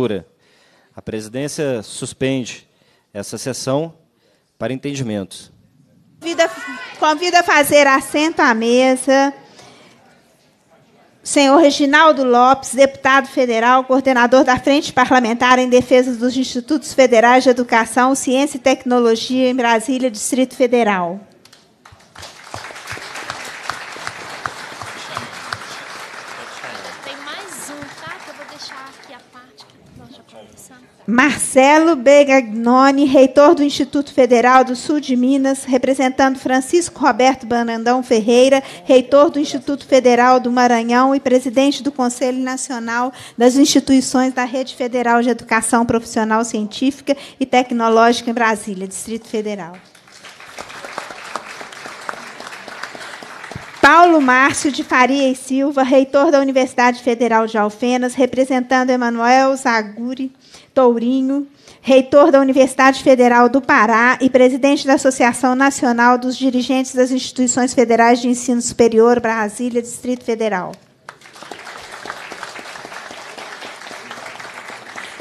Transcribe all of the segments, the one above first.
Cultura. A presidência suspende essa sessão para entendimentos. Convida, convida a fazer assento à mesa. Senhor Reginaldo Lopes, deputado federal, coordenador da Frente Parlamentar em Defesa dos Institutos Federais de Educação, Ciência e Tecnologia em Brasília, Distrito Federal. Marcelo Begagnoni, reitor do Instituto Federal do Sul de Minas, representando Francisco Roberto Banandão Ferreira, reitor do Instituto Federal do Maranhão e presidente do Conselho Nacional das Instituições da Rede Federal de Educação Profissional Científica e Tecnológica em Brasília, Distrito Federal. Paulo Márcio de Faria e Silva, reitor da Universidade Federal de Alfenas, representando Emanuel Zaguri Tourinho, reitor da Universidade Federal do Pará e presidente da Associação Nacional dos Dirigentes das Instituições Federais de Ensino Superior, Brasília, Distrito Federal.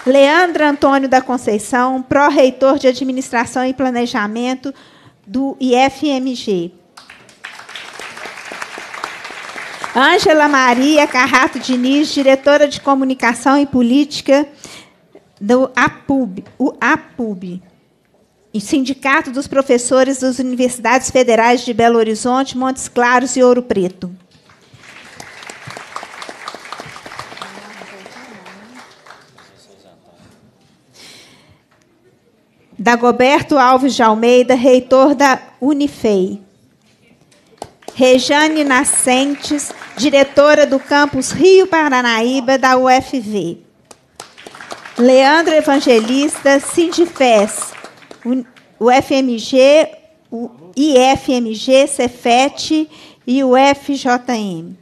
Leandro Antônio da Conceição, pró-reitor de Administração e Planejamento do IFMG. Ângela Maria Carrato Diniz, diretora de Comunicação e Política do APUB, o APUB, e Sindicato dos Professores das Universidades Federais de Belo Horizonte, Montes Claros e Ouro Preto. Dagoberto Alves de Almeida, reitor da Unifei. Rejane Nascentes, diretora do campus Rio Paranaíba da UFV. Leandro Evangelista, Sindifes, o FMG, o IFMG, Cefet e o FJM.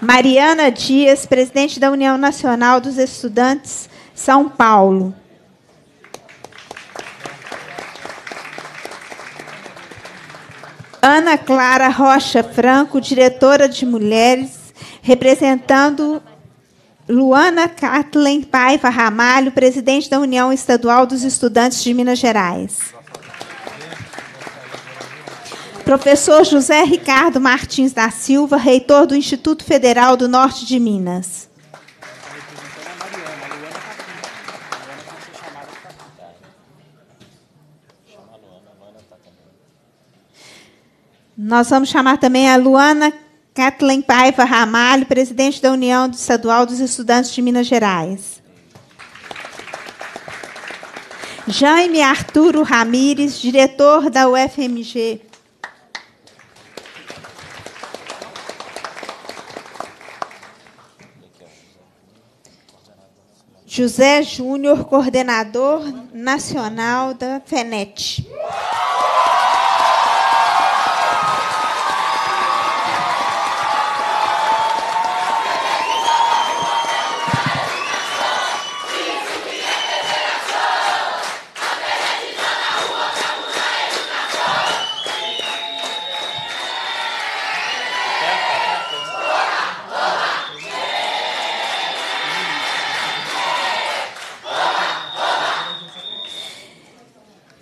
Mariana Dias, presidente da União Nacional dos Estudantes São Paulo. Ana Clara Rocha Franco, diretora de Mulheres representando Luana Catlen Paiva Ramalho, presidente da União Estadual dos Estudantes de Minas Gerais. Professor José Ricardo Martins da Silva, reitor do Instituto Federal do Norte de Minas. Nós vamos chamar também a Luana Kathleen Paiva Ramalho, presidente da União Estadual dos Estudantes de Minas Gerais. Jaime Arturo Ramires, diretor da UFMG. José Júnior, coordenador nacional da FENET.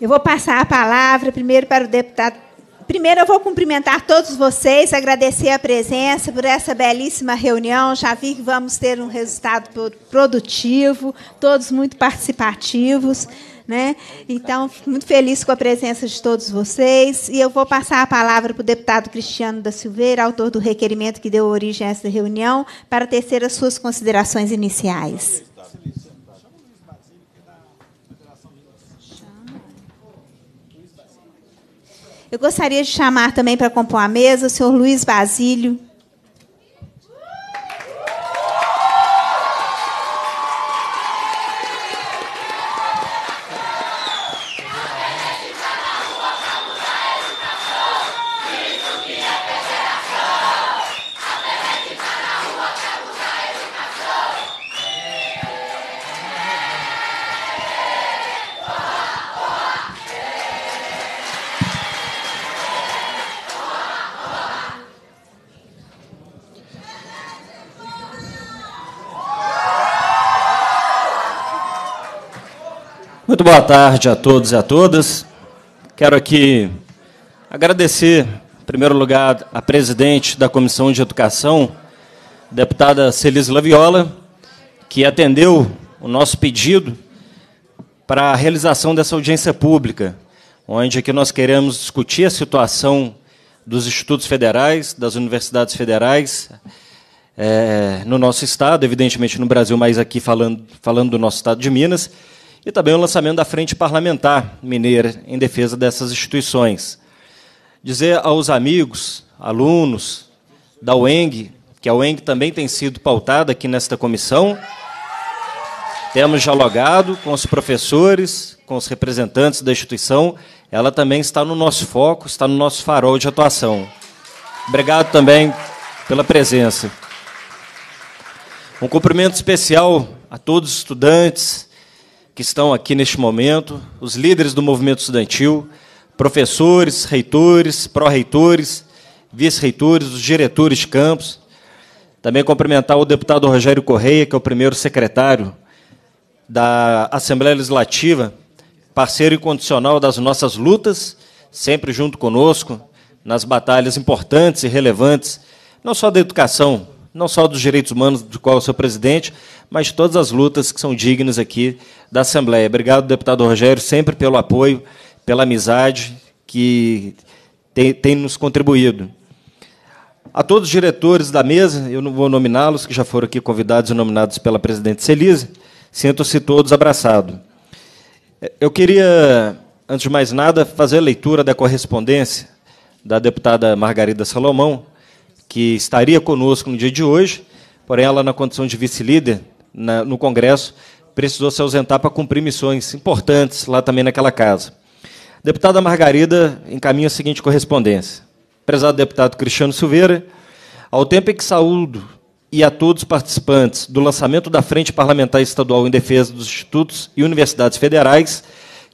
Eu vou passar a palavra primeiro para o deputado. Primeiro, eu vou cumprimentar todos vocês, agradecer a presença por essa belíssima reunião. Já vi que vamos ter um resultado produtivo, todos muito participativos. Né? Então, muito feliz com a presença de todos vocês. E eu vou passar a palavra para o deputado Cristiano da Silveira, autor do requerimento que deu origem a essa reunião, para tecer as suas considerações iniciais. Eu gostaria de chamar também para compor a mesa o senhor Luiz Basílio, Muito boa tarde a todos e a todas. Quero aqui agradecer, em primeiro lugar, a presidente da Comissão de Educação, deputada Celis Laviola, que atendeu o nosso pedido para a realização dessa audiência pública, onde aqui é nós queremos discutir a situação dos institutos federais, das universidades federais, é, no nosso estado, evidentemente no Brasil, mas aqui falando, falando do nosso estado de Minas, e também o lançamento da Frente Parlamentar Mineira em defesa dessas instituições. Dizer aos amigos, alunos da UENG, que a UENG também tem sido pautada aqui nesta comissão, temos dialogado com os professores, com os representantes da instituição, ela também está no nosso foco, está no nosso farol de atuação. Obrigado também pela presença. Um cumprimento especial a todos os estudantes, que estão aqui neste momento, os líderes do movimento estudantil, professores, reitores, pró-reitores, vice-reitores, os diretores de campos. Também cumprimentar o deputado Rogério Correia, que é o primeiro secretário da Assembleia Legislativa, parceiro incondicional das nossas lutas, sempre junto conosco nas batalhas importantes e relevantes, não só da educação, não só dos direitos humanos, do qual eu sou presidente, mas de todas as lutas que são dignas aqui da Assembleia. Obrigado, deputado Rogério, sempre pelo apoio, pela amizade que tem, tem nos contribuído. A todos os diretores da mesa, eu não vou nominá-los, que já foram aqui convidados e nominados pela presidente Celise, sinto-se todos abraçados. Eu queria, antes de mais nada, fazer a leitura da correspondência da deputada Margarida Salomão, que estaria conosco no dia de hoje, porém ela, na condição de vice-líder no Congresso, precisou se ausentar para cumprir missões importantes lá também naquela casa. deputada Margarida encaminha a seguinte correspondência. Prezado deputado Cristiano Silveira, ao tempo em que saúdo e a todos participantes do lançamento da Frente Parlamentar Estadual em Defesa dos Institutos e Universidades Federais,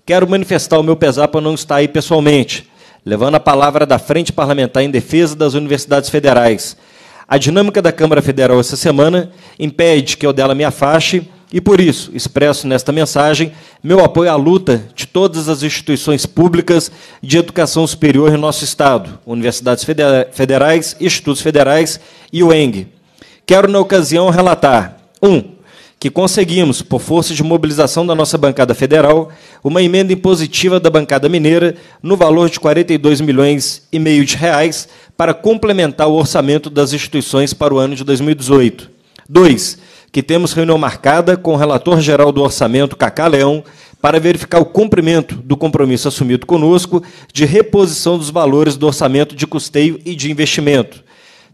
quero manifestar o meu pesar por não estar aí pessoalmente, levando a palavra da Frente Parlamentar em Defesa das Universidades Federais. A dinâmica da Câmara Federal essa semana impede que eu dela me afaste e, por isso, expresso nesta mensagem meu apoio à luta de todas as instituições públicas de educação superior em nosso Estado, universidades federais, institutos federais e o ENG. Quero, na ocasião, relatar: 1. Um, que conseguimos, por força de mobilização da nossa bancada federal, uma emenda impositiva da bancada mineira no valor de 42 milhões e meio de reais para complementar o orçamento das instituições para o ano de 2018. dois Que temos reunião marcada com o relator geral do orçamento, Cacá Leão, para verificar o cumprimento do compromisso assumido conosco de reposição dos valores do orçamento de custeio e de investimento.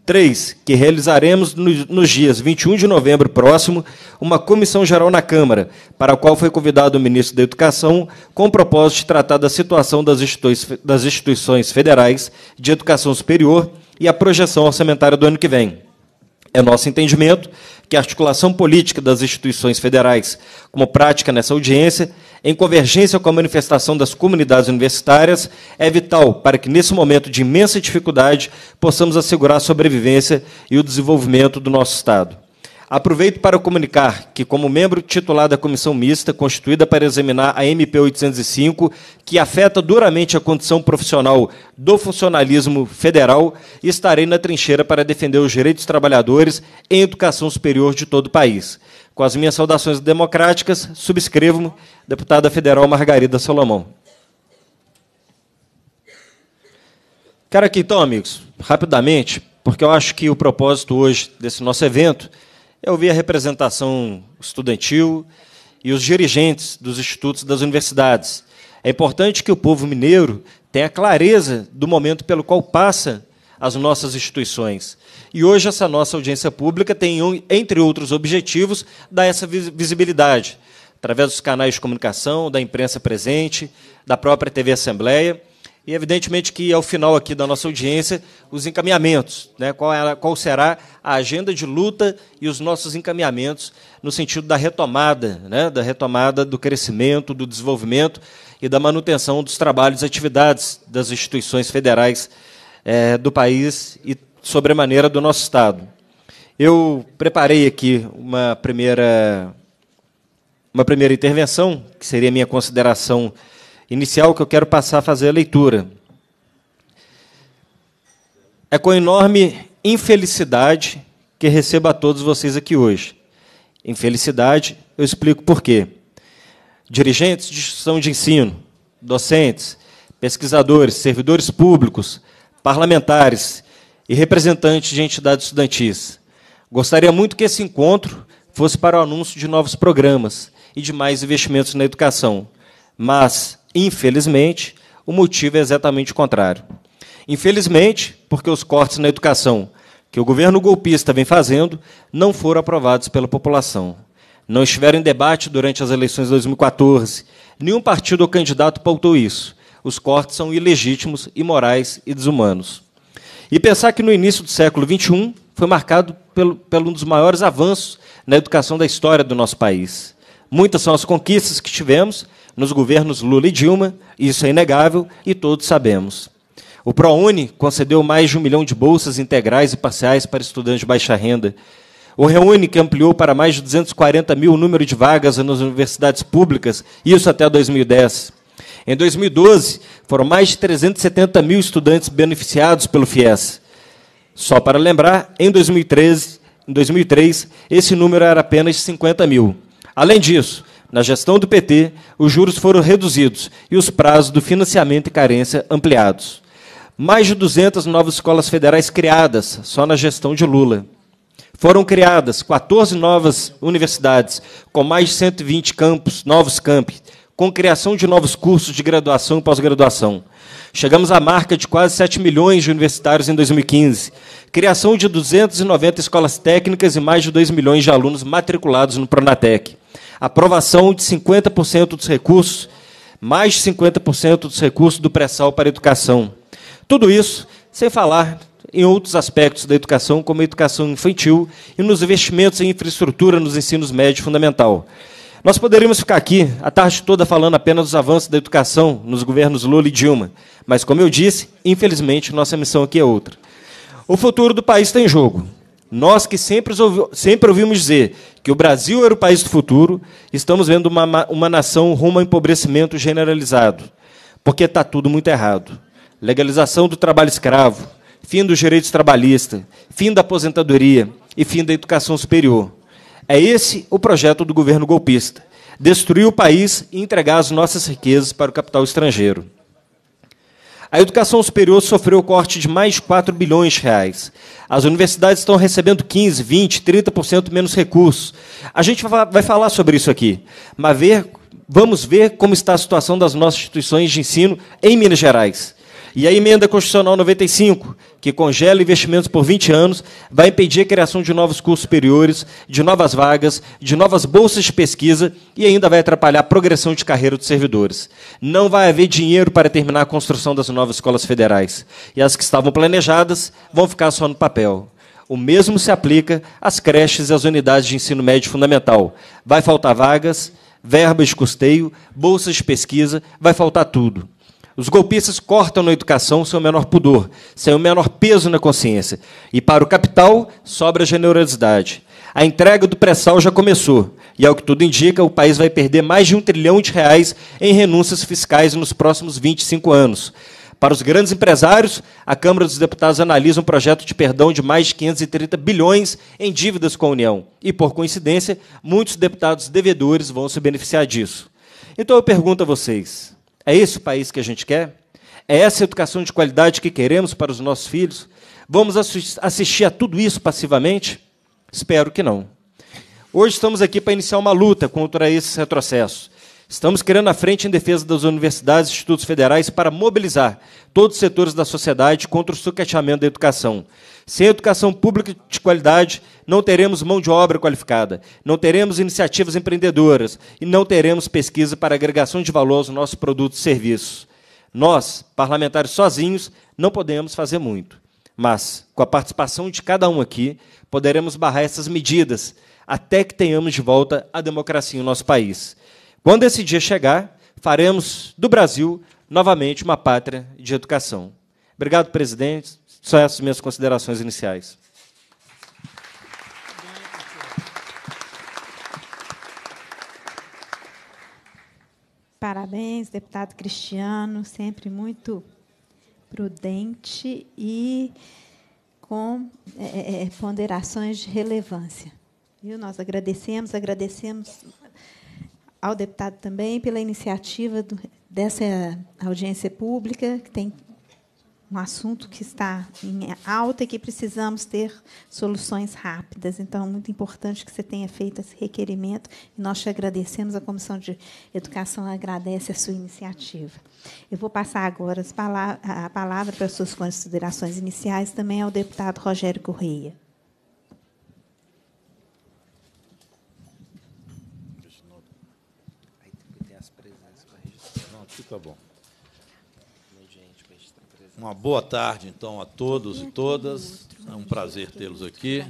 3. Que realizaremos nos dias 21 de novembro próximo uma comissão geral na Câmara, para a qual foi convidado o ministro da Educação, com o propósito de tratar da situação das instituições federais de educação superior e a projeção orçamentária do ano que vem. É nosso entendimento que a articulação política das instituições federais, como prática nessa audiência, em convergência com a manifestação das comunidades universitárias, é vital para que, nesse momento de imensa dificuldade, possamos assegurar a sobrevivência e o desenvolvimento do nosso Estado. Aproveito para comunicar que, como membro titular da comissão mista, constituída para examinar a MP 805, que afeta duramente a condição profissional do funcionalismo federal, estarei na trincheira para defender os direitos dos trabalhadores em educação superior de todo o país. Com as minhas saudações democráticas, subscrevo, deputada federal Margarida Salomão. Quero aqui, então, amigos, rapidamente, porque eu acho que o propósito hoje desse nosso evento eu vi a representação estudantil e os dirigentes dos institutos das universidades. É importante que o povo mineiro tenha clareza do momento pelo qual passa as nossas instituições. E hoje essa nossa audiência pública tem, entre outros objetivos, dar essa visibilidade, através dos canais de comunicação, da imprensa presente, da própria TV Assembleia. E, evidentemente, que ao final aqui da nossa audiência, os encaminhamentos, né? qual, era, qual será a agenda de luta e os nossos encaminhamentos no sentido da retomada, né? da retomada do crescimento, do desenvolvimento e da manutenção dos trabalhos e atividades das instituições federais é, do país e, sobremaneira, do nosso Estado. Eu preparei aqui uma primeira, uma primeira intervenção, que seria a minha consideração inicial que eu quero passar a fazer a leitura. É com enorme infelicidade que recebo a todos vocês aqui hoje. Infelicidade, eu explico por quê. Dirigentes de instituição de ensino, docentes, pesquisadores, servidores públicos, parlamentares e representantes de entidades estudantis. Gostaria muito que esse encontro fosse para o anúncio de novos programas e de mais investimentos na educação, mas Infelizmente, o motivo é exatamente o contrário. Infelizmente, porque os cortes na educação que o governo golpista vem fazendo não foram aprovados pela população. Não estiveram em debate durante as eleições de 2014. Nenhum partido ou candidato pautou isso. Os cortes são ilegítimos, imorais e desumanos. E pensar que no início do século XXI foi marcado pelo, pelo um dos maiores avanços na educação da história do nosso país. Muitas são as conquistas que tivemos, nos governos Lula e Dilma, isso é inegável e todos sabemos. O ProUni concedeu mais de um milhão de bolsas integrais e parciais para estudantes de baixa renda. O Reúne, que ampliou para mais de 240 mil o número de vagas nas universidades públicas, isso até 2010. Em 2012, foram mais de 370 mil estudantes beneficiados pelo FIES. Só para lembrar, em 2013, em 2003, esse número era apenas 50 mil. Além disso, na gestão do PT, os juros foram reduzidos e os prazos do financiamento e carência ampliados. Mais de 200 novas escolas federais criadas só na gestão de Lula. Foram criadas 14 novas universidades, com mais de 120 campos, novos campos, com criação de novos cursos de graduação e pós-graduação. Chegamos à marca de quase 7 milhões de universitários em 2015. Criação de 290 escolas técnicas e mais de 2 milhões de alunos matriculados no Pronatec aprovação de 50% dos recursos, mais de 50% dos recursos do pré-sal para a educação. Tudo isso sem falar em outros aspectos da educação, como a educação infantil e nos investimentos em infraestrutura nos ensinos médio fundamental. Nós poderíamos ficar aqui a tarde toda falando apenas dos avanços da educação nos governos Lula e Dilma, mas, como eu disse, infelizmente nossa missão aqui é outra. O futuro do país está em jogo. Nós que sempre, ouvi, sempre ouvimos dizer que o Brasil era o país do futuro, estamos vendo uma, uma nação rumo ao empobrecimento generalizado, porque está tudo muito errado. Legalização do trabalho escravo, fim dos direitos trabalhistas, fim da aposentadoria e fim da educação superior. É esse o projeto do governo golpista: destruir o país e entregar as nossas riquezas para o capital estrangeiro. A educação superior sofreu corte de mais 4 bilhões de reais. As universidades estão recebendo 15, 20, 30% menos recursos. A gente vai falar sobre isso aqui. Mas ver, vamos ver como está a situação das nossas instituições de ensino em Minas Gerais. E a emenda constitucional 95, que congela investimentos por 20 anos, vai impedir a criação de novos cursos superiores, de novas vagas, de novas bolsas de pesquisa e ainda vai atrapalhar a progressão de carreira dos servidores. Não vai haver dinheiro para terminar a construção das novas escolas federais. E as que estavam planejadas vão ficar só no papel. O mesmo se aplica às creches e às unidades de ensino médio fundamental. Vai faltar vagas, verbas de custeio, bolsas de pesquisa, vai faltar tudo. Os golpistas cortam na educação sem o menor pudor, sem o menor peso na consciência. E para o capital, sobra a generosidade. A entrega do pré-sal já começou, e ao que tudo indica, o país vai perder mais de um trilhão de reais em renúncias fiscais nos próximos 25 anos. Para os grandes empresários, a Câmara dos Deputados analisa um projeto de perdão de mais de 530 bilhões em dívidas com a União. E, por coincidência, muitos deputados devedores vão se beneficiar disso. Então eu pergunto a vocês: é esse o país que a gente quer? É essa educação de qualidade que queremos para os nossos filhos? Vamos assistir a tudo isso passivamente? Espero que não. Hoje estamos aqui para iniciar uma luta contra esses retrocessos. Estamos criando a frente em defesa das universidades e institutos federais para mobilizar todos os setores da sociedade contra o sucateamento da educação, sem educação pública de qualidade, não teremos mão de obra qualificada, não teremos iniciativas empreendedoras e não teremos pesquisa para agregação de valor aos nossos produtos e serviços. Nós, parlamentares sozinhos, não podemos fazer muito, mas com a participação de cada um aqui, poderemos barrar essas medidas até que tenhamos de volta a democracia em nosso país. Quando esse dia chegar, faremos do Brasil novamente uma pátria de educação. Obrigado, presidente. São essas minhas considerações iniciais. Parabéns, deputado Cristiano, sempre muito prudente e com é, é, é ponderações de relevância. E nós agradecemos, agradecemos ao deputado também pela iniciativa do, dessa audiência pública, que tem um assunto que está em alta e que precisamos ter soluções rápidas. Então, é muito importante que você tenha feito esse requerimento e nós te agradecemos. A Comissão de Educação agradece a sua iniciativa. Eu vou passar agora a palavra para as suas considerações iniciais também ao deputado Rogério Correia. Tá bom. Uma boa tarde, então, a todos e todas. É um prazer tê-los aqui.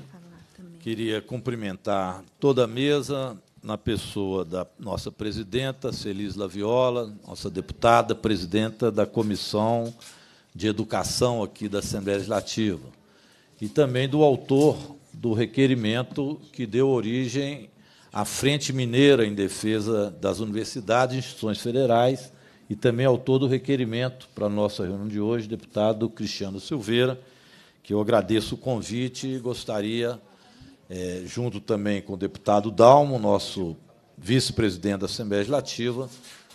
Queria cumprimentar toda a mesa, na pessoa da nossa presidenta, Celis Laviola, nossa deputada, presidenta da Comissão de Educação aqui da Assembleia Legislativa, e também do autor do requerimento que deu origem à Frente Mineira em Defesa das Universidades e Instituições Federais, e também autor do requerimento para a nossa reunião de hoje, deputado Cristiano Silveira, que eu agradeço o convite e gostaria, é, junto também com o deputado Dalmo, nosso vice-presidente da Assembleia Legislativa,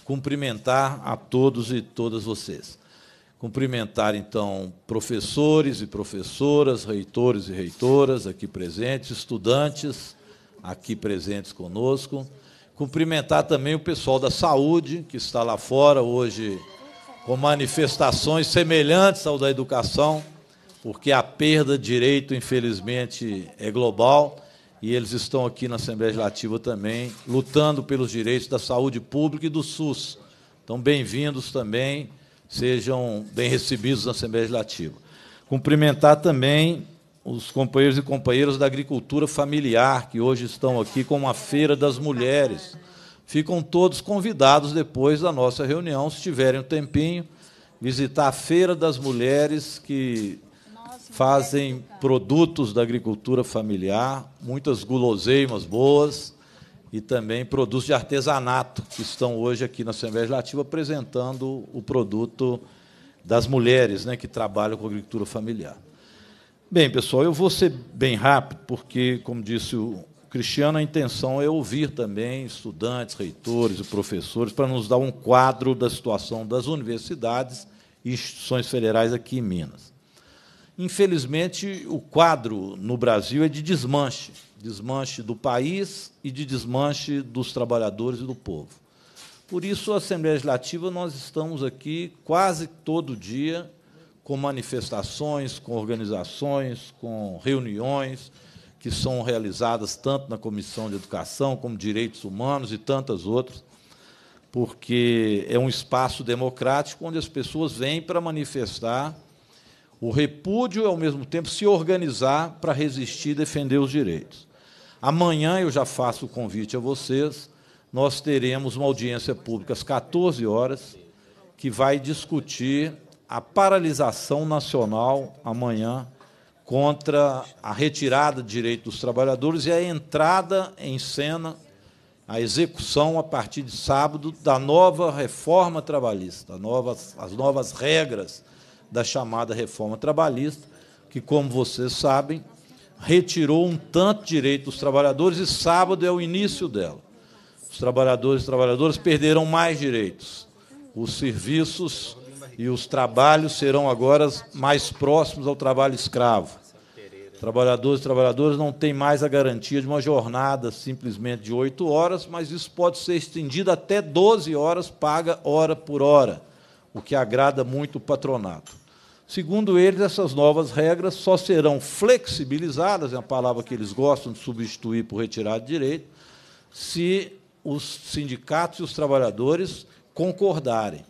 cumprimentar a todos e todas vocês. Cumprimentar, então, professores e professoras, reitores e reitoras aqui presentes, estudantes aqui presentes conosco Cumprimentar também o pessoal da saúde, que está lá fora hoje com manifestações semelhantes ao da educação, porque a perda de direito, infelizmente, é global e eles estão aqui na Assembleia Legislativa também, lutando pelos direitos da saúde pública e do SUS. Então, bem-vindos também, sejam bem recebidos na Assembleia Legislativa. Cumprimentar também os companheiros e companheiras da agricultura familiar, que hoje estão aqui com a Feira das Mulheres. Ficam todos convidados depois da nossa reunião, se tiverem um tempinho, visitar a Feira das Mulheres, que fazem produtos da agricultura familiar, muitas guloseimas boas e também produtos de artesanato, que estão hoje aqui na Assembleia Legislativa apresentando o produto das mulheres né, que trabalham com agricultura familiar. Bem, pessoal, eu vou ser bem rápido, porque, como disse o Cristiano, a intenção é ouvir também estudantes, reitores e professores para nos dar um quadro da situação das universidades e instituições federais aqui em Minas. Infelizmente, o quadro no Brasil é de desmanche desmanche do país e de desmanche dos trabalhadores e do povo. Por isso, a Assembleia Legislativa, nós estamos aqui quase todo dia com manifestações, com organizações, com reuniões que são realizadas tanto na Comissão de Educação como Direitos Humanos e tantas outras, porque é um espaço democrático onde as pessoas vêm para manifestar o repúdio e, é, ao mesmo tempo, se organizar para resistir e defender os direitos. Amanhã eu já faço o convite a vocês. Nós teremos uma audiência pública às 14 horas que vai discutir a paralisação nacional amanhã contra a retirada de direitos dos trabalhadores e a entrada em cena, a execução a partir de sábado da nova reforma trabalhista, novas, as novas regras da chamada reforma trabalhista, que, como vocês sabem, retirou um tanto de direitos dos trabalhadores e sábado é o início dela. Os trabalhadores e trabalhadoras perderão mais direitos. Os serviços e os trabalhos serão agora mais próximos ao trabalho escravo. Trabalhadores e trabalhadoras não têm mais a garantia de uma jornada simplesmente de oito horas, mas isso pode ser estendido até 12 horas, paga hora por hora, o que agrada muito o patronato. Segundo eles, essas novas regras só serão flexibilizadas, é uma palavra que eles gostam de substituir por retirado de direito, se os sindicatos e os trabalhadores concordarem.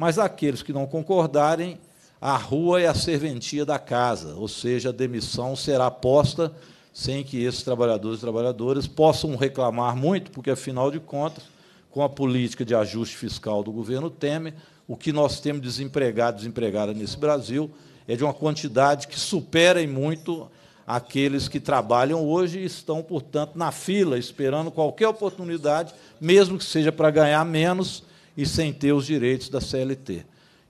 Mas aqueles que não concordarem, a rua é a serventia da casa, ou seja, a demissão será posta sem que esses trabalhadores e trabalhadoras possam reclamar muito, porque, afinal de contas, com a política de ajuste fiscal do governo Temer, o que nós temos desempregado, desempregada nesse Brasil, é de uma quantidade que supera em muito aqueles que trabalham hoje e estão, portanto, na fila, esperando qualquer oportunidade, mesmo que seja para ganhar menos, e sem ter os direitos da CLT.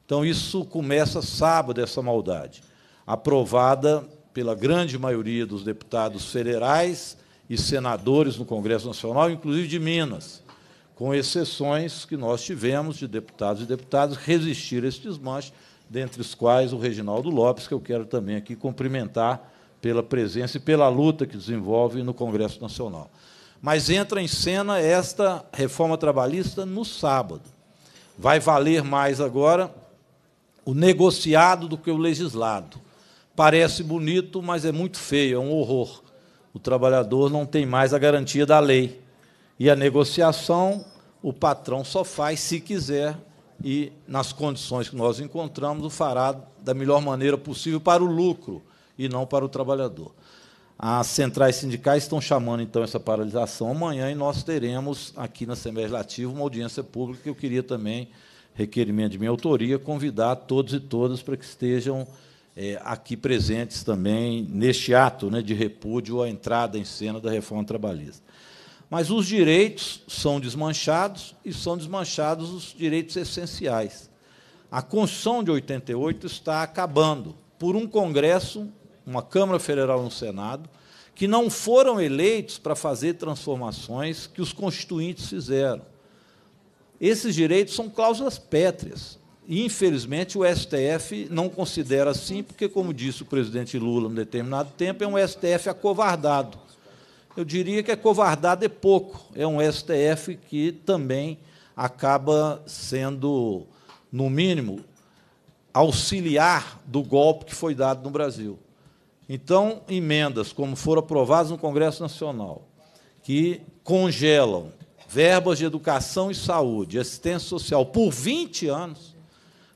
Então, isso começa sábado, essa maldade, aprovada pela grande maioria dos deputados federais e senadores no Congresso Nacional, inclusive de Minas, com exceções que nós tivemos de deputados e deputadas resistir a esse desmanche, dentre os quais o Reginaldo Lopes, que eu quero também aqui cumprimentar pela presença e pela luta que desenvolve no Congresso Nacional. Mas entra em cena esta reforma trabalhista no sábado vai valer mais agora o negociado do que o legislado. Parece bonito, mas é muito feio, é um horror. O trabalhador não tem mais a garantia da lei. E a negociação, o patrão só faz se quiser e, nas condições que nós encontramos, o fará da melhor maneira possível para o lucro e não para o trabalhador. As centrais sindicais estão chamando, então, essa paralisação amanhã e nós teremos aqui na Assembleia Legislativa uma audiência pública que eu queria também, requerimento de minha autoria, convidar todos e todas para que estejam é, aqui presentes também neste ato né, de repúdio à entrada em cena da reforma trabalhista. Mas os direitos são desmanchados e são desmanchados os direitos essenciais. A Constituição de 88 está acabando por um Congresso uma Câmara Federal e um Senado, que não foram eleitos para fazer transformações que os constituintes fizeram. Esses direitos são cláusulas pétreas. E, infelizmente, o STF não considera assim, porque, como disse o presidente Lula em determinado tempo, é um STF acovardado. Eu diria que acovardado é pouco. É um STF que também acaba sendo, no mínimo, auxiliar do golpe que foi dado no Brasil. Então, emendas, como foram aprovadas no Congresso Nacional, que congelam verbas de educação e saúde, assistência social, por 20 anos,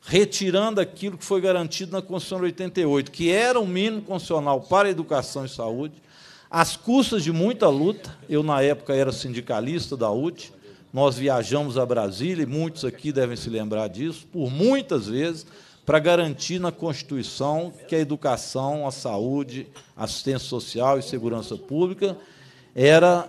retirando aquilo que foi garantido na Constituição de 88, que era o mínimo constitucional para educação e saúde, às custas de muita luta. Eu, na época, era sindicalista da UT, nós viajamos a Brasília, e muitos aqui devem se lembrar disso, por muitas vezes, para garantir na Constituição que a educação, a saúde, assistência social e segurança pública era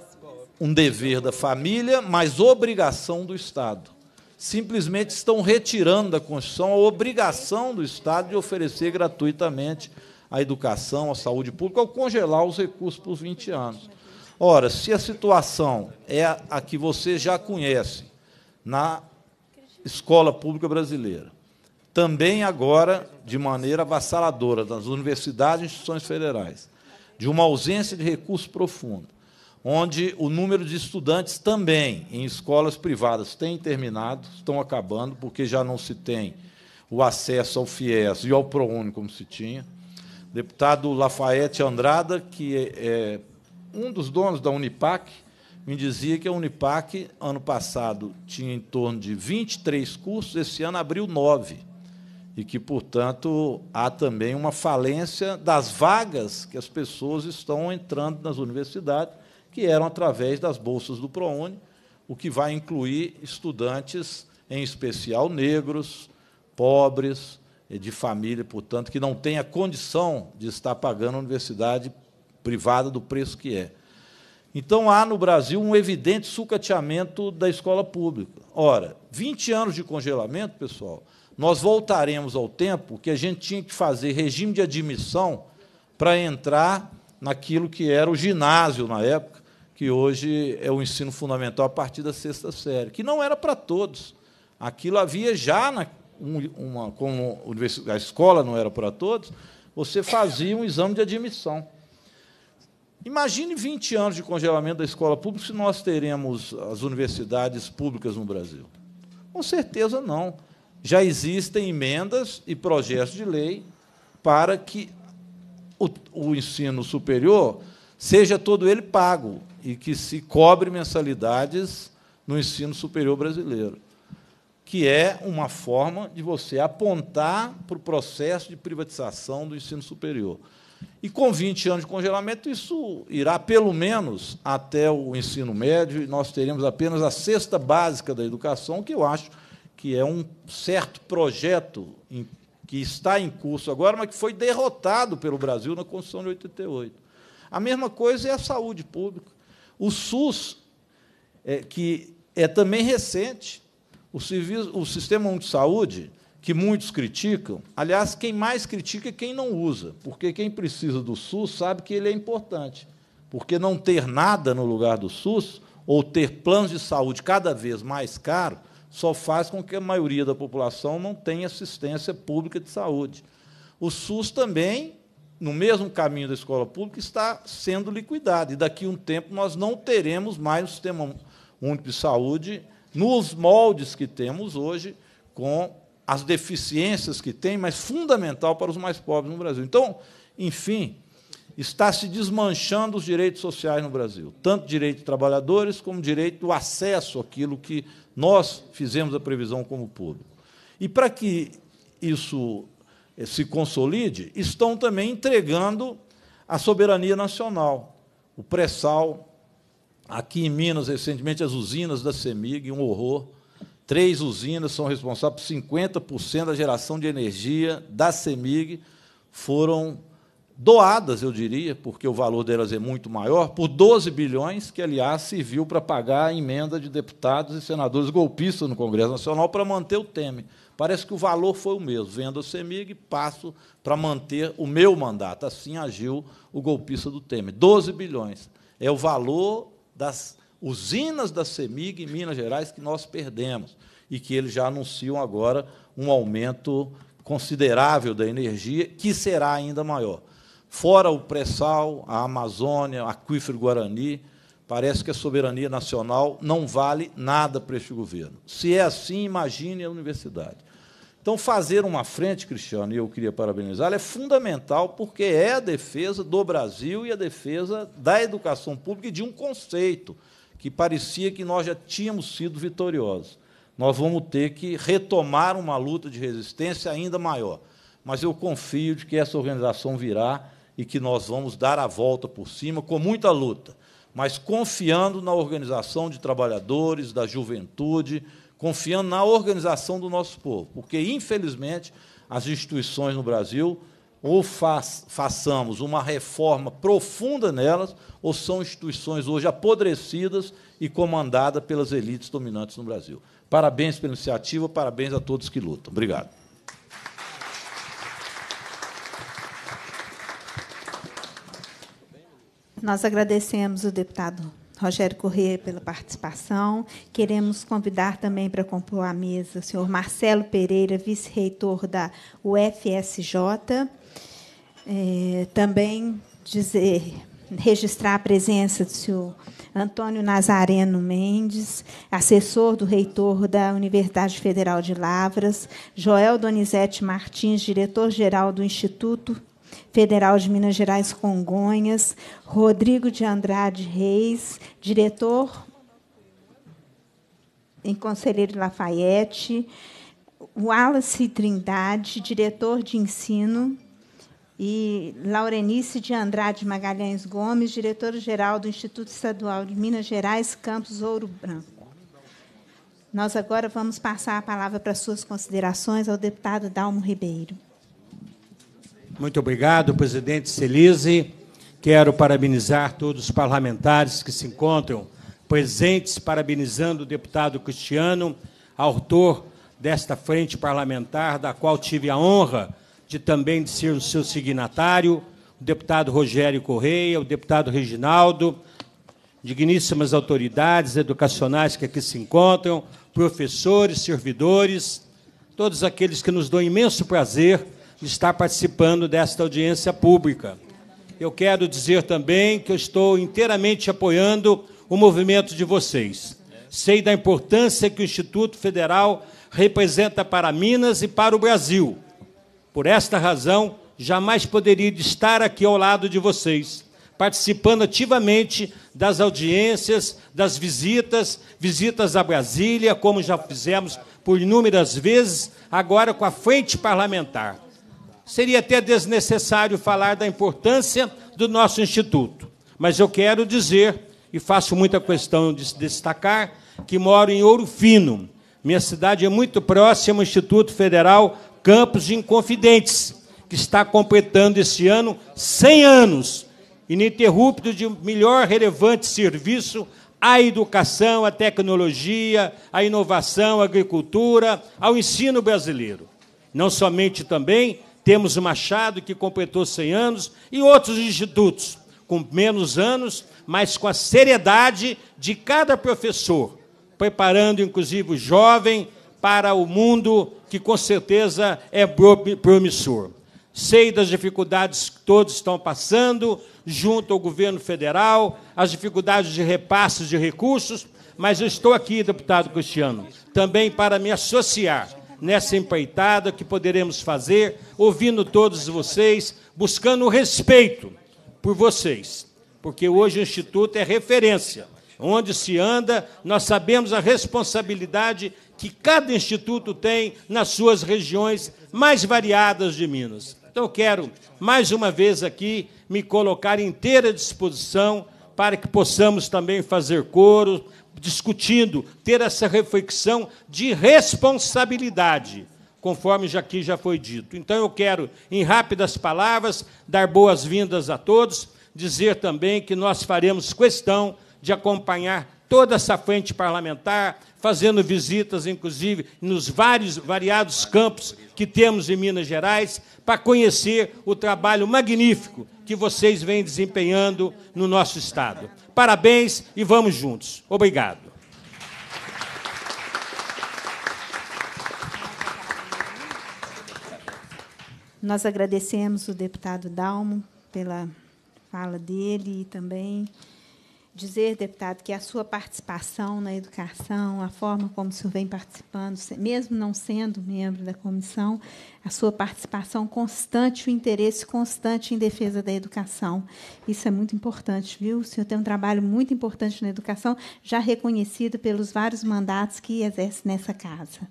um dever da família, mas obrigação do Estado. Simplesmente estão retirando da Constituição a obrigação do Estado de oferecer gratuitamente a educação, a saúde pública, ao congelar os recursos por 20 anos. Ora, se a situação é a que você já conhece na escola pública brasileira, também agora de maneira avassaladora nas universidades e instituições federais, de uma ausência de recurso profundo, onde o número de estudantes também em escolas privadas tem terminado, estão acabando, porque já não se tem o acesso ao FIES e ao ProUni como se tinha. Deputado Lafayette Andrada, que é, é um dos donos da Unipac, me dizia que a Unipac, ano passado, tinha em torno de 23 cursos, esse ano abriu nove e que, portanto, há também uma falência das vagas que as pessoas estão entrando nas universidades, que eram através das bolsas do ProUni, o que vai incluir estudantes, em especial negros, pobres, de família, portanto, que não têm a condição de estar pagando a universidade privada do preço que é. Então, há no Brasil um evidente sucateamento da escola pública. Ora, 20 anos de congelamento, pessoal, nós voltaremos ao tempo que a gente tinha que fazer regime de admissão para entrar naquilo que era o ginásio na época, que hoje é o ensino fundamental a partir da sexta série, que não era para todos. Aquilo havia já, na, uma, como a escola não era para todos, você fazia um exame de admissão. Imagine 20 anos de congelamento da escola pública se nós teremos as universidades públicas no Brasil. Com certeza não já existem emendas e projetos de lei para que o, o ensino superior seja todo ele pago e que se cobre mensalidades no ensino superior brasileiro, que é uma forma de você apontar para o processo de privatização do ensino superior. E com 20 anos de congelamento, isso irá pelo menos até o ensino médio, e nós teremos apenas a cesta básica da educação, que eu acho que é um certo projeto em, que está em curso agora, mas que foi derrotado pelo Brasil na Constituição de 88. A mesma coisa é a saúde pública. O SUS, é, que é também recente, o, serviço, o Sistema de Saúde, que muitos criticam, aliás, quem mais critica é quem não usa, porque quem precisa do SUS sabe que ele é importante. Porque não ter nada no lugar do SUS, ou ter planos de saúde cada vez mais caros, só faz com que a maioria da população não tenha assistência pública de saúde. O SUS também, no mesmo caminho da escola pública, está sendo liquidado. E daqui a um tempo nós não teremos mais o um sistema único de saúde nos moldes que temos hoje, com as deficiências que tem, mas fundamental para os mais pobres no Brasil. Então, enfim, está se desmanchando os direitos sociais no Brasil, tanto direito de trabalhadores como direito do acesso àquilo que nós fizemos a previsão como público. E para que isso eh, se consolide, estão também entregando a soberania nacional, o pré-sal. Aqui em Minas, recentemente, as usinas da CEMIG, um horror. Três usinas são responsáveis por 50% da geração de energia da CEMIG, foram doadas, eu diria, porque o valor delas é muito maior, por 12 bilhões, que, aliás, serviu para pagar a emenda de deputados e senadores golpistas no Congresso Nacional para manter o Temer. Parece que o valor foi o mesmo. Vendo o CEMIG, passo para manter o meu mandato. Assim agiu o golpista do Temer. 12 bilhões. É o valor das usinas da CEMIG em Minas Gerais que nós perdemos e que eles já anunciam agora um aumento considerável da energia, que será ainda maior. Fora o pré-sal, a Amazônia, o aquífero Guarani, parece que a soberania nacional não vale nada para este governo. Se é assim, imagine a universidade. Então, fazer uma frente, Cristiano, e eu queria parabenizá-la, é fundamental porque é a defesa do Brasil e a defesa da educação pública e de um conceito que parecia que nós já tínhamos sido vitoriosos. Nós vamos ter que retomar uma luta de resistência ainda maior. Mas eu confio de que essa organização virá e que nós vamos dar a volta por cima com muita luta, mas confiando na organização de trabalhadores, da juventude, confiando na organização do nosso povo, porque infelizmente as instituições no Brasil ou façamos uma reforma profunda nelas, ou são instituições hoje apodrecidas e comandadas pelas elites dominantes no Brasil. Parabéns pela iniciativa, parabéns a todos que lutam. Obrigado. Nós agradecemos o deputado Rogério Corrêa pela participação. Queremos convidar também para compor a mesa o senhor Marcelo Pereira, vice-reitor da UFSJ. É, também dizer, registrar a presença do senhor Antônio Nazareno Mendes, assessor do reitor da Universidade Federal de Lavras, Joel Donizete Martins, diretor-geral do Instituto Federal de Minas Gerais Congonhas, Rodrigo de Andrade Reis, diretor em Conselheiro Lafayette, Wallace Trindade, diretor de ensino, e Laurenice de Andrade Magalhães Gomes, diretora-geral do Instituto Estadual de Minas Gerais, Campus Ouro Branco. Nós agora vamos passar a palavra para suas considerações ao deputado Dalmo Ribeiro. Muito obrigado, presidente Celise. Quero parabenizar todos os parlamentares que se encontram presentes, parabenizando o deputado Cristiano, autor desta frente parlamentar, da qual tive a honra de também de ser o seu signatário, o deputado Rogério Correia, o deputado Reginaldo, digníssimas autoridades educacionais que aqui se encontram, professores, servidores, todos aqueles que nos dão imenso prazer que está participando desta audiência pública. Eu quero dizer também que eu estou inteiramente apoiando o movimento de vocês. Sei da importância que o Instituto Federal representa para Minas e para o Brasil. Por esta razão, jamais poderia estar aqui ao lado de vocês, participando ativamente das audiências, das visitas, visitas a Brasília, como já fizemos por inúmeras vezes, agora com a frente parlamentar. Seria até desnecessário falar da importância do nosso instituto, mas eu quero dizer, e faço muita questão de destacar, que moro em Ouro Fino. Minha cidade é muito próxima ao Instituto Federal Campos de Inconfidentes, que está completando este ano 100 anos, ininterrupto de melhor relevante serviço à educação, à tecnologia, à inovação, à agricultura, ao ensino brasileiro. Não somente também temos o Machado, que completou 100 anos, e outros institutos, com menos anos, mas com a seriedade de cada professor, preparando inclusive o jovem para o mundo que com certeza é promissor. Sei das dificuldades que todos estão passando, junto ao governo federal, as dificuldades de repasses de recursos, mas eu estou aqui, deputado Cristiano, também para me associar nessa empreitada que poderemos fazer, ouvindo todos vocês, buscando respeito por vocês, porque hoje o Instituto é referência. Onde se anda, nós sabemos a responsabilidade que cada instituto tem nas suas regiões mais variadas de Minas. Então, quero, mais uma vez aqui, me colocar inteira disposição para que possamos também fazer coro, discutindo, ter essa reflexão de responsabilidade, conforme já aqui já foi dito. Então eu quero, em rápidas palavras, dar boas-vindas a todos, dizer também que nós faremos questão de acompanhar toda essa frente parlamentar, fazendo visitas, inclusive, nos vários variados campos que temos em Minas Gerais, para conhecer o trabalho magnífico que vocês vêm desempenhando no nosso Estado. Parabéns e vamos juntos. Obrigado. Nós agradecemos o deputado Dalmo pela fala dele e também dizer, deputado, que a sua participação na educação, a forma como o senhor vem participando, mesmo não sendo membro da comissão, a sua participação constante, o interesse constante em defesa da educação. Isso é muito importante, viu? O senhor tem um trabalho muito importante na educação, já reconhecido pelos vários mandatos que exerce nessa casa.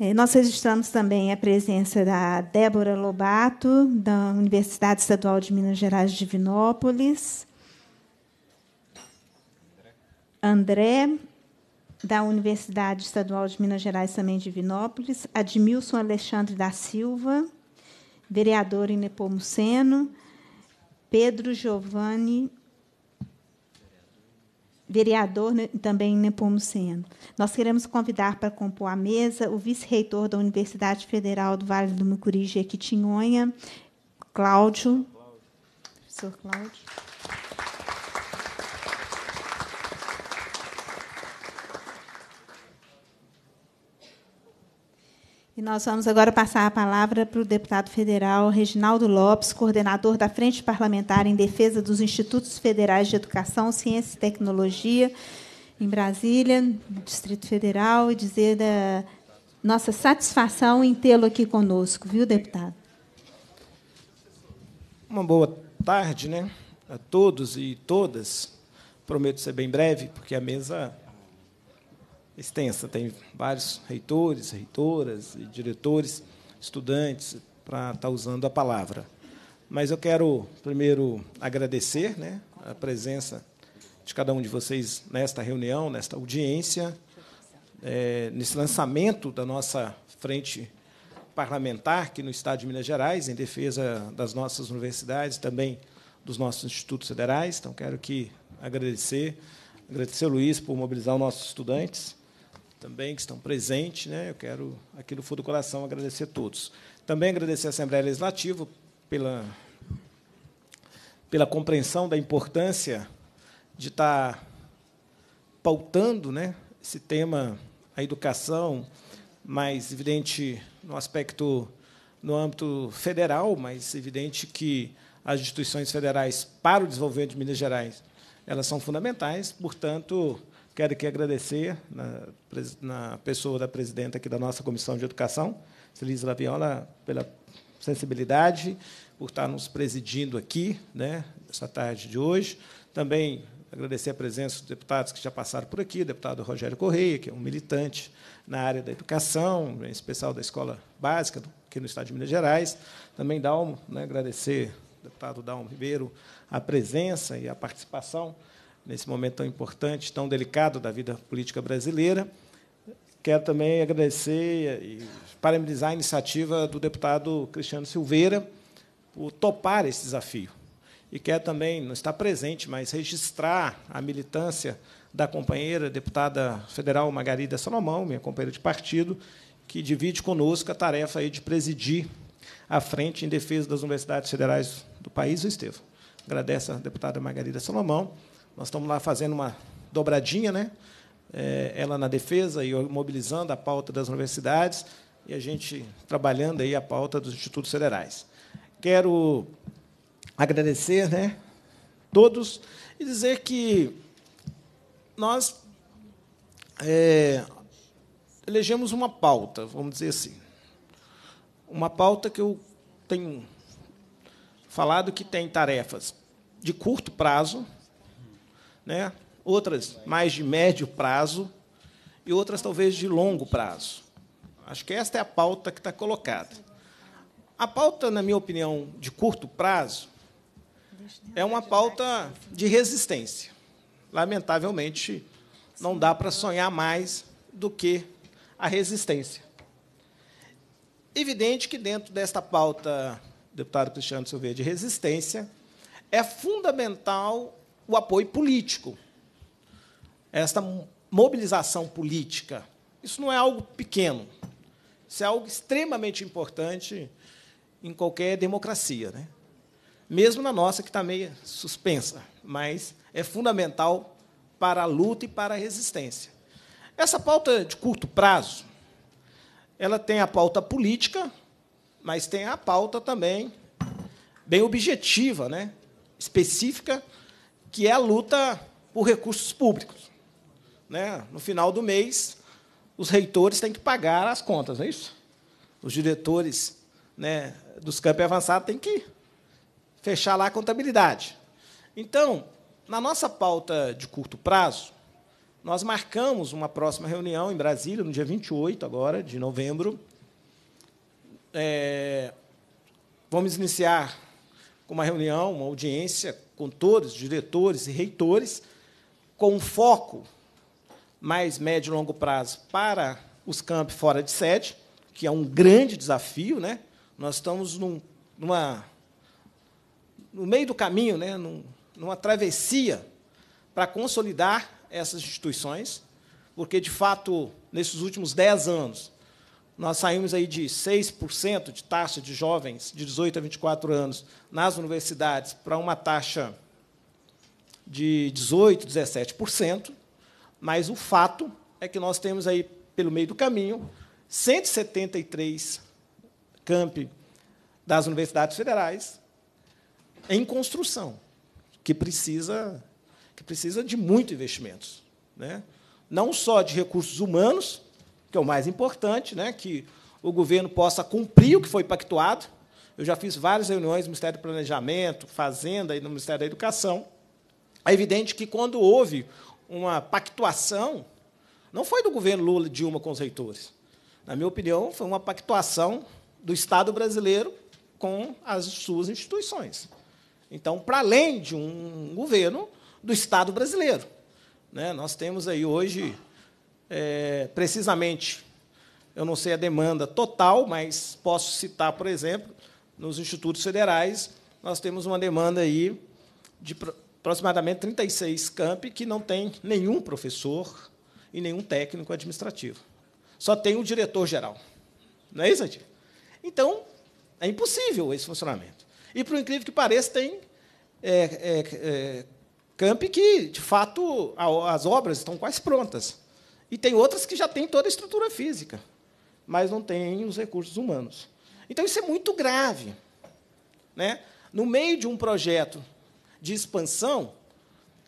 É, nós registramos também a presença da Débora Lobato, da Universidade Estadual de Minas Gerais de Divinópolis, André, da Universidade Estadual de Minas Gerais, também de Divinópolis, Admilson Alexandre da Silva, vereador em Nepomuceno, Pedro Giovanni, vereador também em Nepomuceno. Nós queremos convidar para compor a mesa o vice-reitor da Universidade Federal do Vale do Mucuri, Jequitinhonha, Cláudio. Cláudio. Professor Cláudio. E nós vamos agora passar a palavra para o deputado federal Reginaldo Lopes, coordenador da Frente Parlamentar em Defesa dos Institutos Federais de Educação, Ciência e Tecnologia, em Brasília, no Distrito Federal, e dizer da nossa satisfação em tê-lo aqui conosco, viu, deputado? Uma boa tarde, né, a todos e todas. Prometo ser bem breve, porque a mesa extensa, tem vários reitores, reitoras, diretores, estudantes para estar tá usando a palavra. Mas eu quero primeiro agradecer né, a presença de cada um de vocês nesta reunião, nesta audiência, é, nesse lançamento da nossa frente parlamentar que no Estado de Minas Gerais, em defesa das nossas universidades, também dos nossos institutos federais. Então, quero que agradecer, agradecer ao Luiz por mobilizar os nossos estudantes, também que estão presentes. Né? Eu quero, aqui do fundo do coração, agradecer a todos. Também agradecer à Assembleia Legislativa pela, pela compreensão da importância de estar tá pautando né, esse tema, a educação, mais evidente no aspecto no âmbito federal, mas evidente que as instituições federais para o desenvolvimento de Minas Gerais elas são fundamentais, portanto, Quero aqui agradecer na, na pessoa da presidenta aqui da nossa Comissão de Educação, Celise Laviola, pela sensibilidade, por estar nos presidindo aqui, né, essa tarde de hoje. Também agradecer a presença dos deputados que já passaram por aqui, o deputado Rogério Correia, que é um militante na área da educação, em especial da escola básica, aqui no estado de Minas Gerais. Também Dalmo, né, agradecer ao deputado Dalmo Ribeiro a presença e a participação nesse momento tão importante, tão delicado da vida política brasileira. Quero também agradecer e parabenizar a iniciativa do deputado Cristiano Silveira por topar esse desafio. E quero também, não estar presente, mas registrar a militância da companheira deputada federal Margarida Salomão, minha companheira de partido, que divide conosco a tarefa aí de presidir a frente em defesa das universidades federais do país, o Estevam. Agradeço à deputada Margarida Salomão. Nós estamos lá fazendo uma dobradinha, né? É, ela na defesa e mobilizando a pauta das universidades e a gente trabalhando aí a pauta dos institutos federais. Quero agradecer, né, todos e dizer que nós é, elegemos uma pauta, vamos dizer assim, uma pauta que eu tenho falado que tem tarefas de curto prazo, né? outras mais de médio prazo e outras talvez de longo prazo. Acho que esta é a pauta que está colocada. A pauta, na minha opinião, de curto prazo é uma pauta de resistência. Lamentavelmente, não dá para sonhar mais do que a resistência. Evidente que dentro desta pauta, deputado Cristiano Silveira, de resistência, é fundamental o apoio político, esta mobilização política. Isso não é algo pequeno, isso é algo extremamente importante em qualquer democracia, né? mesmo na nossa, que está meio suspensa, mas é fundamental para a luta e para a resistência. Essa pauta de curto prazo, ela tem a pauta política, mas tem a pauta também bem objetiva, né? específica que é a luta por recursos públicos. Né? No final do mês, os reitores têm que pagar as contas, não é isso? Os diretores né, dos campos avançados têm que fechar lá a contabilidade. Então, na nossa pauta de curto prazo, nós marcamos uma próxima reunião em Brasília, no dia 28 agora, de novembro. É, vamos iniciar com uma reunião, uma audiência contores, diretores e reitores, com um foco mais médio e longo prazo para os campos fora de sede, que é um grande desafio. Né? Nós estamos num, numa, no meio do caminho, né? Num, numa travessia para consolidar essas instituições, porque, de fato, nesses últimos dez anos, nós saímos aí de 6% de taxa de jovens de 18 a 24 anos nas universidades para uma taxa de 18, 17%, mas o fato é que nós temos aí pelo meio do caminho 173 campi das universidades federais em construção, que precisa que precisa de muito investimentos, né? Não só de recursos humanos, que é o mais importante, né, que o governo possa cumprir o que foi pactuado. Eu já fiz várias reuniões no Ministério do Planejamento, Fazenda e no Ministério da Educação. É evidente que, quando houve uma pactuação, não foi do governo Lula Dilma com os reitores. Na minha opinião, foi uma pactuação do Estado brasileiro com as suas instituições. Então, para além de um governo do Estado brasileiro. Né, nós temos aí hoje é, precisamente, eu não sei a demanda total, mas posso citar, por exemplo, nos institutos federais, nós temos uma demanda aí de aproximadamente 36 camp que não tem nenhum professor e nenhum técnico administrativo. Só tem o diretor-geral. Não é isso, Adi? Então, é impossível esse funcionamento. E, por incrível que pareça, tem é, é, é que, de fato, a, as obras estão quase prontas. E tem outras que já têm toda a estrutura física, mas não têm os recursos humanos. Então, isso é muito grave. Né? No meio de um projeto de expansão,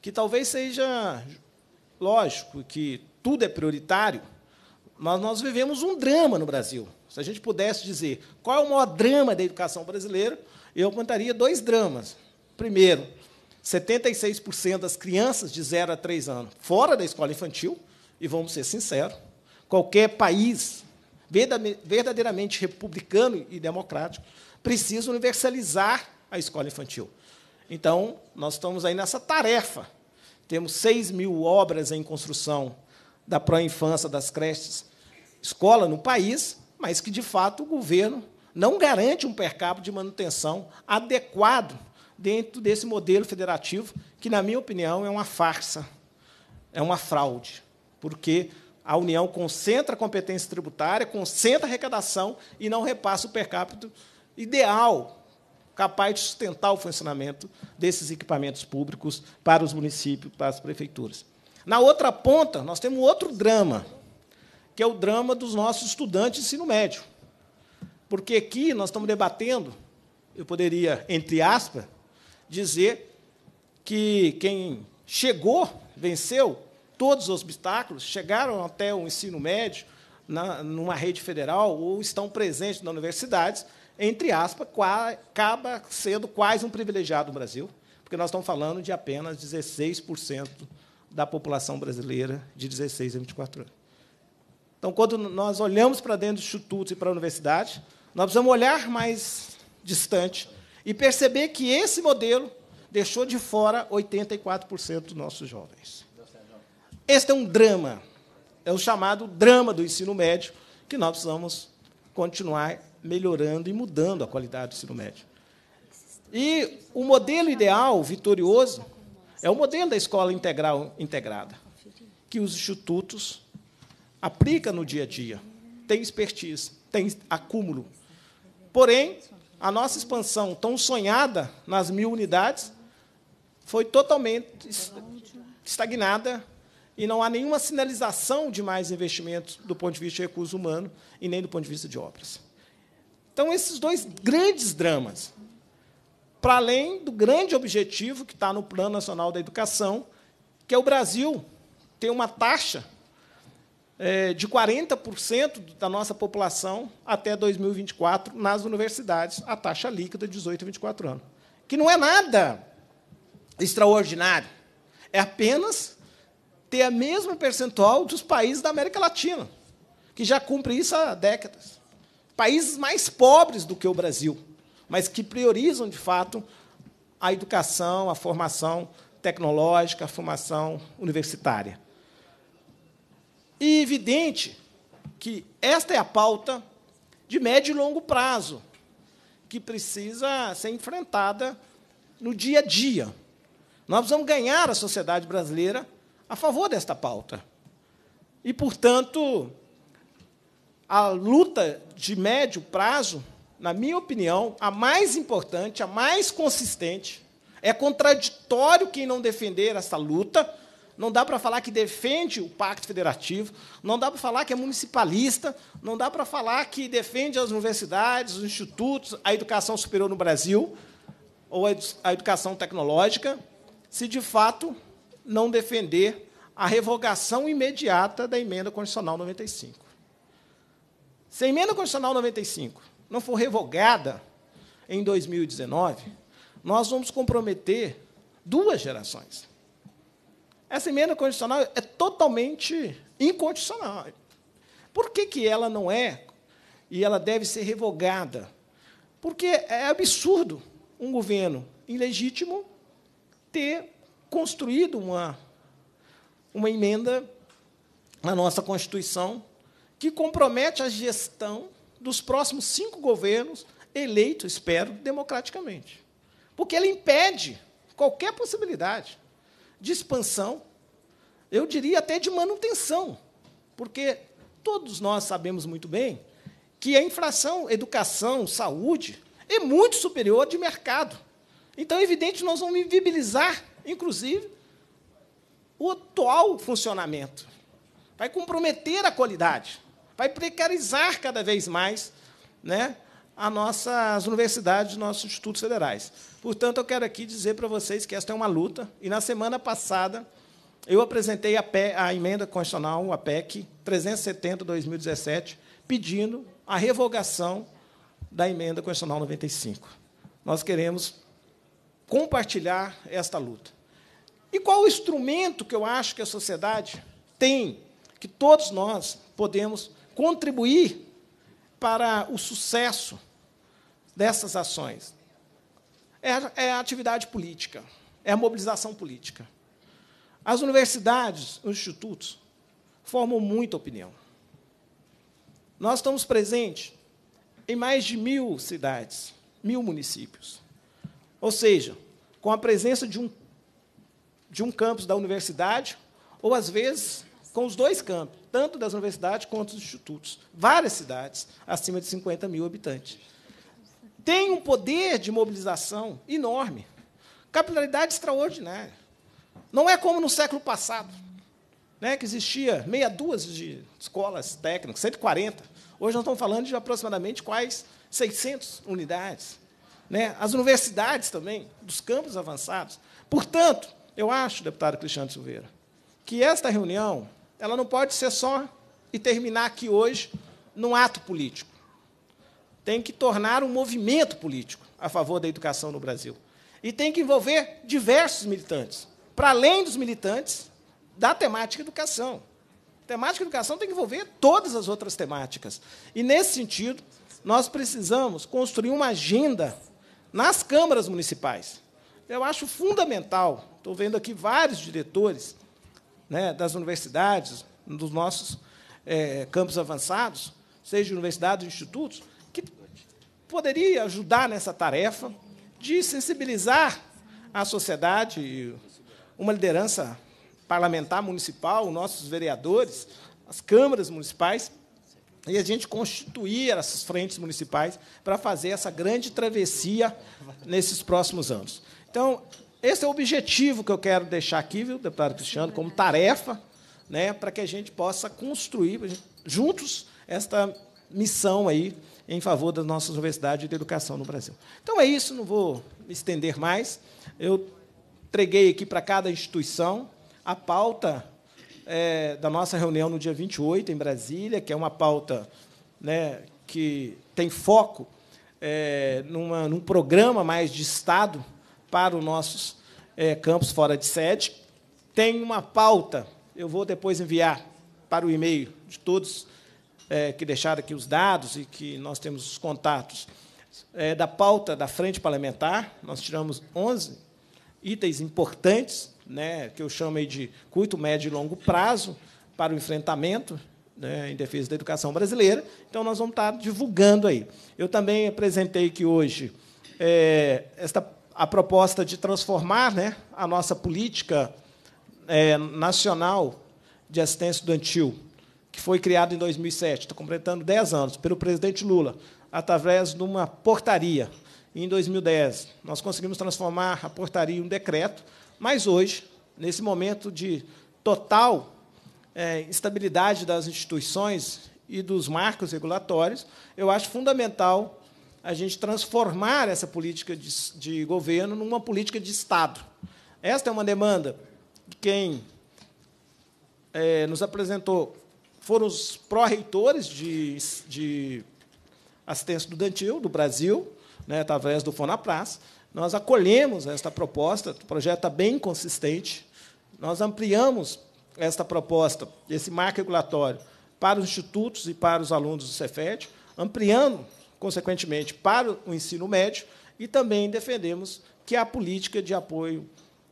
que talvez seja lógico que tudo é prioritário, mas nós vivemos um drama no Brasil. Se a gente pudesse dizer qual é o maior drama da educação brasileira, eu apontaria dois dramas. Primeiro, 76% das crianças de 0 a 3 anos fora da escola infantil, e vamos ser sinceros: qualquer país verdadeiramente republicano e democrático precisa universalizar a escola infantil. Então, nós estamos aí nessa tarefa. Temos 6 mil obras em construção da pró-infância, das creches, escola no país, mas que, de fato, o governo não garante um per capita de manutenção adequado dentro desse modelo federativo, que, na minha opinião, é uma farsa, é uma fraude porque a União concentra a competência tributária, concentra a arrecadação e não repassa o per capita ideal capaz de sustentar o funcionamento desses equipamentos públicos para os municípios, para as prefeituras. Na outra ponta, nós temos outro drama, que é o drama dos nossos estudantes de ensino médio. Porque aqui nós estamos debatendo, eu poderia, entre aspas, dizer que quem chegou, venceu, todos os obstáculos, chegaram até o ensino médio na, numa rede federal ou estão presentes nas universidades, entre aspas, acaba sendo quase um privilegiado no Brasil, porque nós estamos falando de apenas 16% da população brasileira de 16 a 24 anos. Então, quando nós olhamos para dentro dos institutos e para a universidade, nós precisamos olhar mais distante e perceber que esse modelo deixou de fora 84% dos nossos jovens. Este é um drama, é o chamado drama do ensino médio, que nós precisamos continuar melhorando e mudando a qualidade do ensino médio. E o modelo ideal, vitorioso, é o modelo da escola integral integrada, que os institutos aplicam no dia a dia. Tem expertise, tem acúmulo. Porém, a nossa expansão tão sonhada nas mil unidades foi totalmente estagnada e não há nenhuma sinalização de mais investimentos do ponto de vista de recurso humano e nem do ponto de vista de obras. Então, esses dois grandes dramas, para além do grande objetivo que está no Plano Nacional da Educação, que é o Brasil ter uma taxa é, de 40% da nossa população até 2024 nas universidades, a taxa líquida de 18 a 24 anos. Que não é nada extraordinário, é apenas ter a mesma percentual dos países da América Latina, que já cumpre isso há décadas. Países mais pobres do que o Brasil, mas que priorizam, de fato, a educação, a formação tecnológica, a formação universitária. E evidente que esta é a pauta de médio e longo prazo, que precisa ser enfrentada no dia a dia. Nós vamos ganhar a sociedade brasileira a favor desta pauta. E, portanto, a luta de médio prazo, na minha opinião, a mais importante, a mais consistente, é contraditório quem não defender essa luta. Não dá para falar que defende o Pacto Federativo, não dá para falar que é municipalista, não dá para falar que defende as universidades, os institutos, a educação superior no Brasil, ou a educação tecnológica, se de fato não defender a revogação imediata da emenda constitucional 95. Se a emenda constitucional 95 não for revogada em 2019, nós vamos comprometer duas gerações. Essa emenda constitucional é totalmente inconstitucional. Por que, que ela não é e ela deve ser revogada? Porque é absurdo um governo ilegítimo ter construído uma, uma emenda na nossa Constituição que compromete a gestão dos próximos cinco governos eleitos, espero, democraticamente. Porque ela impede qualquer possibilidade de expansão, eu diria até de manutenção, porque todos nós sabemos muito bem que a inflação, educação, saúde, é muito superior de mercado. Então, é evidente, nós vamos viabilizar inclusive, o atual funcionamento. Vai comprometer a qualidade, vai precarizar cada vez mais né, as nossas universidades, nossos institutos federais. Portanto, eu quero aqui dizer para vocês que esta é uma luta, e na semana passada eu apresentei a, PEC, a emenda constitucional, a PEC 370-2017, pedindo a revogação da emenda constitucional 95. Nós queremos compartilhar esta luta. E qual o instrumento que eu acho que a sociedade tem, que todos nós podemos contribuir para o sucesso dessas ações? É, é a atividade política, é a mobilização política. As universidades, os institutos, formam muita opinião. Nós estamos presentes em mais de mil cidades, mil municípios. Ou seja, com a presença de um, de um campus da universidade, ou às vezes com os dois campos, tanto das universidades quanto dos institutos. Várias cidades acima de 50 mil habitantes. Tem um poder de mobilização enorme, capilaridade extraordinária. Não é como no século passado, né, que existia meia dúzia de escolas técnicas, 140. Hoje nós estamos falando de aproximadamente quais 600 unidades né? as universidades também, dos campos avançados. Portanto, eu acho, deputado Cristiano Silveira, que esta reunião ela não pode ser só e terminar aqui hoje num ato político. Tem que tornar um movimento político a favor da educação no Brasil. E tem que envolver diversos militantes, para além dos militantes da temática educação. A temática educação tem que envolver todas as outras temáticas. E, nesse sentido, nós precisamos construir uma agenda nas câmaras municipais. Eu acho fundamental, estou vendo aqui vários diretores né, das universidades, dos nossos é, campos avançados, seja universidades ou institutos, que poderia ajudar nessa tarefa de sensibilizar a sociedade, uma liderança parlamentar municipal, nossos vereadores, as câmaras municipais, e a gente constituir essas frentes municipais para fazer essa grande travessia nesses próximos anos. Então, esse é o objetivo que eu quero deixar aqui, viu, deputado Cristiano, como tarefa, né, para que a gente possa construir juntos esta missão aí em favor das nossas universidades de educação no Brasil. Então é isso, não vou me estender mais. Eu entreguei aqui para cada instituição a pauta é, da nossa reunião no dia 28, em Brasília, que é uma pauta né, que tem foco é, numa, num programa mais de Estado para os nossos é, campos fora de sede. Tem uma pauta, eu vou depois enviar para o e-mail de todos é, que deixaram aqui os dados e que nós temos os contatos, é, da pauta da Frente Parlamentar. Nós tiramos 11 itens importantes né, que eu chamo de curto, médio e longo prazo para o enfrentamento né, em defesa da educação brasileira. Então, nós vamos estar divulgando aí. Eu também apresentei aqui hoje é, esta, a proposta de transformar né, a nossa política é, nacional de assistência estudantil, que foi criada em 2007, está completando 10 anos, pelo presidente Lula, através de uma portaria. Em 2010, nós conseguimos transformar a portaria em um decreto, mas hoje, nesse momento de total é, instabilidade das instituições e dos marcos regulatórios, eu acho fundamental a gente transformar essa política de, de governo numa política de Estado. Esta é uma demanda de quem é, nos apresentou foram os pró-reitores de, de assistência estudantil do Brasil, né, através do Praça, nós acolhemos esta proposta, o projeto está bem consistente. Nós ampliamos esta proposta, esse marco regulatório, para os institutos e para os alunos do Cefet, ampliando, consequentemente, para o ensino médio, e também defendemos que a política de apoio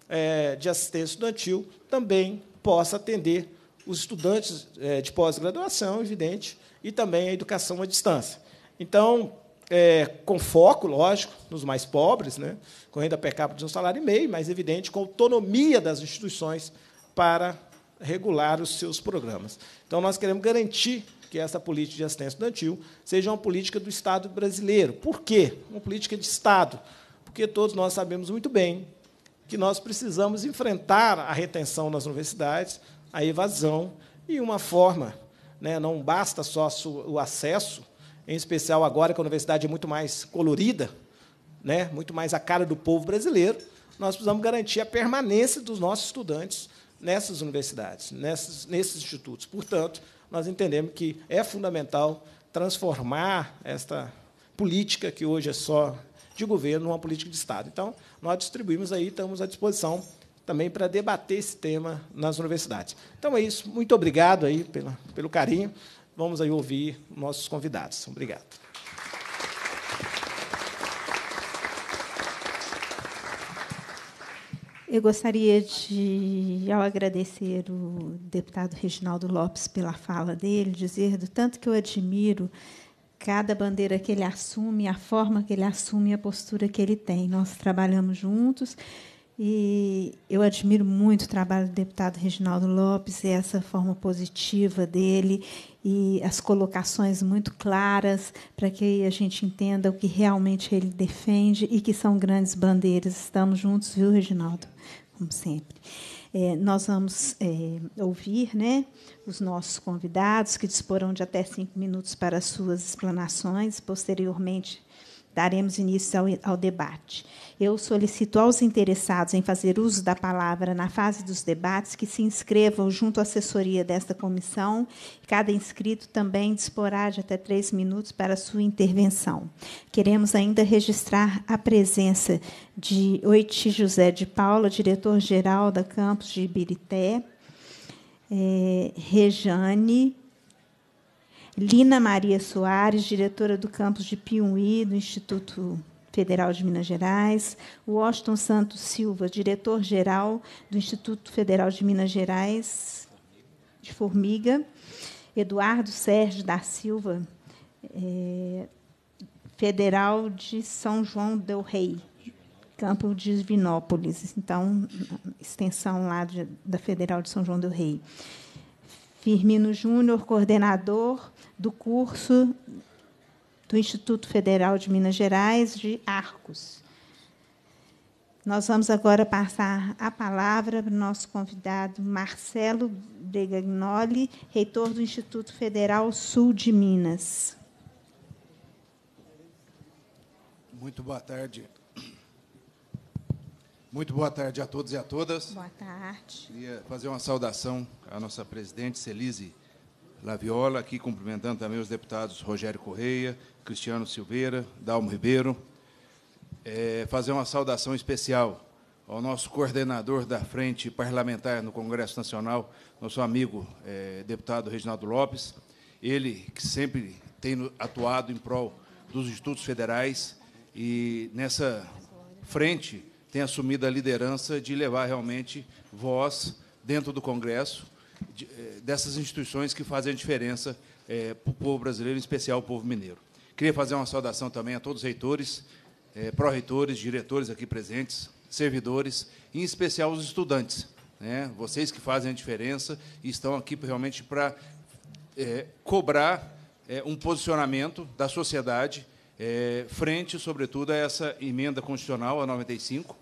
é, de assistência estudantil também possa atender os estudantes é, de pós-graduação, evidente, e também a educação à distância. Então, é, com foco, lógico, nos mais pobres, né, com renda per capita de um salário e meio, mas, evidente, com autonomia das instituições para regular os seus programas. Então, nós queremos garantir que essa política de assistência estudantil seja uma política do Estado brasileiro. Por quê? Uma política de Estado. Porque todos nós sabemos muito bem que nós precisamos enfrentar a retenção nas universidades, a evasão, e uma forma, né, não basta só o acesso em especial agora que a universidade é muito mais colorida, né, muito mais a cara do povo brasileiro, nós precisamos garantir a permanência dos nossos estudantes nessas universidades, nesses, nesses institutos. Portanto, nós entendemos que é fundamental transformar esta política que hoje é só de governo numa política de Estado. Então, nós distribuímos aí, estamos à disposição também para debater esse tema nas universidades. Então é isso. Muito obrigado aí pela, pelo carinho. Vamos aí ouvir nossos convidados. Obrigado. Eu gostaria de, ao agradecer o deputado Reginaldo Lopes pela fala dele, dizer do tanto que eu admiro cada bandeira que ele assume, a forma que ele assume, a postura que ele tem. Nós trabalhamos juntos e eu admiro muito o trabalho do deputado Reginaldo Lopes, e é essa forma positiva dele e as colocações muito claras para que a gente entenda o que realmente ele defende e que são grandes bandeiras. Estamos juntos, viu, Reginaldo? Como sempre. É, nós vamos é, ouvir né, os nossos convidados, que disporão de até cinco minutos para suas explanações. Posteriormente, Daremos início ao, ao debate. Eu solicito aos interessados em fazer uso da palavra na fase dos debates que se inscrevam junto à assessoria desta comissão. Cada inscrito também disporá de até três minutos para sua intervenção. Queremos ainda registrar a presença de Oiti José de Paula, diretor-geral da Campus de Ibirité, eh, Rejane Lina Maria Soares, diretora do campus de Piumhi, do Instituto Federal de Minas Gerais, Washington Santos Silva, diretor-geral do Instituto Federal de Minas Gerais, de Formiga, Eduardo Sérgio da Silva, é, Federal de São João del Rei, campo de Vinópolis, então, extensão lá de, da Federal de São João del Rei. Firmino Júnior, coordenador do curso do Instituto Federal de Minas Gerais de Arcos. Nós vamos agora passar a palavra para o nosso convidado Marcelo Degagnoli, reitor do Instituto Federal Sul de Minas. Muito boa tarde muito boa tarde a todos e a todas. Boa tarde. Queria fazer uma saudação à nossa presidente Celise Laviola, aqui cumprimentando também os deputados Rogério Correia, Cristiano Silveira, Dalmo Ribeiro. É, fazer uma saudação especial ao nosso coordenador da Frente Parlamentar no Congresso Nacional, nosso amigo é, deputado Reginaldo Lopes, ele que sempre tem atuado em prol dos institutos federais e nessa frente tem assumido a liderança de levar realmente voz dentro do Congresso eh, dessas instituições que fazem a diferença é, eh, para o povo brasileiro, em especial o povo mineiro. Queria fazer uma saudação também a todos os reitores, é, pró-reitores, diretores aqui presentes, servidores, em especial os estudantes. Né? Vocês que fazem a diferença e estão aqui realmente para é, cobrar um posicionamento da sociedade é, frente, sobretudo, a essa emenda constitucional, a 95,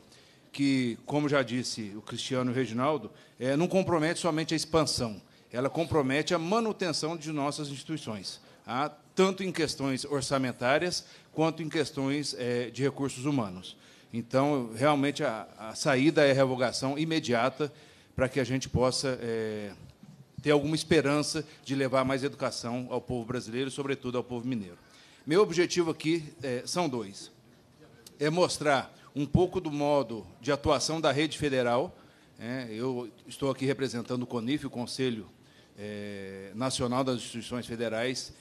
que, como já disse o Cristiano e o Reginaldo, é, não compromete somente a expansão, ela compromete a manutenção de nossas instituições, tá? tanto em questões orçamentárias quanto em questões é, de recursos humanos. Então, realmente, a, a, saída é a revogação imediata para que a gente possa é, ter alguma esperança de levar mais educação ao povo brasileiro, sobretudo ao povo mineiro. Meu objetivo aqui é, são dois: é mostrar um pouco do modo de atuação da rede federal. É, eu estou aqui representando o CONIF, o Conselho é, Nacional das Instituições Federais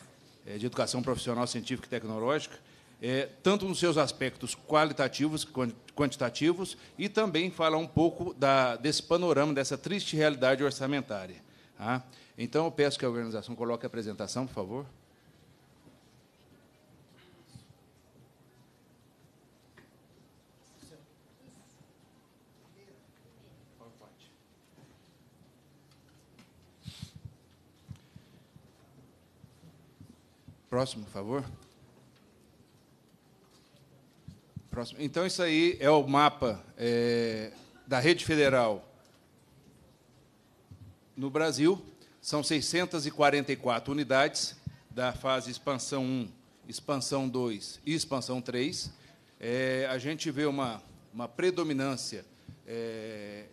é, de Educação Profissional Científica e Tecnológica, é, tanto nos seus aspectos qualitativos, quantitativos, e também falar um pouco da, desse panorama, dessa triste realidade orçamentária. Ah, então, eu peço que a organização coloque a apresentação, por favor. Próximo, por favor. Próximo. Então, isso aí é o mapa é, da rede federal no Brasil. São 644 unidades da fase expansão 1, expansão 2 e expansão 3. É, a gente vê uma, uma predominância, é,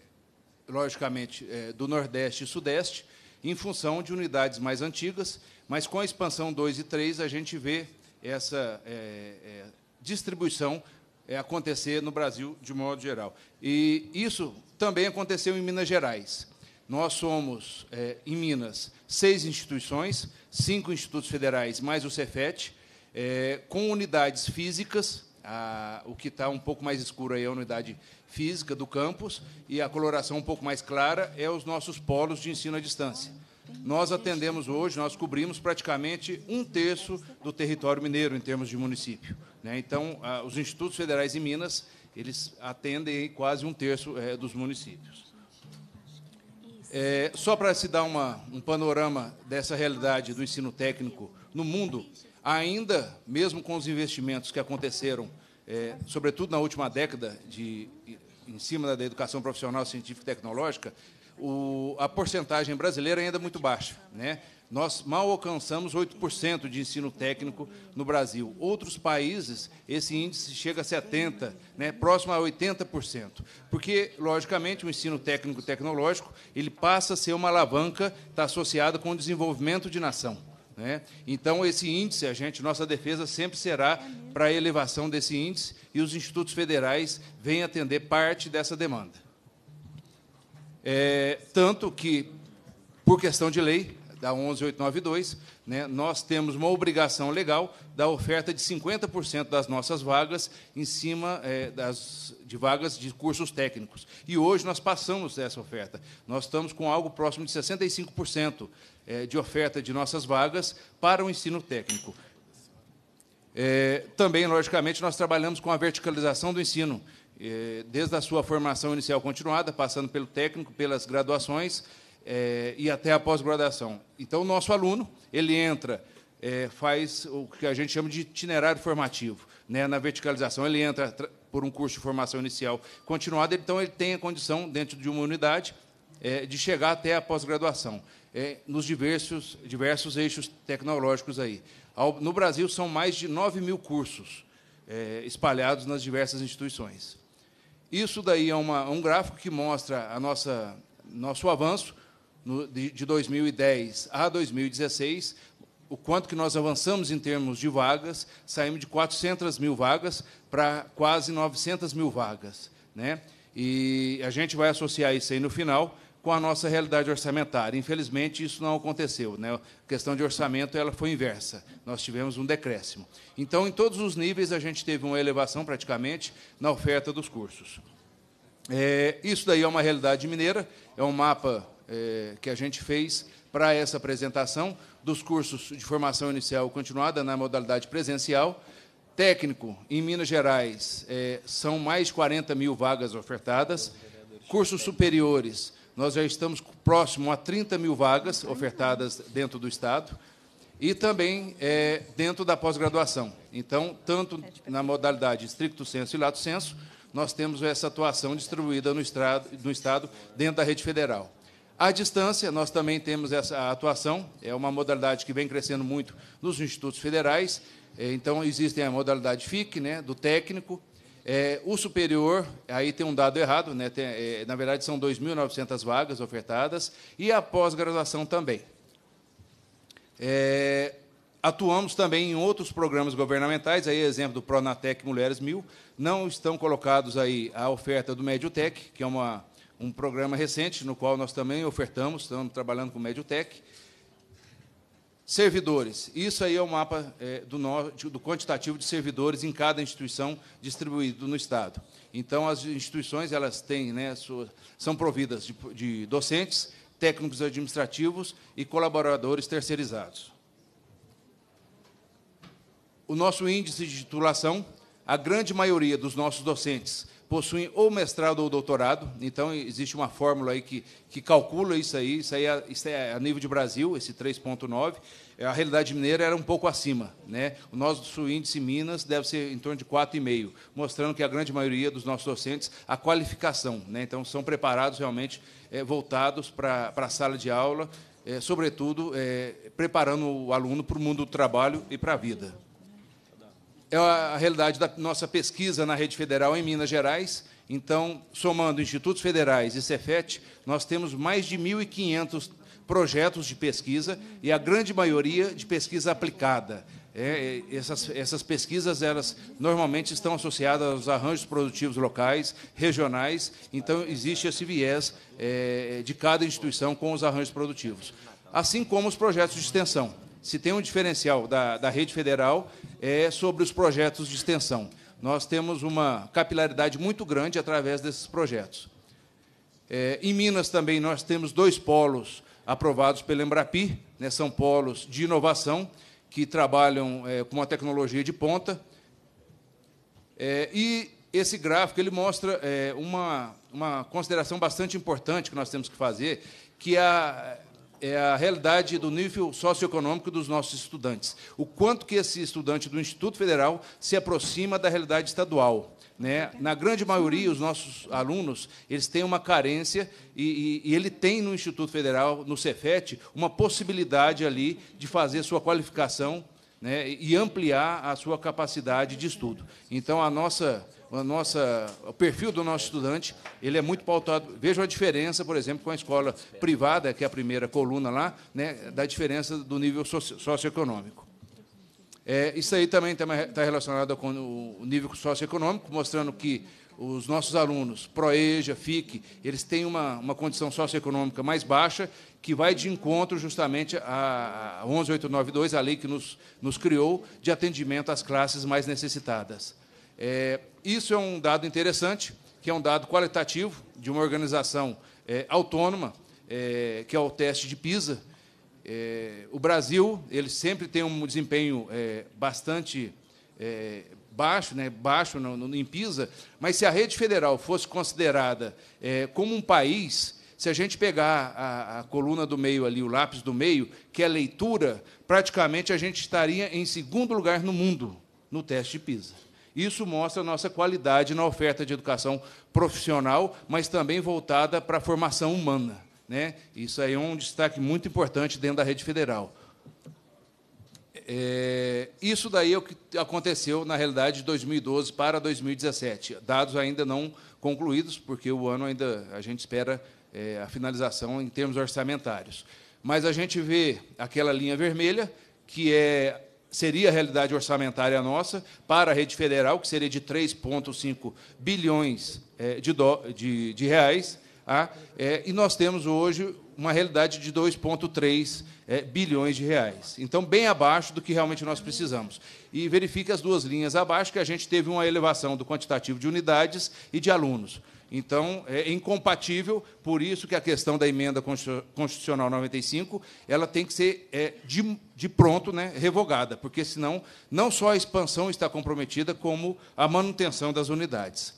logicamente, é, do Nordeste e Sudeste, em função de unidades mais antigas mas com a expansão 2 e 3, a gente vê essa é, é, distribuição é, acontecer no Brasil de modo geral. E isso também aconteceu em Minas Gerais. Nós somos, é, em Minas, seis instituições, cinco institutos federais, mais o Cefet, é, com unidades físicas, a, o que está um pouco mais escuro aí é a unidade física do campus, e a coloração um pouco mais clara é os nossos polos de ensino à distância. Nós atendemos hoje, nós cobrimos praticamente um terço do território mineiro em termos de município. Né? Então, ah, os institutos federais em Minas, eles atendem quase um terço é, dos municípios. É, só para se dar uma, um panorama dessa realidade do ensino técnico no mundo, ainda, mesmo com os investimentos que aconteceram, é, sobretudo na última década, de, em cima da educação profissional científica e tecnológica, o, a porcentagem brasileira ainda é muito baixa. Né? Nós mal alcançamos 8% de ensino técnico no Brasil. Outros países, esse índice chega a 70%, né, próximo a 80%. Porque, logicamente, o ensino técnico tecnológico ele passa a ser uma alavanca, está associada com o desenvolvimento de nação. Né? Então, esse índice, a gente, nossa defesa sempre será para a elevação desse índice e os institutos federais vêm atender parte dessa demanda. É, tanto que, por questão de lei, da 11892, né, nós temos uma obrigação legal da oferta de 50% das nossas vagas em cima é, das, de vagas de cursos técnicos. E hoje nós passamos dessa oferta. Nós estamos com algo próximo de 65% é, de oferta de nossas vagas para o ensino técnico. É, também, logicamente, nós trabalhamos com a verticalização do ensino. Eh, desde a sua formação inicial continuada, passando pelo técnico, pelas graduações é, e até a pós-graduação. Então, o nosso aluno ele entra, é, faz o que a gente chama de itinerário formativo. Né, na verticalização, ele entra por um curso de formação inicial continuada, então ele tem a condição, dentro de uma unidade, é, de chegar até a pós-graduação, nos diversos, diversos eixos tecnológicos. aí. Ao, no Brasil, são mais de 9 mil cursos espalhados nas diversas instituições. Isso daí é, uma, um gráfico que mostra a nossa, nosso avanço no, de, de 2010 a 2016, o quanto que nós avançamos em termos de vagas, saímos de 400 mil vagas para quase 900 mil vagas. Né? E a gente vai associar isso aí no final com a nossa realidade orçamentária. Infelizmente, isso não aconteceu. Né? A questão de orçamento ela foi inversa. Nós tivemos um decréscimo. Então, em todos os níveis, a gente teve uma elevação, praticamente, na oferta dos cursos. É, isso daí é uma realidade mineira, é um mapa é, que a gente fez para essa apresentação dos cursos de formação inicial continuada na modalidade presencial. Técnico, em Minas Gerais, é, são mais de 40 mil vagas ofertadas. Cursos superiores, nós já estamos próximo a 30 mil vagas ofertadas dentro do Estado e também é, dentro da pós-graduação. Então, tanto é na modalidade estricto senso e lato senso, nós temos essa atuação distribuída no estado, no estado dentro da rede federal. À distância, nós também temos essa atuação, é uma modalidade que vem crescendo muito nos institutos federais. É, então, existem a modalidade FIC, né, do técnico, é, o superior, aí tem um dado errado, né? Tem, é, na verdade são 2.900 vagas ofertadas, e a pós-graduação também. É, atuamos também em outros programas governamentais, aí exemplo do Pronatec Mulheres Mil, não estão colocados aí a oferta do Mediotec, que é uma, um programa recente no qual nós também ofertamos, estamos trabalhando com o Mediotec, Servidores. Isso aí é o mapa é, do, norte, do quantitativo de servidores em cada instituição distribuído no Estado. Então, as instituições elas têm, né, sua, são providas de, de docentes, técnicos administrativos e colaboradores terceirizados. O nosso índice de titulação, a grande maioria dos nossos docentes possuem ou mestrado ou doutorado, então existe uma fórmula aí que, que calcula isso aí, isso aí é, isso é a nível de Brasil, esse 3,9, a realidade mineira era um pouco acima. Né? O nosso índice Minas deve ser em torno de 4,5, mostrando que a grande maioria dos nossos docentes, a qualificação, né? então, são preparados realmente, é, voltados para a sala de aula, é, sobretudo é, preparando o aluno para o mundo do trabalho e para a vida. É a realidade da nossa pesquisa na rede federal em Minas Gerais, então, somando institutos federais e Cefet, nós temos mais de 1.500 projetos de pesquisa e a grande maioria de pesquisa aplicada. É, é, essas, essas, pesquisas, elas normalmente estão associadas aos arranjos produtivos locais, regionais, então existe esse viés é, de cada instituição com os arranjos produtivos. Assim como os projetos de extensão. Se tem um diferencial da, da rede federal, é sobre os projetos de extensão. Nós temos uma capilaridade muito grande através desses projetos. É, em Minas também nós temos dois polos aprovados pela Embrapi, né, são polos de inovação que trabalham é, com uma tecnologia de ponta. É, e esse gráfico ele mostra é, uma, uma consideração bastante importante que nós temos que fazer, que é a, é a realidade do nível socioeconômico dos nossos estudantes. O quanto que esse estudante do Instituto Federal se aproxima da realidade estadual. Né? Na grande maioria, os nossos alunos eles têm uma carência e, e, e ele tem no Instituto Federal, no Cefet, uma possibilidade ali de fazer sua qualificação né? e ampliar a sua capacidade de estudo. Então, a nossa a nossa, o perfil do nosso estudante, ele é muito pautado. Vejo a diferença, por exemplo, com a escola privada, que é a primeira coluna lá, né, da diferença do nível socioeconômico. É, isso aí também está relacionado com o nível socioeconômico, mostrando que os nossos alunos, ProEja, FIC, eles têm uma, uma condição socioeconômica mais baixa, que vai de encontro justamente à 11892, a lei que nos, nos criou, de atendimento às classes mais necessitadas. É, isso é um dado interessante, que é um dado qualitativo de uma organização é, autônoma, é, que é o teste de PISA. É, o Brasil ele sempre tem um desempenho é, bastante é, baixo, né, baixo no, no, em PISA, mas se a rede federal fosse considerada é, como um país, se a gente pegar a, a, coluna do meio ali, o lápis do meio, que é leitura, praticamente a gente estaria em segundo lugar no mundo no teste de PISA. Isso mostra a nossa qualidade na oferta de educação profissional, mas também voltada para a formação humana. Né? Isso aí é um destaque muito importante dentro da rede federal. É, isso daí é o que aconteceu, na realidade, de 2012 para 2017. Dados ainda não concluídos, porque o ano ainda a gente espera é, a finalização em termos orçamentários. Mas a gente vê aquela linha vermelha, que é seria a realidade orçamentária nossa, para a rede federal, que seria de 3,5 bilhões é, de, do, de, de reais, ah, é, e nós temos hoje uma realidade de 2,3 é, bilhões de reais. Então, bem abaixo do que realmente nós precisamos. E verifique as duas linhas abaixo, que a gente teve uma elevação do quantitativo de unidades e de alunos. Então, é incompatível, por isso que a questão da emenda constitucional 95 ela tem que ser é, de, de, pronto né, revogada, porque senão não só a expansão está comprometida, como a manutenção das unidades.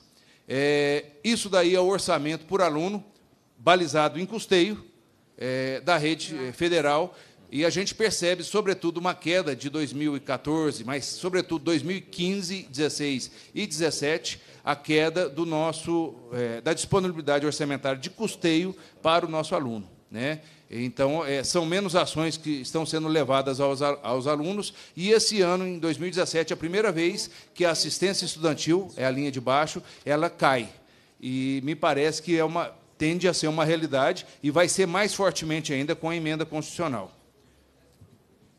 É, isso daí é o orçamento por aluno, balizado em custeio é, da rede é, federal. E a gente percebe, sobretudo, uma queda de 2014, mas, sobretudo, 2015, 16 e 17 a queda do nosso, é, da disponibilidade orçamentária de custeio para o nosso aluno. Né? Então, é, são menos ações que estão sendo levadas aos, aos, alunos. E esse ano, em 2017, é a primeira vez que a assistência estudantil, é a linha de baixo, ela cai. E me parece que é uma, tende a ser uma realidade e vai ser mais fortemente ainda com a emenda constitucional.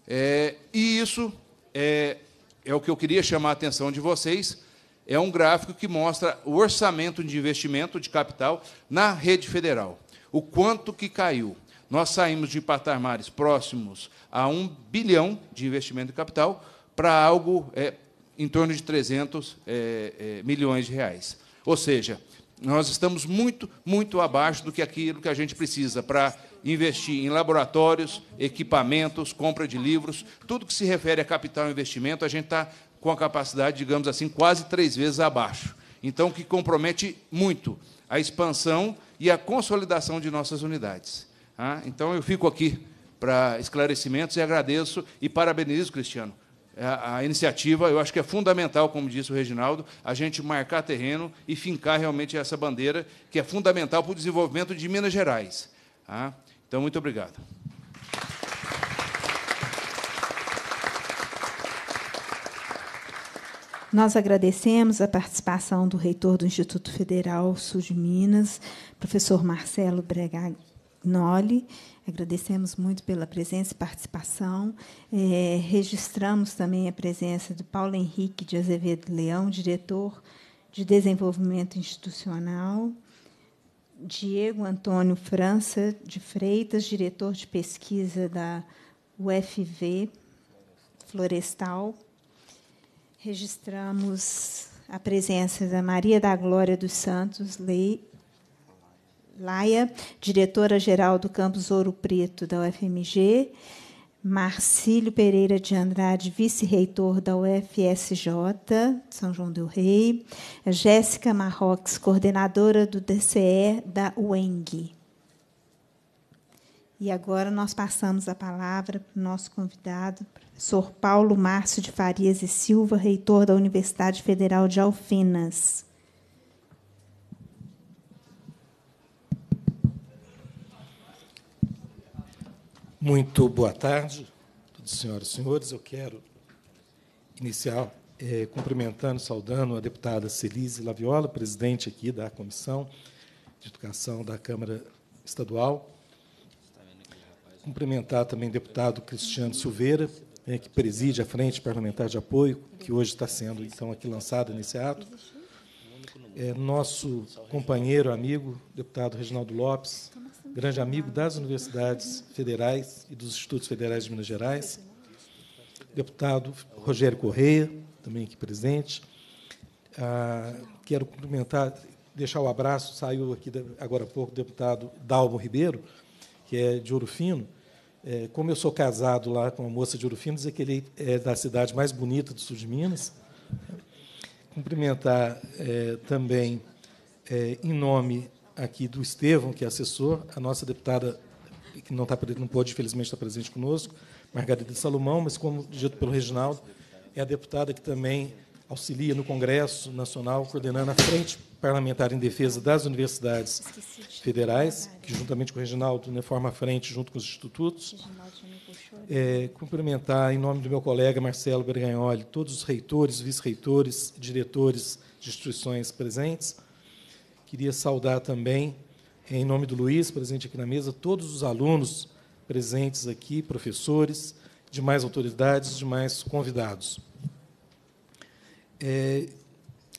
É, e isso é, é o que eu queria chamar a atenção de vocês é um gráfico que mostra o orçamento de investimento de capital na rede federal. O quanto que caiu. Nós saímos de patamares próximos a 1 bilhão de investimento de capital para algo é, em torno de 300 é, é, milhões de reais. Ou seja, nós estamos muito, muito abaixo do que aquilo que a gente precisa para investir em laboratórios, equipamentos, compra de livros, tudo que se refere a capital e investimento, a gente está com a capacidade, digamos assim, quase três vezes abaixo. Então, que compromete muito a expansão e a consolidação de nossas unidades. Ah, então, eu fico aqui para esclarecimentos e agradeço e parabenizo, Cristiano, a, iniciativa. Eu acho que é fundamental, como disse o Reginaldo, a gente marcar terreno e fincar realmente essa bandeira, que é fundamental para o desenvolvimento de Minas Gerais. Ah, então, muito obrigado. Nós agradecemos a participação do reitor do Instituto Federal Sul de Minas, professor Marcelo Bregagnoli. Agradecemos muito pela presença e participação. É, registramos também a presença do Paulo Henrique de Azevedo Leão, diretor de Desenvolvimento Institucional. Diego Antônio França de Freitas, diretor de pesquisa da UFV Florestal. Registramos a presença da Maria da Glória dos Santos Laia, diretora-geral do Campus Ouro Preto da UFMG, Marcílio Pereira de Andrade, vice-reitor da UFSJ, São João del Rei, Jéssica Marrox, coordenadora do DCE da UENG. E agora nós passamos a palavra para o nosso convidado, Sr. Paulo Márcio de Farias e Silva, reitor da Universidade Federal de Alfenas. Muito boa tarde, senhoras e senhores. Eu quero iniciar é, cumprimentando, saudando a deputada Celise Laviola, presidente aqui da Comissão de Educação da Câmara Estadual. Cumprimentar também o deputado Cristiano Silveira, né, que preside a Frente Parlamentar de Apoio, que hoje está sendo então aqui lançada nesse ato. É nosso companheiro, amigo, deputado Reginaldo Lopes, grande amigo das universidades federais e dos institutos federais de Minas Gerais. Deputado Rogério Correia, também aqui presente. Ah, quero cumprimentar, deixar o abraço, saiu aqui agora há pouco o deputado Dalmo Ribeiro, que é de Ouro Fino, é, como eu sou casado lá com uma moça de Urufino, dizer é que ele é da cidade mais bonita do sul de Minas. Cumprimentar é, também, é, em nome aqui do Estevão, que é assessor, a nossa deputada, que não, tá, não pôde, infelizmente, estar tá presente conosco, Margarida Salomão, mas, como dito pelo Reginaldo, é a deputada que também auxilia no Congresso Nacional, coordenando a Frente Parlamentar em Defesa das Universidades de Federais, que juntamente com o Reginaldo né, forma a frente junto com os institutos. É, cumprimentar, em nome do meu colega Marcelo Bergagnoli, todos os reitores, vice-reitores, diretores de instituições presentes. Queria saudar também, em nome do Luiz, presente aqui na mesa, todos os alunos presentes aqui, professores, demais autoridades, demais convidados. É,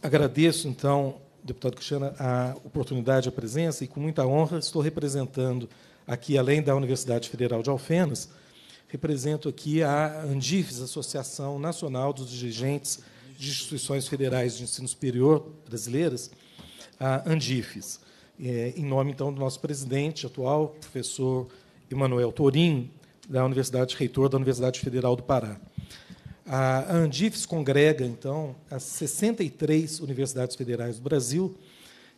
agradeço, então, deputado Cristiano, a oportunidade, a presença, e com muita honra estou representando aqui, além da Universidade Federal de Alfenas, represento aqui a ANDIFES, Associação Nacional dos Dirigentes de Instituições Federais de Ensino Superior Brasileiras, a ANDIFES. É, em nome, então, do nosso presidente atual, professor Emanuel Torim, da Universidade Reitor da Universidade Federal do Pará. A Andifes congrega, então, as 63 universidades federais do Brasil,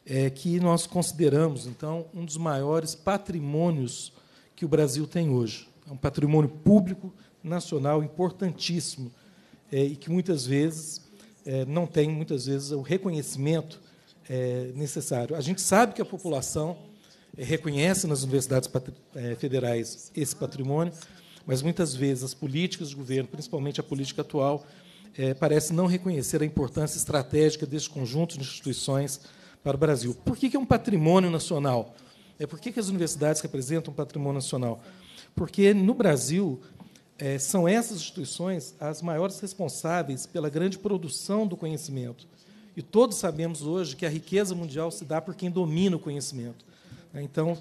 é, que nós consideramos, então, um dos maiores patrimônios que o Brasil tem hoje. É um patrimônio público nacional importantíssimo é, e que muitas vezes é, não tem muitas vezes o reconhecimento é, necessário. A gente sabe que a população é, reconhece nas universidades é, federais esse patrimônio, mas muitas vezes as políticas de governo, principalmente a política atual, é, parece não reconhecer a importância estratégica desse conjunto de instituições para o Brasil. Por que, que é um patrimônio nacional? É por que, que as universidades representam um patrimônio nacional? Porque no Brasil é, são essas instituições as maiores responsáveis pela grande produção do conhecimento. E todos sabemos hoje que a riqueza mundial se dá por quem domina o conhecimento. Então,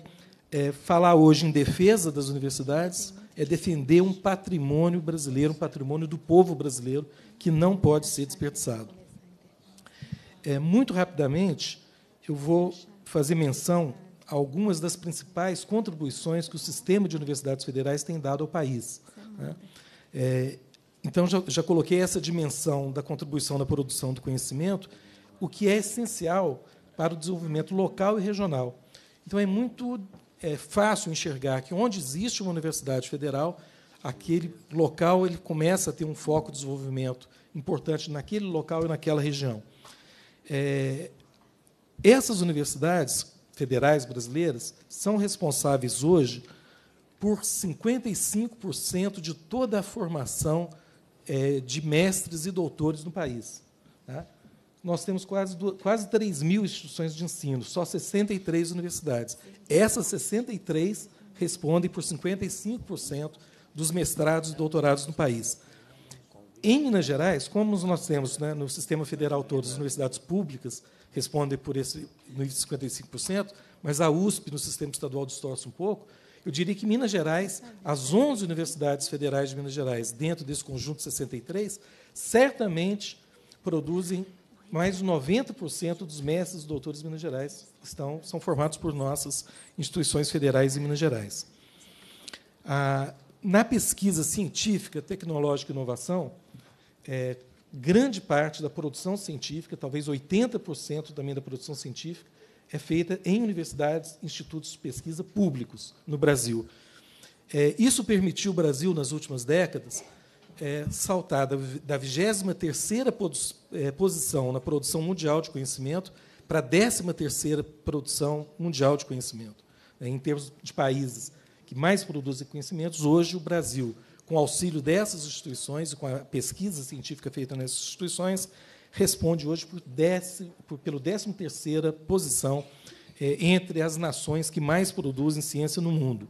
é, falar hoje em defesa das universidades é defender um patrimônio brasileiro, um patrimônio do povo brasileiro, que não pode ser desperdiçado. É, muito rapidamente, eu vou fazer menção a algumas das principais contribuições que o sistema de universidades federais tem dado ao país. Né? É, então, já, já coloquei essa dimensão da contribuição na produção do conhecimento, o que é essencial para o desenvolvimento local e regional. Então, é muito é fácil enxergar que onde existe uma universidade federal, aquele local ele começa a ter um foco de desenvolvimento importante naquele local e naquela região. É, essas universidades federais brasileiras são responsáveis hoje por 55% de toda a formação é, de mestres e doutores no país nós temos quase, quase 3 mil instituições de ensino, só 63 universidades. Essas 63 respondem por 55% dos mestrados e doutorados no país. Em Minas Gerais, como nós temos né, no sistema federal todo, as universidades públicas respondem por esse 55%, mas a USP no sistema estadual distorce um pouco, eu diria que Minas Gerais, as 11 universidades federais de Minas Gerais, dentro desse conjunto 63, certamente produzem mais de 90% dos mestres e doutores de Minas Gerais estão, são formados por nossas instituições federais em Minas Gerais. Ah, na pesquisa científica, tecnológica e inovação, é, grande parte da produção científica, talvez 80% também da produção científica, é feita em universidades, institutos de pesquisa públicos no Brasil. É, isso permitiu o Brasil, nas últimas décadas, é, saltar da 23ª é, posição na produção mundial de conhecimento para a 13ª produção mundial de conhecimento. É, em termos de países que mais produzem conhecimentos, hoje o Brasil, com auxílio dessas instituições e com a pesquisa científica feita nessas instituições, responde hoje por décimo, por, pelo 13ª posição é, entre as nações que mais produzem ciência no mundo.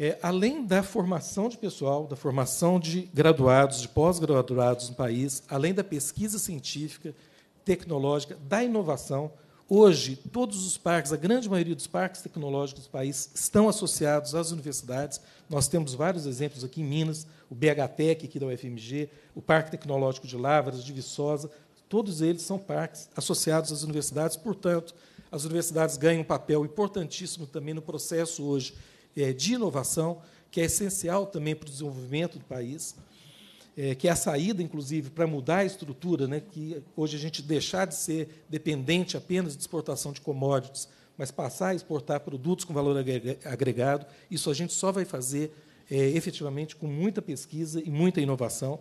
É, além da formação de pessoal, da formação de graduados, de pós-graduados no país, além da pesquisa científica, tecnológica, da inovação, hoje todos os parques, a grande maioria dos parques tecnológicos do país estão associados às universidades. Nós temos vários exemplos aqui em Minas, o BHTEC aqui da UFMG, o Parque Tecnológico de Lavras, de Viçosa, todos eles são parques associados às universidades, portanto, as universidades ganham um papel importantíssimo também no processo hoje é, de inovação, que é essencial também para o desenvolvimento do país, é, que é a saída, inclusive, para mudar a estrutura, né, que hoje a gente deixar de ser dependente apenas de exportação de commodities, mas passar a exportar produtos com valor agregado, isso a gente só vai fazer é, efetivamente com muita pesquisa e muita inovação.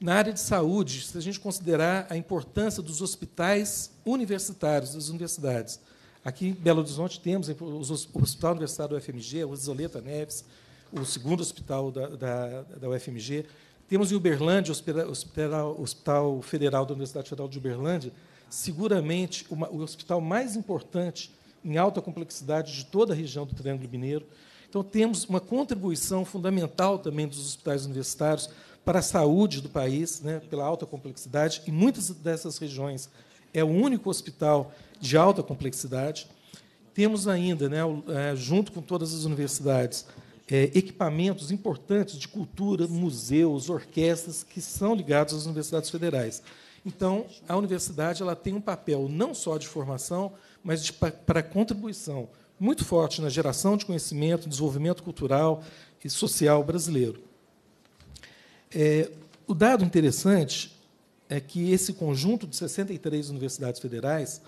Na área de saúde, se a gente considerar a importância dos hospitais universitários, das universidades, Aqui em Belo Horizonte temos o Hospital Universitário da UFMG, o Isoleta Neves, o segundo hospital da, da, da UFMG. Temos em Uberlândia, o Hospital, Hospital Federal da Universidade Federal de Uberlândia, seguramente uma, o hospital mais importante em alta complexidade de toda a região do Triângulo Mineiro. Então, temos uma contribuição fundamental também dos hospitais universitários para a saúde do país, né, pela alta complexidade. Em muitas dessas regiões, é o único hospital de alta complexidade. Temos ainda, né, é, junto com todas as universidades, é, equipamentos importantes de cultura, museus, orquestras que são ligados às universidades federais. Então, a universidade ela tem um papel não só de formação, mas de, para contribuição muito forte na geração de conhecimento, desenvolvimento cultural e social brasileiro. É, o dado interessante é que esse conjunto de 63 universidades federais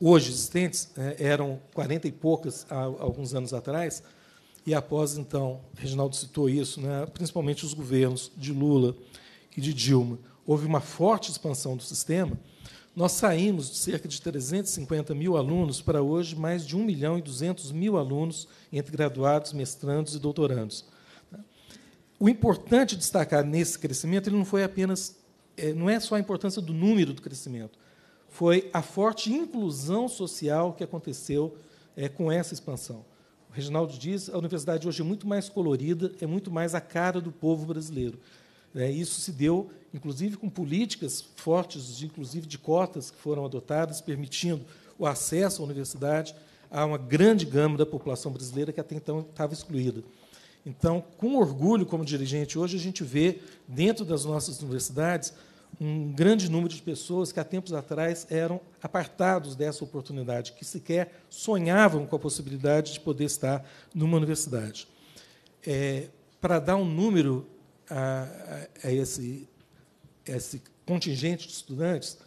hoje existentes, é, eram 40 e poucas há alguns anos atrás, e após, então, Reginaldo citou isso, né, principalmente os governos de Lula e de Dilma, houve uma forte expansão do sistema, nós saímos de cerca de 350 mil alunos para hoje mais de 1 milhão e 200 mil alunos entre graduados, mestrandos e doutorandos. O importante destacar nesse crescimento ele não foi apenas é, não é só a importância do número do crescimento, foi a forte inclusão social que aconteceu é, com essa expansão. O Reginaldo diz, a universidade hoje é muito mais colorida, é muito mais a cara do povo brasileiro. É, isso se deu, inclusive, com políticas fortes, inclusive de cotas que foram adotadas, permitindo o acesso à universidade a uma grande gama da população brasileira que até então estava excluída. Então, com orgulho, como dirigente, hoje a gente vê, dentro das nossas universidades, um grande número de pessoas que há tempos atrás eram apartados dessa oportunidade, que sequer sonhavam com a possibilidade de poder estar numa universidade. É, para dar um número a, a, esse, a esse, contingente de estudantes,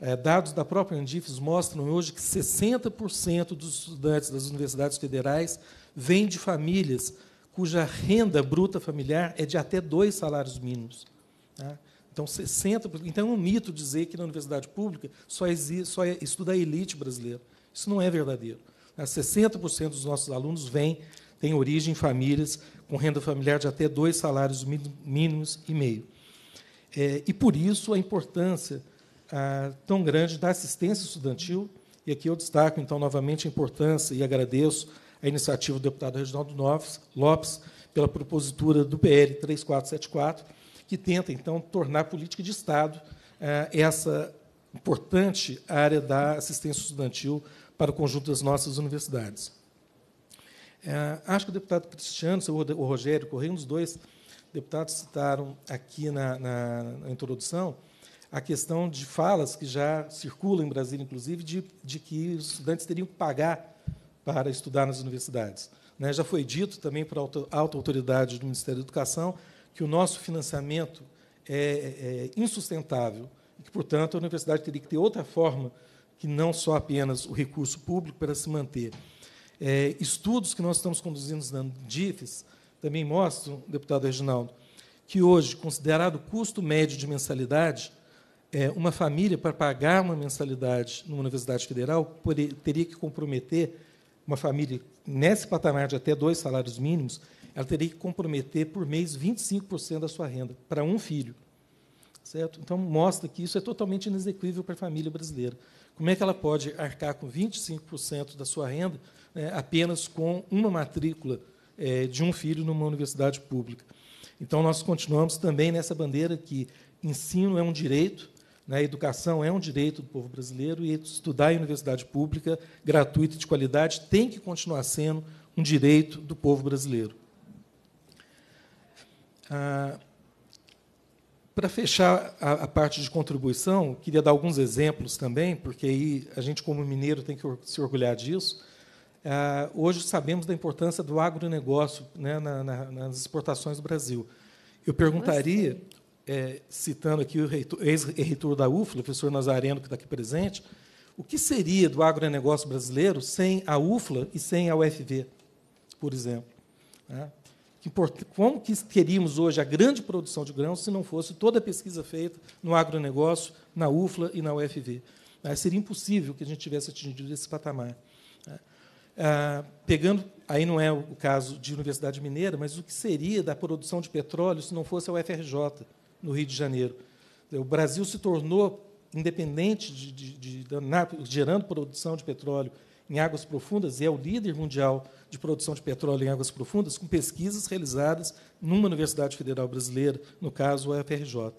é, dados da própria Andifes mostram hoje que 60% dos estudantes das universidades federais vêm de famílias cuja renda bruta familiar é de até dois salários mínimos. Tá? Então, 60%. Então, é um mito dizer que na universidade pública só, existe, só é estuda a elite brasileira. Isso não é verdadeiro. 60% né, dos nossos alunos vêm, têm origem em famílias com renda familiar de até dois salários mínimos e meio. É, e por isso a importância ah, tão grande da assistência estudantil, e aqui eu destaco, então, novamente a importância e agradeço a iniciativa do deputado Reginaldo Lopes pela propositura do PL 3474 que tenta, então, tornar política de Estado eh, essa importante área da assistência estudantil para o conjunto das nossas universidades. Eh, acho que o deputado Cristiano, o Rogério Correia, um dos dois deputados citaram aqui na, na, na introdução, a questão de falas que já circulam em Brasília, inclusive, de, de que os estudantes teriam que pagar para estudar nas universidades. Né. Já foi dito também por alta autoridade do Ministério da Educação que o nosso financiamento é, é, é insustentável e que, portanto, a universidade teria que ter outra forma que não só apenas o recurso público para se manter. É, estudos que nós estamos conduzindo na DIFES também mostram, deputado Reginaldo, que hoje, considerado o custo médio de mensalidade, é, uma família, para pagar uma mensalidade numa universidade federal, teria que comprometer uma família nesse patamar de até dois salários mínimos, ela teria que comprometer por mês 25% da sua renda para um filho. Certo? Então, mostra que isso é totalmente inexequível para a família brasileira. Como é que ela pode arcar com 25% da sua renda né, apenas com uma matrícula é, de um filho numa universidade pública? Então, nós continuamos também nessa bandeira que ensino é um direito, né, educação é um direito do povo brasileiro e estudar em universidade pública, gratuita e de qualidade, tem que continuar sendo um direito do povo brasileiro. Ah, para fechar a, a, parte de contribuição, queria dar alguns exemplos também, porque aí a gente, como mineiro, tem que se orgulhar disso. Ah, hoje sabemos da importância do agronegócio né, na, na, nas exportações do Brasil. Eu perguntaria, é, citando aqui o ex-reitor da UFLA, o professor Nazareno, que está aqui presente, o que seria do agronegócio brasileiro sem a UFLA e sem a UFV, por exemplo? Né? como que teríamos hoje a grande produção de grãos se não fosse toda a pesquisa feita no agronegócio, na UFLA e na UFV. Ah, seria impossível que a gente tivesse atingido esse patamar. Né? Ah, pegando, aí não é o caso de Universidade Mineira, mas o que seria da produção de petróleo se não fosse a UFRJ, no Rio de Janeiro. O Brasil se tornou independente, de, de, de, de gerando produção de petróleo em águas profundas e é o líder mundial de produção de petróleo em águas profundas, com pesquisas realizadas numa Universidade Federal Brasileira, no caso, a UFRJ.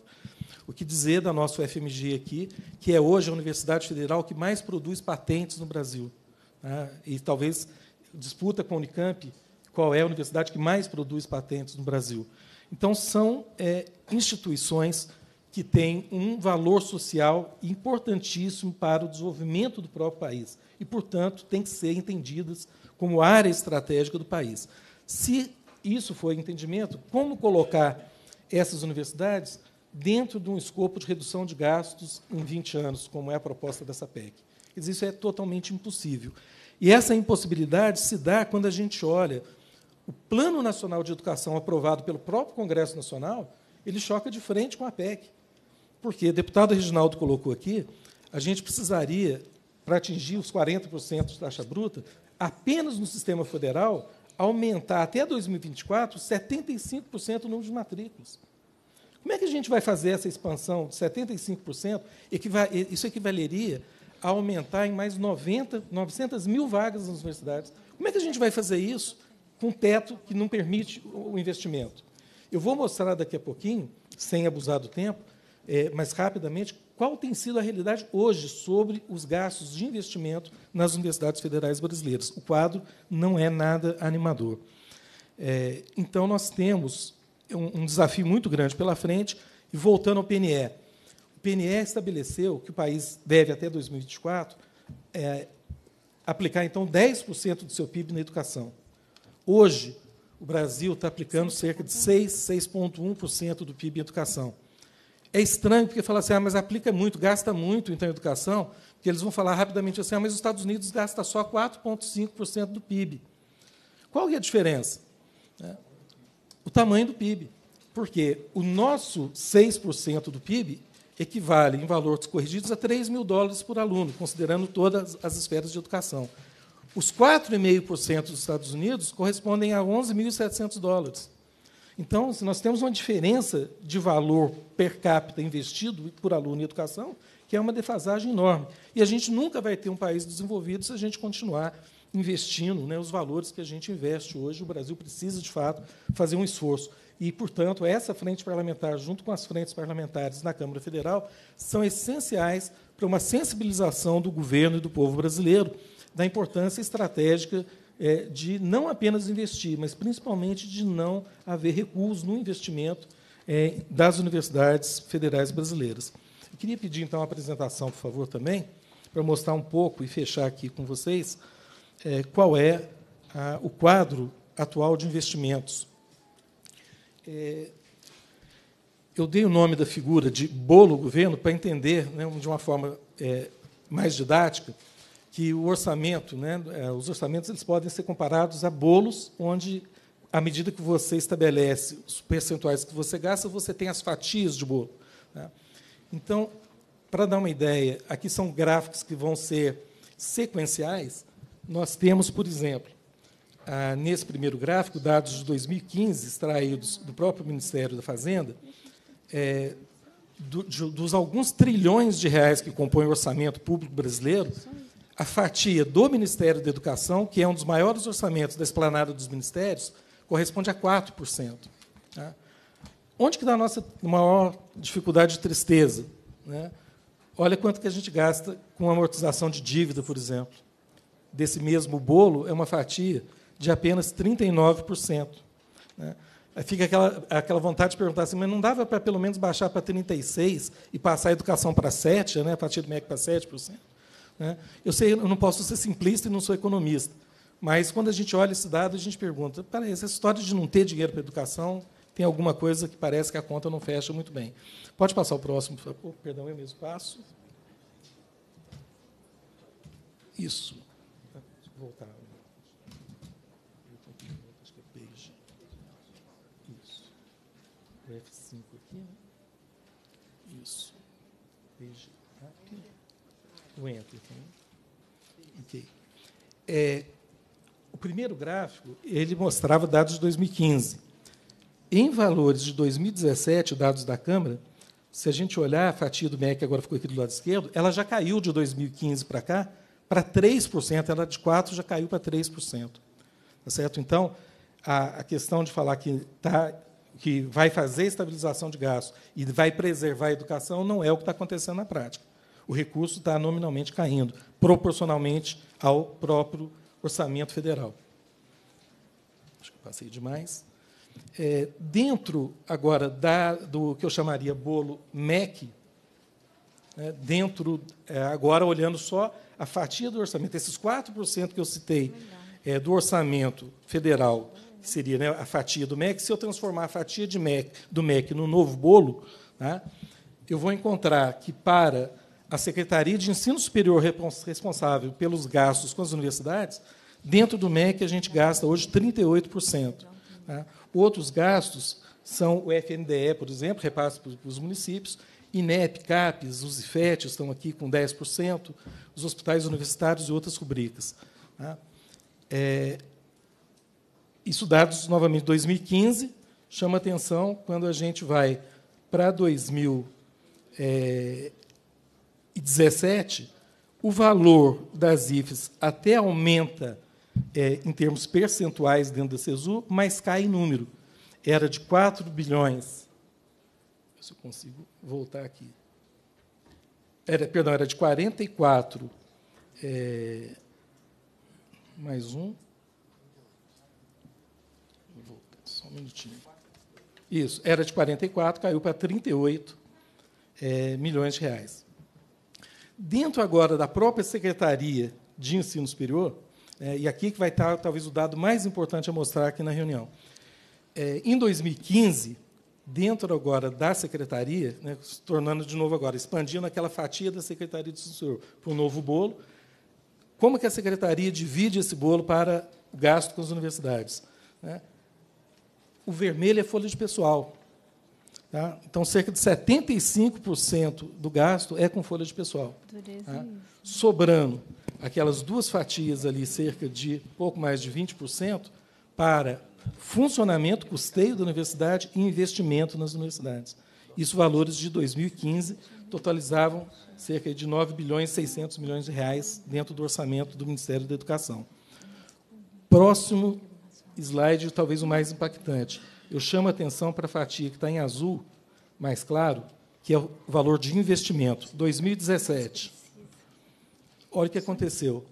O que dizer da nossa UFMG aqui, que é hoje a universidade federal que mais produz patentes no Brasil. Né? E talvez disputa com a Unicamp qual é a universidade que mais produz patentes no Brasil. Então, são é, instituições que tem um valor social importantíssimo para o desenvolvimento do próprio país e, portanto, tem que ser entendidas como área estratégica do país. Se isso for entendimento, como colocar essas universidades dentro de um escopo de redução de gastos em 20 anos, como é a proposta dessa PEC? Isso é totalmente impossível. E essa impossibilidade se dá quando a gente olha o Plano Nacional de Educação aprovado pelo próprio Congresso Nacional, ele choca de frente com a PEC. Porque, deputado Reginaldo colocou aqui, a gente precisaria, para atingir os 40% de taxa bruta, apenas no sistema federal, aumentar até 2024 75% o número de matrículas. Como é que a gente vai fazer essa expansão de 75%? Isso equivaleria a aumentar em mais 90, 900 mil vagas nas universidades. Como é que a gente vai fazer isso com um teto que não permite o investimento? Eu vou mostrar daqui a pouquinho, sem abusar do tempo, é, mais rapidamente, qual tem sido a realidade hoje sobre os gastos de investimento nas universidades federais brasileiras. O quadro não é nada animador. É, então, nós temos um, um desafio muito grande pela frente. E voltando ao PNE, o PNE estabeleceu que o país deve, até 2024, é, aplicar, então, 10% do seu PIB na educação. Hoje, o Brasil está aplicando cerca de 6, 6,1% do PIB em educação. É estranho porque fala assim, ah, mas aplica muito, gasta muito então, em educação, porque eles vão falar rapidamente assim, ah, mas os Estados Unidos gasta só 4,5% do PIB. Qual é a diferença? É, o tamanho do PIB. Porque o nosso 6% do PIB equivale, em valores corrigidos, a 3 mil dólares por aluno, considerando todas as esferas de educação. Os 4,5% dos Estados Unidos correspondem a 11.700 dólares. Então, se nós temos uma diferença de valor per capita investido por aluno em educação, que é uma defasagem enorme. E a gente nunca vai ter um país desenvolvido se a gente continuar investindo né, os valores que a gente investe hoje. O Brasil precisa, de fato, fazer um esforço. E, portanto, essa frente parlamentar, junto com as frentes parlamentares na Câmara Federal, são essenciais para uma sensibilização do governo e do povo brasileiro da importância estratégica é, de não apenas investir, mas principalmente de não haver recuos no investimento é, das universidades federais brasileiras. Eu queria pedir, então, a apresentação, por favor, também, para mostrar um pouco e fechar aqui com vocês é, qual é a, o quadro atual de investimentos. É, eu dei o nome da figura de bolo governo para entender, né, de uma forma é, mais didática, que o orçamento, né, é, os orçamentos eles podem ser comparados a bolos onde à medida que você estabelece os percentuais que você gasta, você tem as fatias de bolo. Né? Então, para dar uma ideia, aqui são gráficos que vão ser sequenciais. Nós temos, por exemplo, nesse primeiro gráfico, dados de 2015, extraídos do próprio Ministério da Fazenda, é, do, de, dos alguns trilhões de reais que compõem o orçamento público brasileiro, a fatia do Ministério da Educação, que é um dos maiores orçamentos da esplanada dos ministérios, corresponde a 4%. Tá? Onde que dá a nossa maior dificuldade de tristeza? Né? Olha quanto que a gente gasta com amortização de dívida, por exemplo. Desse mesmo bolo, é uma fatia de apenas 39%. Né? fica aquela, aquela vontade de perguntar assim, mas não dava para pelo menos baixar para 36% e passar a educação para 7%, né? a fatia do MEC para 7%? Né? Eu sei, eu não posso ser simplista e não sou economista, mas quando a gente olha esse dado, a gente pergunta: peraí, essa história de não ter dinheiro para educação tem alguma coisa que parece que a conta não fecha muito bem. Pode passar o próximo, por favor. Perdão, eu mesmo passo. Isso. Vou voltar. Isso. O F5 aqui, né? Isso. Beijo. É Aguenta. É, o primeiro gráfico ele mostrava dados de 2015. Em valores de 2017, dados da Câmara, se a gente olhar a fatia do MEC, que agora ficou aqui do lado esquerdo, ela já caiu de 2015 para cá para 3%, ela de 4% já caiu para 3%. Tá certo? Então, a, a questão de falar que, tá, que vai fazer estabilização de gastos e vai preservar a educação não é o que está acontecendo na prática. O recurso está nominalmente caindo, proporcionalmente ao próprio orçamento federal. Acho que passei demais. É, dentro agora da, do que eu chamaria bolo MEC, né, dentro, é, agora olhando só a fatia do orçamento, esses 4% que eu citei é, do orçamento federal, que seria né, a fatia do MEC, se eu transformar a fatia de MEC, do MEC no novo bolo, né, eu vou encontrar que para a Secretaria de Ensino Superior responsável pelos gastos com as universidades, dentro do MEC a gente gasta hoje 38%. Tá? Né? Outros gastos são o FNDE, por exemplo, repasse para os municípios, INEP, CAPES, os IFET estão aqui com 10%, os hospitais universitários e outras rubricas. Tá? É, isso dados, novamente, 2015, chama atenção quando a gente vai para 2000, é, 2017, o valor das IFES até aumenta é, em termos percentuais dentro da CESU, mas cai em número. Era de 4 bilhões. Se eu consigo voltar aqui. Era, perdão, era de 44. É, mais um. só um minutinho. Isso, era de 44, caiu para 38 é, milhões de reais. Dentro agora da própria Secretaria de Ensino Superior, é, e aqui que vai estar talvez o dado mais importante a mostrar aqui na reunião. É, em 2015, dentro agora da secretaria, né, se tornando de novo agora, expandindo aquela fatia da secretaria de Ensino superior para o novo bolo, como que a secretaria divide esse bolo para gasto com as universidades? Né? O vermelho é folha de pessoal, Tá? Então, cerca de 75% do gasto é com folha de pessoal. Tá? É Sobrando aquelas duas fatias ali, cerca de pouco mais de 20%, para funcionamento, custeio da universidade e investimento nas universidades. Isso, valores de 2015, totalizavam cerca de 9 bilhões e 600 milhões de reais dentro do orçamento do Ministério da Educação. Próximo slide, talvez o mais impactante eu chamo a atenção para a fatia que está em azul, mais claro, que é o valor de investimento, 2017. Olha o que aconteceu.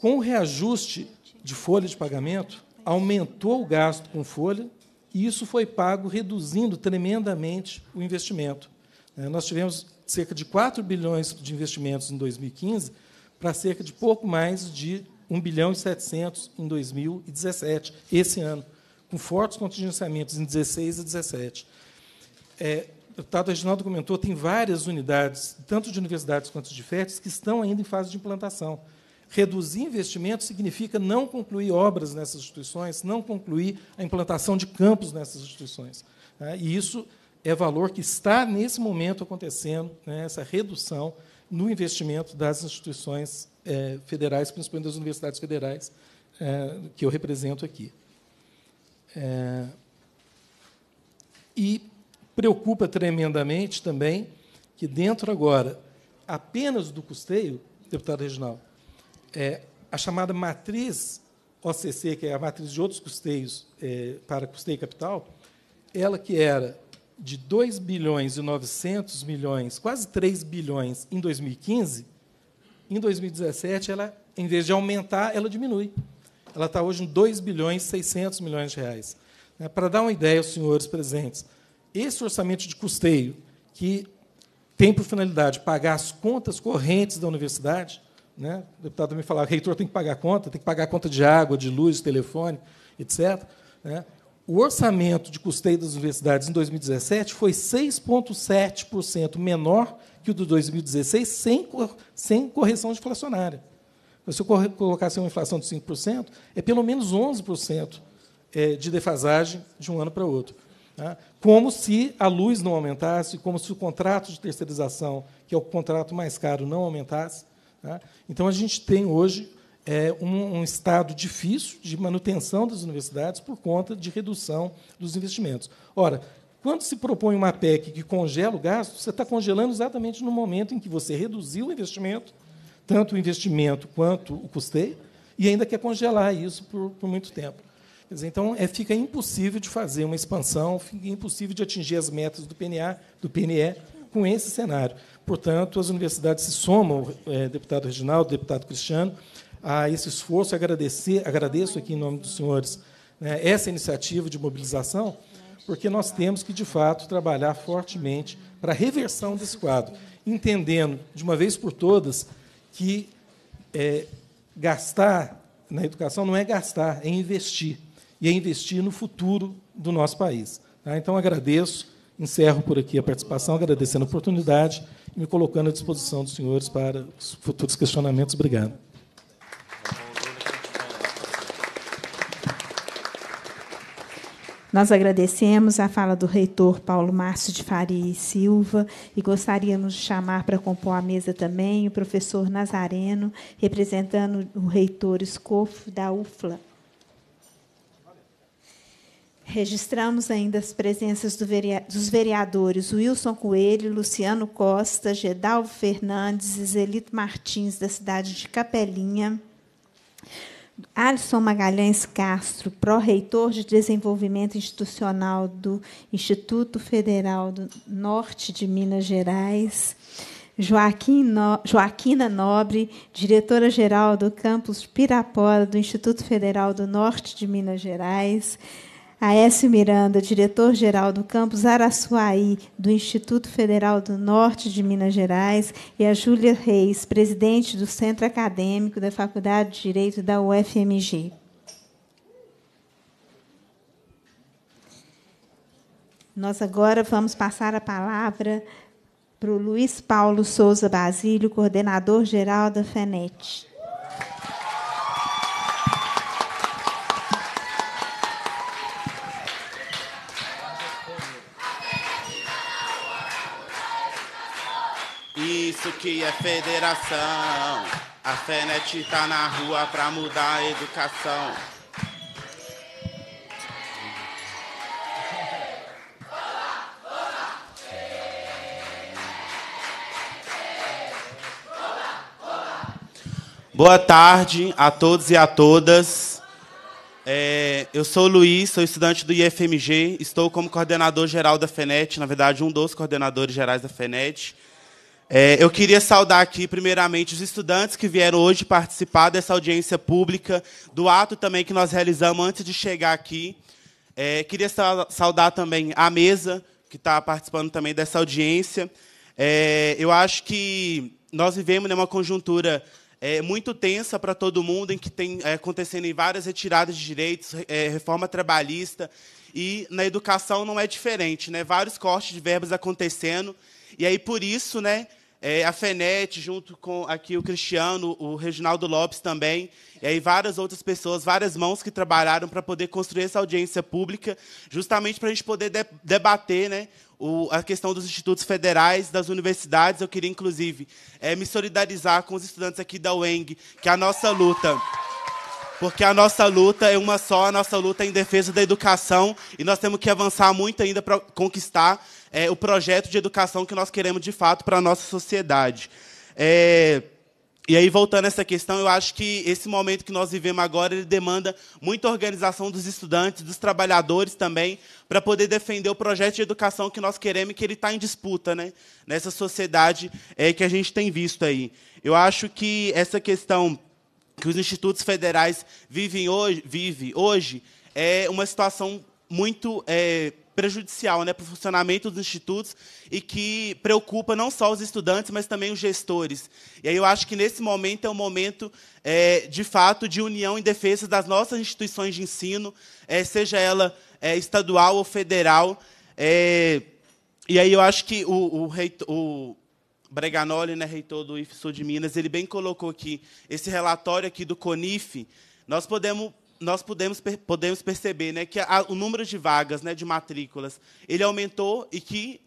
Com o reajuste de folha de pagamento, aumentou o gasto com folha e isso foi pago reduzindo tremendamente o investimento. É, nós tivemos cerca de 4 bilhões de investimentos em 2015 para cerca de pouco mais de 1 bilhão e 700 em 2017, esse ano com fortes contingenciamentos em 16 e 17. É, o deputado Reginaldo comentou, tem várias unidades, tanto de universidades quanto de FETs, que estão ainda em fase de implantação. Reduzir investimento significa não concluir obras nessas instituições, não concluir a implantação de campos nessas instituições. Né? E isso é valor que está, nesse momento, acontecendo, né? essa redução no investimento das instituições é, federais, principalmente das universidades federais, é, que eu represento aqui. É, e preocupa tremendamente também que, dentro agora apenas do custeio, deputado regional, é, a chamada matriz OCC, que é a matriz de outros custeios é, para custeio capital, ela que era de 2 bilhões e 900 milhões, quase 3 bilhões em 2015, em 2017, ela, em vez de aumentar, ela diminui. Ela está hoje em 2 bilhões e 600 milhões de reais. Né, Para dar uma ideia aos senhores presentes, esse orçamento de custeio, que tem por finalidade pagar as contas correntes da universidade, né? o deputado me falava, o reitor tem que pagar a conta, tem que pagar a conta de água, de luz, de telefone, etc. Né? O orçamento de custeio das universidades em 2017 foi 6,7% menor que o de 2016, sem, cor, sem correção inflacionária. Mas se eu colocasse uma inflação de 5%, é pelo menos 11% é, de defasagem de um ano para outro. Né? Como se a luz não aumentasse, como se o contrato de terceirização, que é o contrato mais caro, não aumentasse. Né? Então, a gente tem hoje é, um estado difícil de manutenção das universidades por conta de redução dos investimentos. Ora, quando se propõe uma PEC que congela o gasto, você está congelando exatamente no momento em que você reduziu o investimento tanto o investimento quanto o custeio, e ainda quer congelar isso por, por muito tempo. Dizer, então, é, fica impossível de fazer uma expansão, fica impossível de atingir as metas do PNA, do PNE, com esse cenário. Portanto, as universidades se somam, é, deputado Reginaldo, deputado Cristiano, a esse esforço, agradecer, agradeço aqui em nome dos senhores né, essa iniciativa de mobilização, porque nós temos que, de fato, trabalhar fortemente para a reversão desse quadro, entendendo, de uma vez por todas, que é, gastar na educação não é gastar, é investir. E é investir no futuro do nosso país. Tá? Então, agradeço, encerro por aqui a participação, agradecendo a oportunidade e me colocando à disposição dos senhores para os futuros questionamentos. Obrigado. Nós agradecemos a fala do reitor Paulo Márcio de Faria e Silva e gostaríamos de chamar para compor a mesa também o professor Nazareno, representando o reitor Escofo da UFLA. Registramos ainda as presenças do dos vereadores Wilson Coelho, Luciano Costa, Gedalvo Fernandes e Zelito Martins, da cidade de Capelinha. Alisson Magalhães Castro, pró-reitor de Desenvolvimento Institucional do Instituto Federal do Norte de Minas Gerais. Joaquim no, Joaquina Nobre, diretora-geral do campus Pirapora do Instituto Federal do Norte de Minas Gerais. Aécio Miranda, diretor-geral do campus Araçuaí do Instituto Federal do Norte de Minas Gerais, e a Júlia Reis, presidente do Centro Acadêmico da Faculdade de Direito da UFMG. Nós agora vamos passar a palavra para o Luiz Paulo Souza Basílio, coordenador-geral da FENET. isso que é federação. A FENET né, tá na rua pra mudar a educação. Boa tarde a todos e a todas. É, eu sou o Luiz, sou estudante do IFMG, estou como coordenador geral da FENET, na verdade, um dos coordenadores gerais da FENET. É, eu queria saudar aqui, primeiramente, os estudantes que vieram hoje participar dessa audiência pública, do ato também que nós realizamos antes de chegar aqui. É, queria saudar também a mesa, que está participando também dessa audiência. É, eu acho que nós vivemos numa né, conjuntura é, muito tensa para todo mundo, em que tem é, acontecendo em várias retiradas de direitos, é, reforma trabalhista, e na educação não é diferente, né? vários cortes de verbas acontecendo. E aí, por isso, né, é, a FENET, junto com aqui o Cristiano, o Reginaldo Lopes também, e aí várias outras pessoas, várias mãos que trabalharam para poder construir essa audiência pública, justamente para a gente poder de debater né, o, a questão dos institutos federais, das universidades. Eu queria, inclusive, é, me solidarizar com os estudantes aqui da UENG, que é a nossa luta porque a nossa luta é uma só, a nossa luta é em defesa da educação e nós temos que avançar muito ainda para conquistar é, o projeto de educação que nós queremos de fato para a nossa sociedade. É, e aí, voltando a essa questão, eu acho que esse momento que nós vivemos agora ele demanda muita organização dos estudantes, dos trabalhadores também, para poder defender o projeto de educação que nós queremos e que ele está em disputa né? nessa sociedade é, que a gente tem visto aí. Eu acho que essa questão que os institutos federais vivem hoje, vive hoje é uma situação muito é, prejudicial né, para o funcionamento dos institutos e que preocupa não só os estudantes, mas também os gestores. E aí eu acho que nesse momento é um momento, é, de fato, de união em defesa das nossas instituições de ensino, é, seja ela é, estadual ou federal. É, e aí eu acho que o, o, reitor, o Breganoli, né, reitor do IFSU de Minas, ele bem colocou aqui esse relatório aqui do CONIF, nós podemos nós podemos, podemos perceber né, que a, o número de vagas, né, de matrículas, ele aumentou e que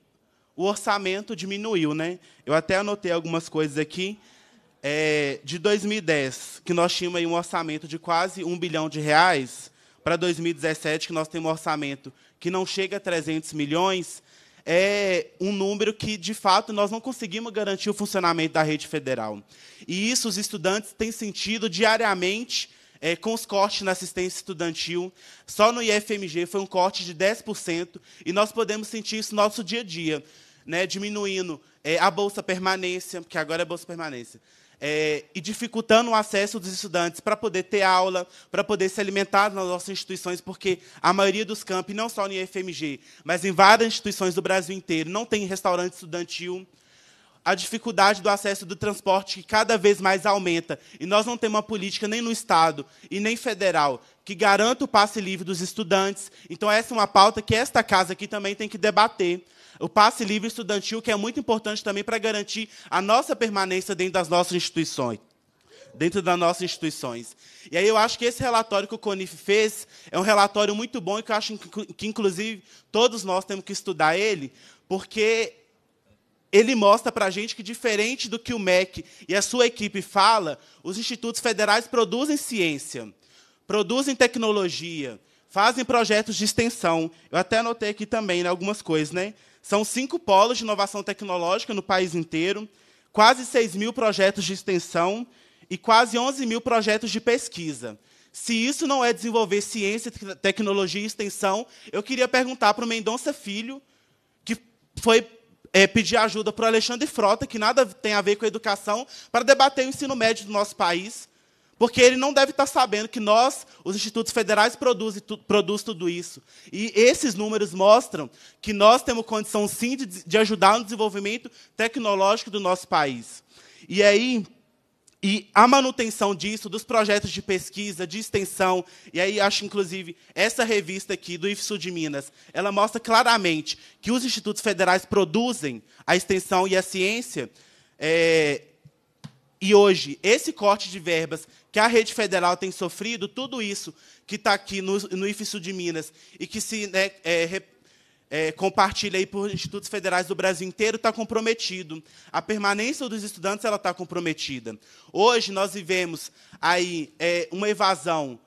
o orçamento diminuiu. Né? Eu até anotei algumas coisas aqui. É, de 2010, que nós tínhamos um orçamento de quase um bilhão de reais, para 2017, que nós temos um orçamento que não chega a 300 milhões, é um número que, de fato, nós não conseguimos garantir o funcionamento da rede federal. E isso os estudantes têm sentido diariamente é, com os cortes na assistência estudantil, só no IFMG foi um corte de 10%, e nós podemos sentir isso no nosso dia a dia, né, diminuindo é, a bolsa permanência, que agora é bolsa permanência, é, e dificultando o acesso dos estudantes para poder ter aula, para poder se alimentar nas nossas instituições, porque a maioria dos campi, não só no IFMG, mas em várias instituições do Brasil inteiro, não tem restaurante estudantil, a dificuldade do acesso do transporte que cada vez mais aumenta. E nós não temos uma política nem no Estado e nem federal que garanta o passe livre dos estudantes. Então, essa é uma pauta que esta casa aqui também tem que debater. O passe livre estudantil, que é muito importante também para garantir a nossa permanência dentro das nossas instituições dentro das nossas instituições. E aí eu acho que esse relatório que o CONIF fez é um relatório muito bom e que eu acho que, inclusive, todos nós temos que estudar ele, porque ele mostra para a gente que, diferente do que o MEC e a sua equipe fala, os institutos federais produzem ciência, produzem tecnologia, fazem projetos de extensão. Eu até anotei aqui também né, algumas coisas. Né? São cinco polos de inovação tecnológica no país inteiro, quase 6 mil projetos de extensão e quase 11 mil projetos de pesquisa. Se isso não é desenvolver ciência, tecnologia e extensão, eu queria perguntar para o Mendonça Filho, que foi é, pedir ajuda para o Alexandre Frota, que nada tem a ver com a educação, para debater o ensino médio do nosso país, porque ele não deve estar tá sabendo que nós, os institutos federais, produzem tu, produz tudo isso. E esses números mostram que nós temos condição, sim, de, de ajudar no desenvolvimento tecnológico do nosso país. E aí, e a manutenção disso, dos projetos de pesquisa, de extensão. E aí acho, inclusive, essa revista aqui do IFSU de Minas, ela mostra claramente que os institutos federais produzem a extensão e a ciência. É, e hoje, esse corte de verbas que a rede federal tem sofrido, tudo isso que está aqui no, no IFSU de Minas e que se né, é, é, aí por institutos federais do Brasil inteiro, está comprometido. A permanência dos estudantes ela está comprometida. Hoje nós vivemos aí é, uma evasão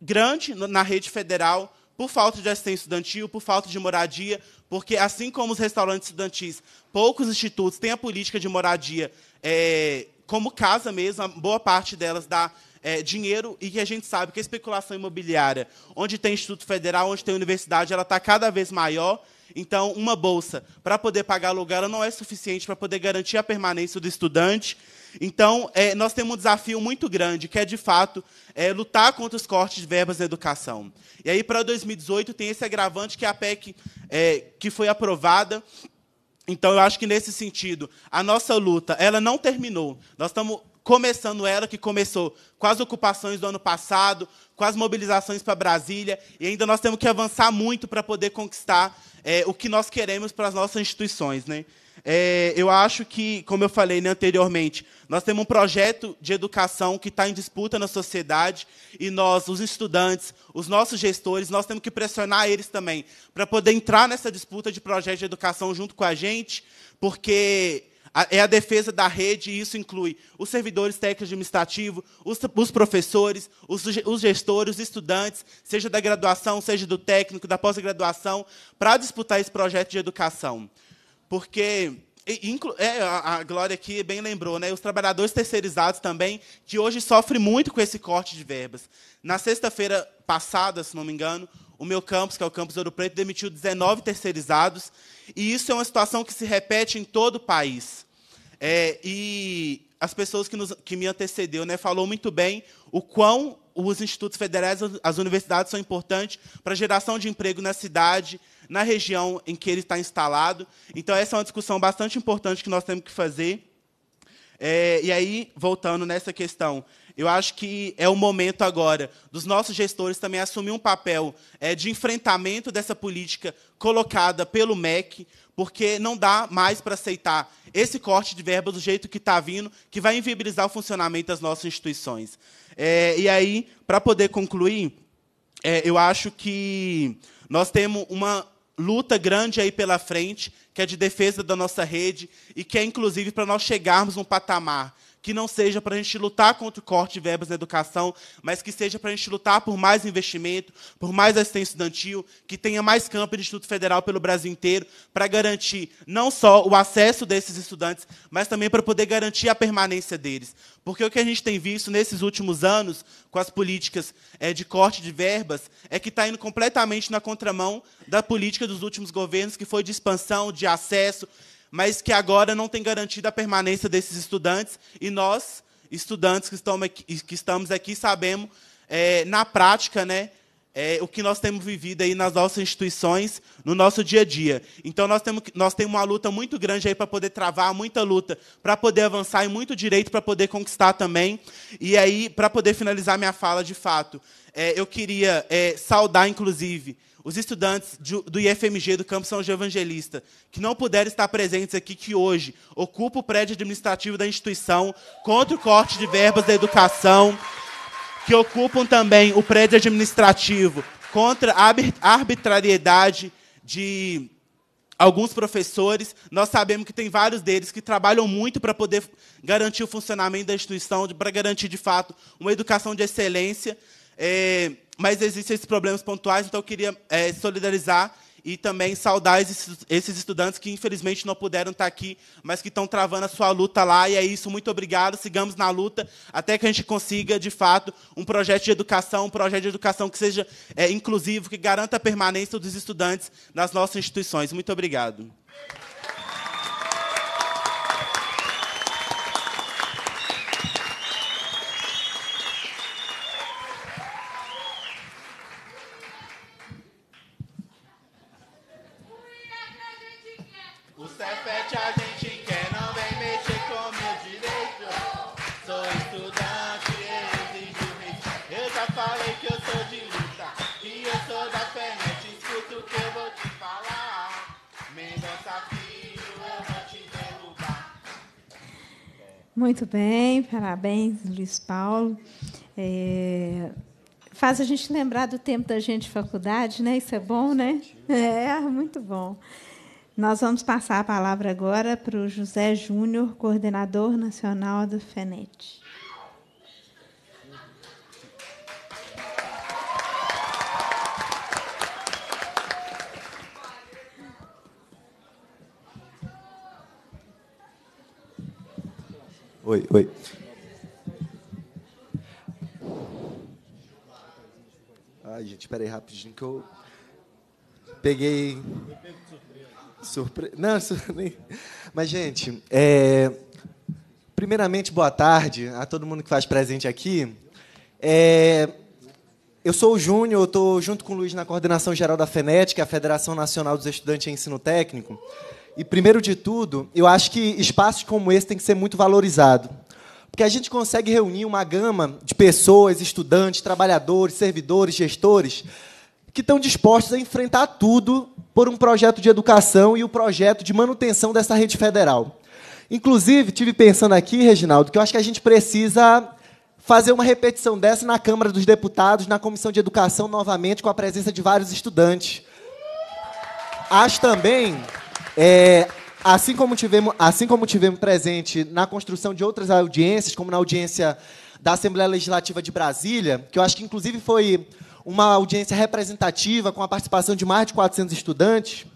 grande na rede federal por falta de assistência estudantil, por falta de moradia, porque assim como os restaurantes estudantis, poucos institutos têm a política de moradia é, como casa mesmo, boa parte delas dá é, dinheiro e que a gente sabe que a especulação imobiliária, onde tem Instituto Federal, onde tem universidade, ela está cada vez maior. Então, uma bolsa para poder pagar aluguel ela não é suficiente para poder garantir a permanência do estudante. Então, é, nós temos um desafio muito grande, que é, de fato, é, lutar contra os cortes de verbas na educação. E aí, para 2018, tem esse agravante que é a PEC é, que foi aprovada, então, eu acho que nesse sentido, a nossa luta ela não terminou. Nós estamos começando ela, que começou com as ocupações do ano passado, com as mobilizações para Brasília, e ainda nós temos que avançar muito para poder conquistar é, o que nós queremos para as nossas instituições. Né? É, eu acho que, como eu falei né, anteriormente, nós temos um projeto de educação que está em disputa na sociedade e nós, os estudantes, os nossos gestores, nós temos que pressionar eles também para poder entrar nessa disputa de projeto de educação junto com a gente, porque é a defesa da rede, e isso inclui os servidores técnicos administrativos, os, os professores, os, os, gestores, os estudantes, seja da graduação, seja do técnico, da pós-graduação, para disputar esse projeto de educação. Porque e, inclu, é, a, a Glória aqui bem lembrou, né? os trabalhadores terceirizados também, que hoje sofrem muito com esse corte de verbas. Na sexta-feira passada, se não me engano, o meu campus, que é o campus Ouro Preto, demitiu 19 terceirizados, e isso é uma situação que se repete em todo o país. É, e as pessoas que, nos, que me antecedeu né, falou muito bem o quão os institutos federais, as universidades são importantes para a geração de emprego na cidade, na região em que ele está instalado. Então, essa é uma discussão bastante importante que nós temos que fazer. É, e aí, voltando nessa questão eu acho que é o momento agora dos nossos gestores também assumir um papel é, de enfrentamento dessa política colocada pelo MEC, porque não dá mais para aceitar esse corte de verba do jeito que está vindo, que vai inviabilizar o funcionamento das nossas instituições. É, e aí, para poder concluir, é, eu acho que nós temos uma luta grande aí pela frente, que é de defesa da nossa rede e que é inclusive para nós chegarmos um patamar que não seja para a gente lutar contra o corte de verbas na educação, mas que seja para a gente lutar por mais investimento, por mais assistência estudantil, que tenha mais campo de Instituto Federal pelo Brasil inteiro, para garantir não só o acesso desses estudantes, mas também para poder garantir a permanência deles. Porque o que a gente tem visto nesses últimos anos, com as políticas é, de corte de verbas, é que está indo completamente na contramão da política dos últimos governos, que foi de expansão, de acesso, mas que agora não tem garantida a permanência desses estudantes, e nós, estudantes que estamos aqui, que estamos aqui sabemos, é, na prática, né, é, o que nós temos vivido aí nas nossas instituições, no nosso dia a dia. Então, nós temos, nós temos uma luta muito grande aí para poder travar, muita luta para poder avançar e muito direito para poder conquistar também. E aí, para poder finalizar minha fala, de fato, é, eu queria é, saudar, inclusive, os estudantes do IFMG do Campo São João Evangelista, que não puderam estar presentes aqui, que hoje ocupam o prédio administrativo da instituição contra o corte de verbas da educação, que ocupam também o prédio administrativo contra a arbitrariedade de alguns professores. Nós sabemos que tem vários deles que trabalham muito para poder garantir o funcionamento da instituição, para garantir, de fato, uma educação de excelência. É mas existem esses problemas pontuais, então eu queria é, solidarizar e também saudar esses estudantes que infelizmente não puderam estar aqui, mas que estão travando a sua luta lá. E é isso, muito obrigado. Sigamos na luta até que a gente consiga, de fato, um projeto de educação, um projeto de educação que seja é, inclusivo, que garanta a permanência dos estudantes nas nossas instituições. Muito obrigado. Muito bem, parabéns, Luiz Paulo. É, faz a gente lembrar do tempo da gente de faculdade, né? Isso é bom, né? É, muito bom. Nós vamos passar a palavra agora para o José Júnior, coordenador nacional do FENET. Oi, oi. Ai, gente, espera aí rapidinho que eu peguei surpresa. Não, mas gente, é... primeiramente boa tarde a todo mundo que faz presente aqui. É... Eu sou o Júnior, estou junto com o Luiz na coordenação geral da FENET, que é a Federação Nacional dos Estudantes em Ensino Técnico. E primeiro de tudo, eu acho que espaços como esse têm que ser muito valorizados, Porque a gente consegue reunir uma gama de pessoas, estudantes, trabalhadores, servidores, gestores, que estão dispostos a enfrentar tudo por um projeto de educação e o um projeto de manutenção dessa rede federal. Inclusive, tive pensando aqui, Reginaldo, que eu acho que a gente precisa fazer uma repetição dessa na Câmara dos Deputados, na Comissão de Educação, novamente, com a presença de vários estudantes. Acho também é, assim como tivemos, assim como tivemos presente na construção de outras audiências, como na audiência da Assembleia Legislativa de Brasília, que eu acho que inclusive foi uma audiência representativa com a participação de mais de 400 estudantes,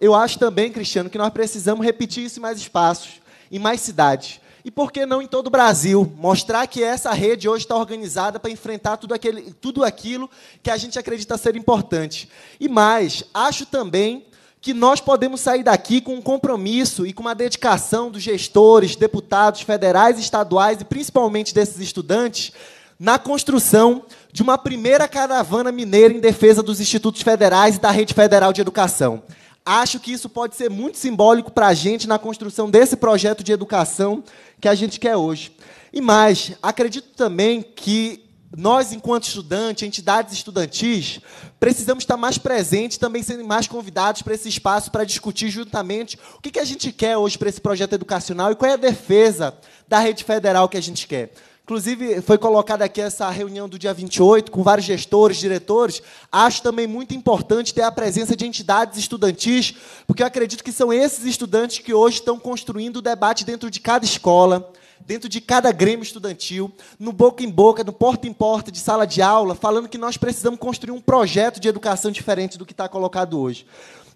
eu acho também, Cristiano, que nós precisamos repetir isso em mais espaços, em mais cidades. E por que não em todo o Brasil? Mostrar que essa rede hoje está organizada para enfrentar tudo, aquele, tudo aquilo que a gente acredita ser importante. E mais, acho também que nós podemos sair daqui com um compromisso e com uma dedicação dos gestores, deputados federais, estaduais e principalmente desses estudantes na construção de uma primeira caravana mineira em defesa dos institutos federais e da rede federal de educação. Acho que isso pode ser muito simbólico para a gente na construção desse projeto de educação que a gente quer hoje. E mais, acredito também que nós, enquanto estudante, entidades estudantis, precisamos estar mais presentes, também sendo mais convidados para esse espaço para discutir juntamente o que a gente quer hoje para esse projeto educacional e qual é a defesa da rede federal que a gente quer. Inclusive, foi colocada aqui essa reunião do dia 28 com vários gestores, diretores. Acho também muito importante ter a presença de entidades estudantis, porque eu acredito que são esses estudantes que hoje estão construindo o debate dentro de cada escola, dentro de cada grêmio estudantil, no boca em boca, no porta em porta de sala de aula, falando que nós precisamos construir um projeto de educação diferente do que está colocado hoje.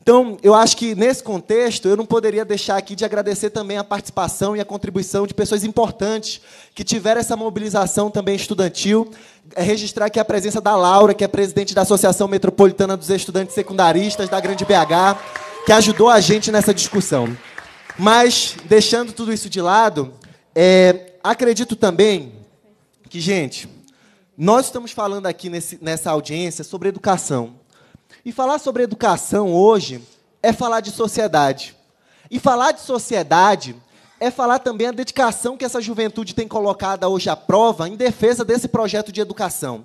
Então, eu acho que nesse contexto, eu não poderia deixar aqui de agradecer também a participação e a contribuição de pessoas importantes que tiveram essa mobilização também estudantil. É registrar aqui a presença da Laura, que é presidente da Associação Metropolitana dos Estudantes Secundaristas da Grande BH, que ajudou a gente nessa discussão. Mas, deixando tudo isso de lado, é, acredito também que, gente, nós estamos falando aqui nesse, nessa audiência sobre educação. E falar sobre educação hoje é falar de sociedade. E falar de sociedade é falar também a dedicação que essa juventude tem colocado hoje à prova em defesa desse projeto de educação.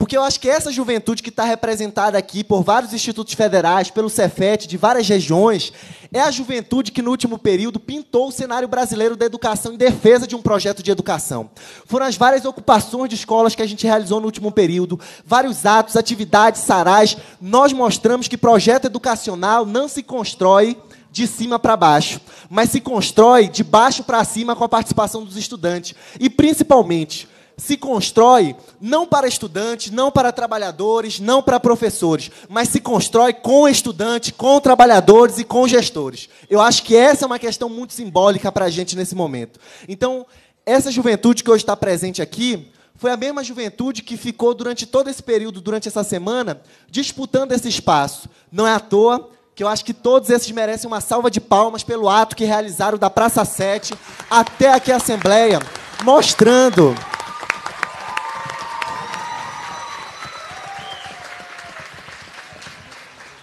Porque eu acho que essa juventude que está representada aqui por vários institutos federais, pelo Cefet, de várias regiões, é a juventude que, no último período, pintou o cenário brasileiro da educação em defesa de um projeto de educação. Foram as várias ocupações de escolas que a gente realizou no último período, vários atos, atividades, sarais. Nós mostramos que projeto educacional não se constrói de cima para baixo, mas se constrói de baixo para cima com a participação dos estudantes. E, principalmente, se constrói não para estudantes, não para trabalhadores, não para professores, mas se constrói com estudantes, com trabalhadores e com gestores. Eu acho que essa é uma questão muito simbólica para a gente nesse momento. Então, essa juventude que hoje está presente aqui foi a mesma juventude que ficou durante todo esse período, durante essa semana, disputando esse espaço. Não é à toa que eu acho que todos esses merecem uma salva de palmas pelo ato que realizaram da Praça 7 até aqui a Assembleia, mostrando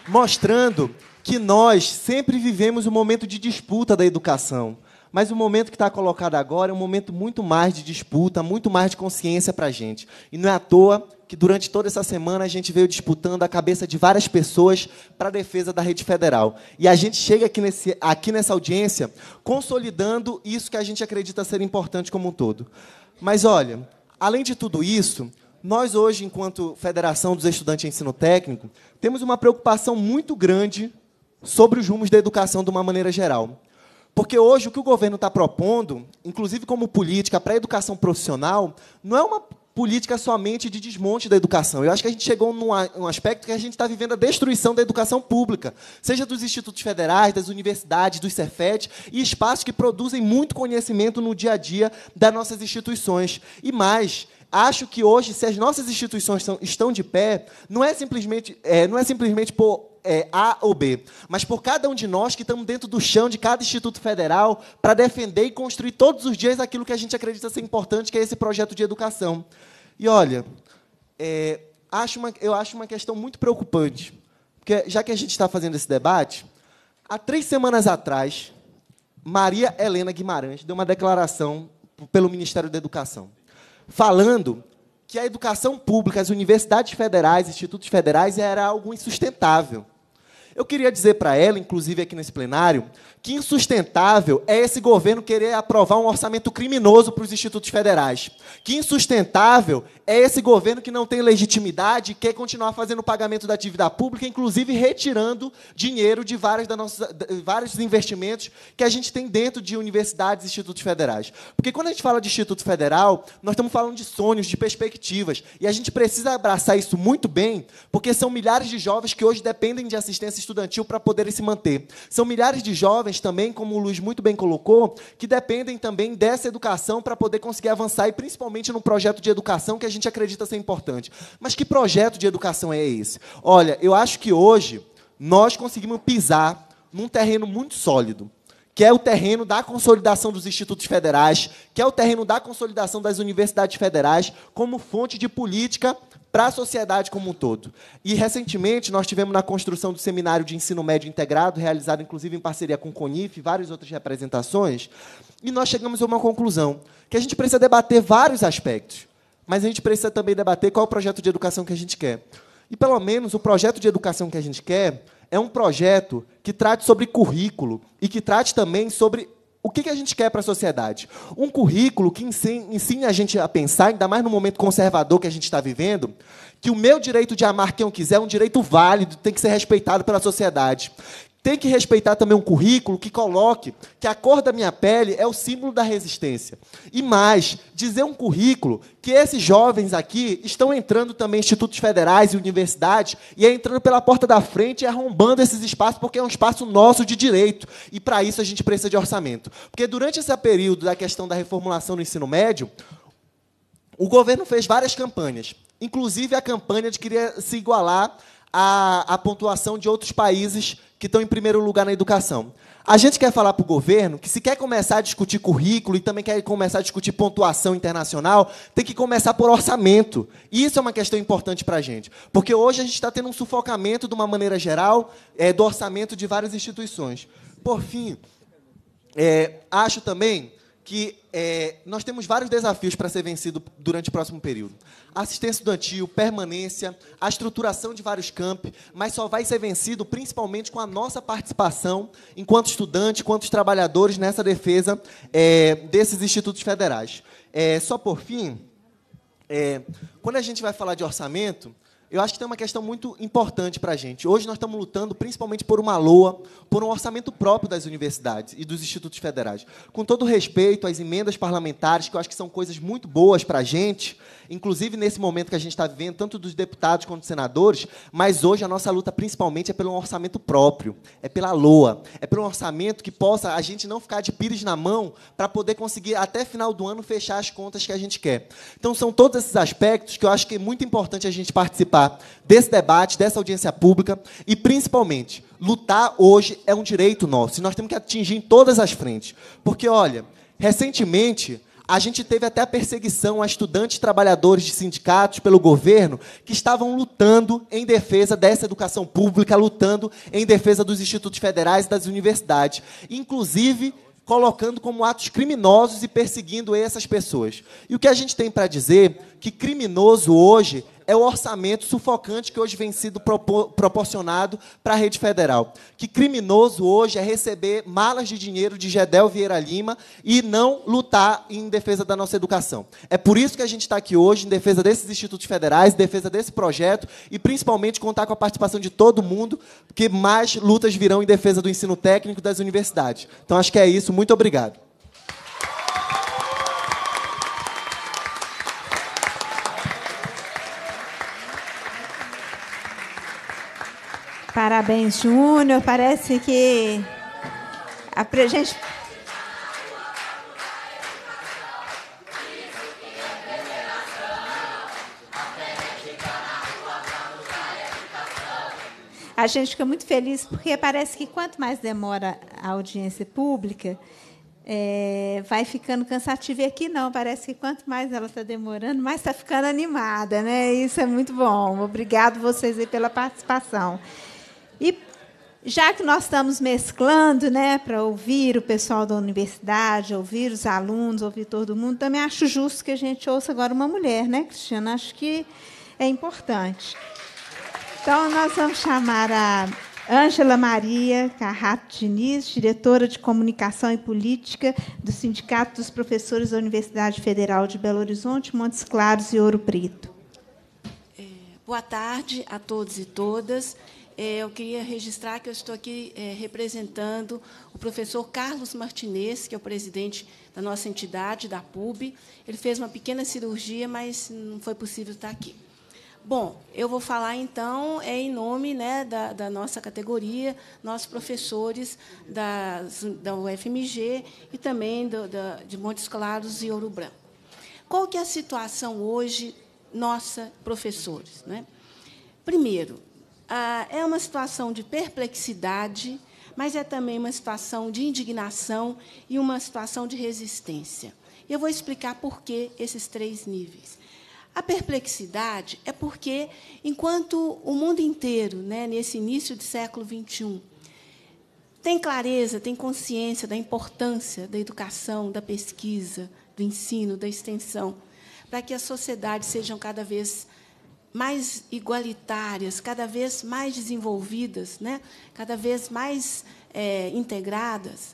mostrando que nós sempre vivemos um momento de disputa da educação. Mas o momento que está colocado agora é um momento muito mais de disputa, muito mais de consciência para a gente. E não é à toa que durante toda essa semana a gente veio disputando a cabeça de várias pessoas para a defesa da rede federal. E a gente chega aqui, nesse, aqui nessa audiência consolidando isso que a gente acredita ser importante como um todo. Mas olha, além de tudo isso, nós, hoje, enquanto Federação dos Estudantes de Ensino Técnico, temos uma preocupação muito grande sobre os rumos da educação de uma maneira geral. Porque hoje o que o governo está propondo, inclusive como política para a educação profissional, não é uma política somente de desmonte da educação. Eu acho que a gente chegou num aspecto que a gente está vivendo a destruição da educação pública, seja dos institutos federais, das universidades, dos Cefet, e espaços que produzem muito conhecimento no dia a dia das nossas instituições. E mais, acho que hoje, se as nossas instituições estão, estão de pé, não é simplesmente, é, não é simplesmente por é, A ou B, mas por cada um de nós que estamos dentro do chão de cada Instituto Federal para defender e construir todos os dias aquilo que a gente acredita ser importante, que é esse projeto de educação. E olha, é, acho uma, eu acho uma questão muito preocupante, porque já que a gente está fazendo esse debate, há três semanas atrás, Maria Helena Guimarães deu uma declaração pelo Ministério da Educação falando que a educação pública, as universidades federais, institutos federais, era algo insustentável. Eu queria dizer para ela, inclusive aqui nesse plenário, que insustentável é esse governo querer aprovar um orçamento criminoso para os institutos federais. Que insustentável é esse governo que não tem legitimidade e quer continuar fazendo o pagamento da dívida pública, inclusive retirando dinheiro de, vários da nossa, de vários investimentos que a gente tem dentro de universidades e institutos federais. Porque quando a gente fala de Instituto Federal, nós estamos falando de sonhos, de perspectivas. E a gente precisa abraçar isso muito bem, porque são milhares de jovens que hoje dependem de assistência estudantil para poderem se manter. São milhares de jovens jovens também, como o Luiz muito bem colocou, que dependem também dessa educação para poder conseguir avançar, e principalmente num projeto de educação que a gente acredita ser importante. Mas que projeto de educação é esse? Olha, eu acho que hoje nós conseguimos pisar num terreno muito sólido que é o terreno da consolidação dos institutos federais, que é o terreno da consolidação das universidades federais como fonte de política para a sociedade como um todo. E, recentemente, nós tivemos na construção do Seminário de Ensino Médio Integrado, realizado, inclusive, em parceria com o CONIF e várias outras representações, e nós chegamos a uma conclusão, que a gente precisa debater vários aspectos, mas a gente precisa também debater qual é o projeto de educação que a gente quer. E, pelo menos, o projeto de educação que a gente quer é um projeto que trate sobre currículo e que trate também sobre o que a gente quer para a sociedade. Um currículo que ensine a gente a pensar, ainda mais no momento conservador que a gente está vivendo, que o meu direito de amar quem eu quiser é um direito válido, tem que ser respeitado pela sociedade tem que respeitar também um currículo que coloque que a cor da minha pele é o símbolo da resistência. E mais, dizer um currículo que esses jovens aqui estão entrando também em institutos federais e universidades e é entrando pela porta da frente e arrombando esses espaços porque é um espaço nosso de direito. E para isso a gente precisa de orçamento. Porque durante esse período da questão da reformulação do ensino médio, o governo fez várias campanhas, inclusive a campanha de querer se igualar a, a pontuação de outros países que estão em primeiro lugar na educação. A gente quer falar para o governo que, se quer começar a discutir currículo e também quer começar a discutir pontuação internacional, tem que começar por orçamento. E isso é uma questão importante para a gente. Porque hoje a gente está tendo um sufocamento, de uma maneira geral, é, do orçamento de várias instituições. Por fim, é, acho também que é, nós temos vários desafios para ser vencido durante o próximo período. Assistência estudantil, permanência, a estruturação de vários campos, mas só vai ser vencido principalmente com a nossa participação enquanto estudante, enquanto trabalhadores nessa defesa é, desses institutos federais. É, só por fim, é, quando a gente vai falar de orçamento, eu acho que tem uma questão muito importante para a gente. Hoje nós estamos lutando principalmente por uma LOA, por um orçamento próprio das universidades e dos institutos federais. Com todo respeito às emendas parlamentares, que eu acho que são coisas muito boas para a gente, inclusive nesse momento que a gente está vivendo, tanto dos deputados quanto dos senadores, mas hoje a nossa luta principalmente é pelo orçamento próprio, é pela LOA, é pelo orçamento que possa a gente não ficar de pires na mão para poder conseguir, até final do ano, fechar as contas que a gente quer. Então, são todos esses aspectos que eu acho que é muito importante a gente participar participar desse debate, dessa audiência pública e, principalmente, lutar hoje é um direito nosso e nós temos que atingir em todas as frentes. Porque, olha, recentemente a gente teve até a perseguição a estudantes trabalhadores de sindicatos pelo governo que estavam lutando em defesa dessa educação pública, lutando em defesa dos institutos federais e das universidades. Inclusive, colocando como atos criminosos e perseguindo essas pessoas. E o que a gente tem para dizer que criminoso hoje é o orçamento sufocante que hoje vem sido proporcionado para a rede federal. Que criminoso hoje é receber malas de dinheiro de Gedel Vieira Lima e não lutar em defesa da nossa educação. É por isso que a gente está aqui hoje, em defesa desses institutos federais, em defesa desse projeto e, principalmente, contar com a participação de todo mundo, porque mais lutas virão em defesa do ensino técnico das universidades. Então, acho que é isso. Muito obrigado. Parabéns, Júnior. Parece que a gente. A gente fica muito feliz porque parece que quanto mais demora a audiência pública, é, vai ficando cansativa. E aqui não, parece que quanto mais ela está demorando, mais está ficando animada, né? Isso é muito bom. Obrigado vocês aí pela participação. E já que nós estamos mesclando, né, para ouvir o pessoal da universidade, ouvir os alunos, ouvir todo mundo, também acho justo que a gente ouça agora uma mulher, né, Cristiana? Acho que é importante. Então, nós vamos chamar a Ângela Maria Carrato Diniz, diretora de Comunicação e Política do Sindicato dos Professores da Universidade Federal de Belo Horizonte, Montes Claros e Ouro Preto. É, boa tarde a todos e todas. É, eu queria registrar que eu estou aqui é, representando o professor Carlos Martinez, que é o presidente da nossa entidade, da PUB. Ele fez uma pequena cirurgia, mas não foi possível estar aqui. Bom, eu vou falar então é, em nome né, da, da, nossa categoria, nossos professores da, da UFMG e também do, da, de Montes Claros e Ouro Branco. Qual que é a situação hoje, nossa, professores? Né? Primeiro, ah, é uma situação de perplexidade, mas é também uma situação de indignação e uma situação de resistência. E eu vou explicar por que esses três níveis. A perplexidade é porque, enquanto o mundo inteiro, né, nesse início do século XXI, tem clareza, tem consciência da importância da educação, da pesquisa, do ensino, da extensão, para que as sociedades sejam cada vez mais igualitárias, cada vez mais desenvolvidas, né? cada vez mais é, integradas,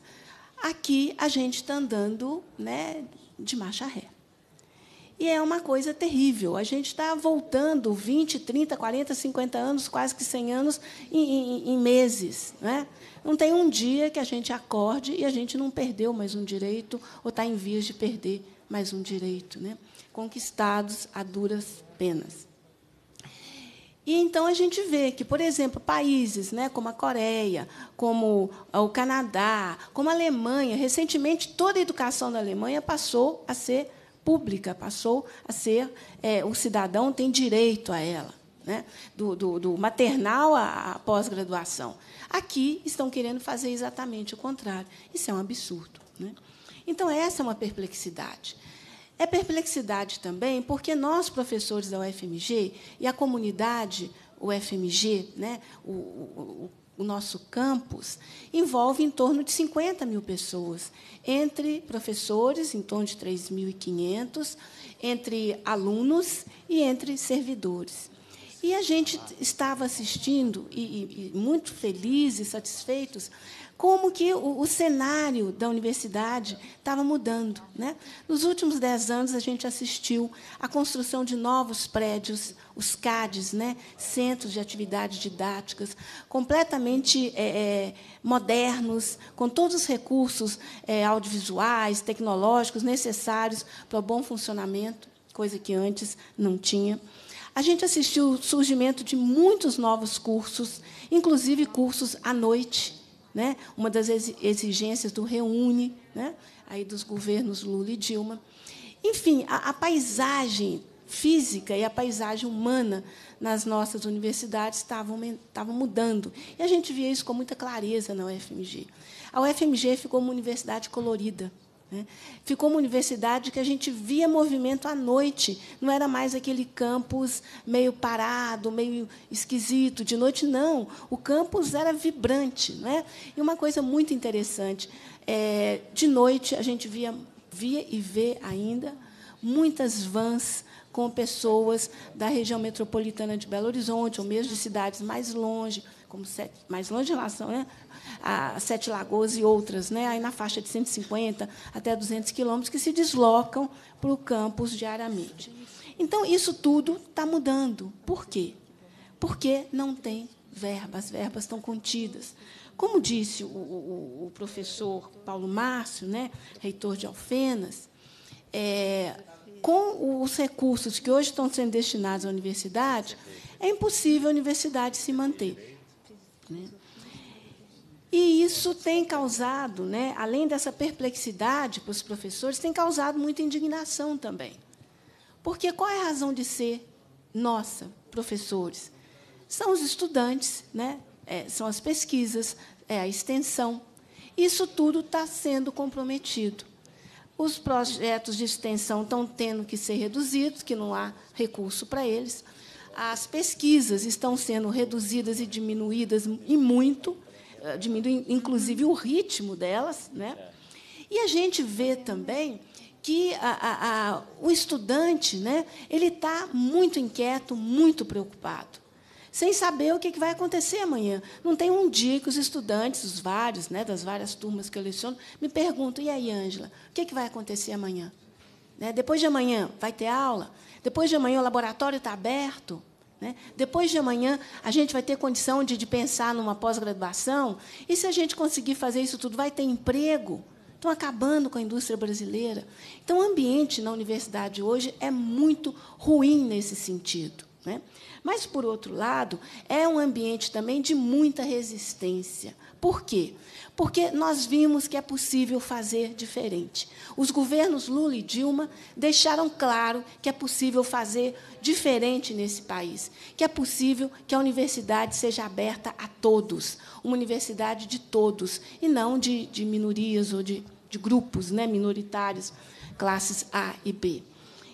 aqui a gente está andando né, de marcha ré. E é uma coisa terrível. A gente está voltando 20, 30, 40, 50 anos, quase que 100 anos, em, em, em meses. Né? Não tem um dia que a gente acorde e a gente não perdeu mais um direito ou está em vias de perder mais um direito, né? conquistados a duras penas. E então a gente vê que, por exemplo, países né, como a Coreia, como ah, o Canadá, como a Alemanha, recentemente toda a educação da Alemanha passou a ser pública, passou a ser. É, o cidadão tem direito a ela, né, do, do, do maternal à, à pós-graduação. Aqui estão querendo fazer exatamente o contrário. Isso é um absurdo. Né? Então, essa é uma perplexidade. É perplexidade também, porque nós, professores da UFMG, e a comunidade UFMG, né, o, o, o nosso campus, envolve em torno de 50 mil pessoas, entre professores, em torno de 3.500, entre alunos e entre servidores. E a gente estava assistindo, e, e, e muito felizes, satisfeitos, como que o, o cenário da universidade estava mudando. Né? Nos últimos dez anos, a gente assistiu à construção de novos prédios, os CADs, né? Centros de Atividades Didáticas, completamente é, é, modernos, com todos os recursos é, audiovisuais, tecnológicos necessários para o bom funcionamento, coisa que antes não tinha. A gente assistiu o surgimento de muitos novos cursos, inclusive cursos à noite, né? Uma das exigências do Reúne, né? aí dos governos Lula e Dilma. Enfim, a, a paisagem física e a paisagem humana nas nossas universidades estavam, estavam mudando. E a gente via isso com muita clareza na UFMG. A UFMG ficou uma universidade colorida. Né? Ficou uma universidade que a gente via movimento à noite, não era mais aquele campus meio parado, meio esquisito de noite, não. O campus era vibrante. Né? E uma coisa muito interessante: é, de noite a gente via, via e vê ainda muitas vans com pessoas da região metropolitana de Belo Horizonte, ou mesmo de cidades mais longe, como mais longe em relação né, a Sete Lagoas e outras, né? aí na faixa de 150 até 200 quilômetros, que se deslocam para o campus diariamente. Então, isso tudo está mudando. Por quê? Porque não tem verba, as verbas estão contidas. Como disse o, o, o professor Paulo Márcio, né, reitor de Alfenas, é, com os recursos que hoje estão sendo destinados à universidade, é impossível a universidade se manter. Né? E isso tem causado, né, além dessa perplexidade para os professores, tem causado muita indignação também. Porque qual é a razão de ser nossa, professores? São os estudantes, né? É, são as pesquisas, é a extensão. Isso tudo está sendo comprometido. Os projetos de extensão estão tendo que ser reduzidos, que não há recurso para eles. As pesquisas estão sendo reduzidas e diminuídas e muito. Eh, diminui inclusive o ritmo delas. Né? E a gente vê também que a, a, a, o estudante né, ele está muito inquieto, muito preocupado, sem saber o que, vai acontecer amanhã. Não tem um dia que os estudantes, os vários, né, das várias turmas que eu leciono, me perguntam: e aí, Ângela, o que, vai acontecer amanhã? Né, depois de amanhã, vai ter aula? Depois de amanhã, o laboratório está aberto? Né? Depois de amanhã, a gente vai ter condição de, de pensar numa pós-graduação, e se a gente conseguir fazer isso tudo, vai ter emprego. Estão acabando com a indústria brasileira. Então, o ambiente na universidade hoje é muito ruim nesse sentido. Né? Mas, por outro lado, é um ambiente também de muita resistência. Por quê? porque nós vimos que é possível fazer diferente. Os governos Lula e Dilma deixaram claro que é possível fazer diferente nesse país, que é possível que a universidade seja aberta a todos, uma universidade de todos, e não de, de minorias ou de, de grupos né, minoritários, classes A e B.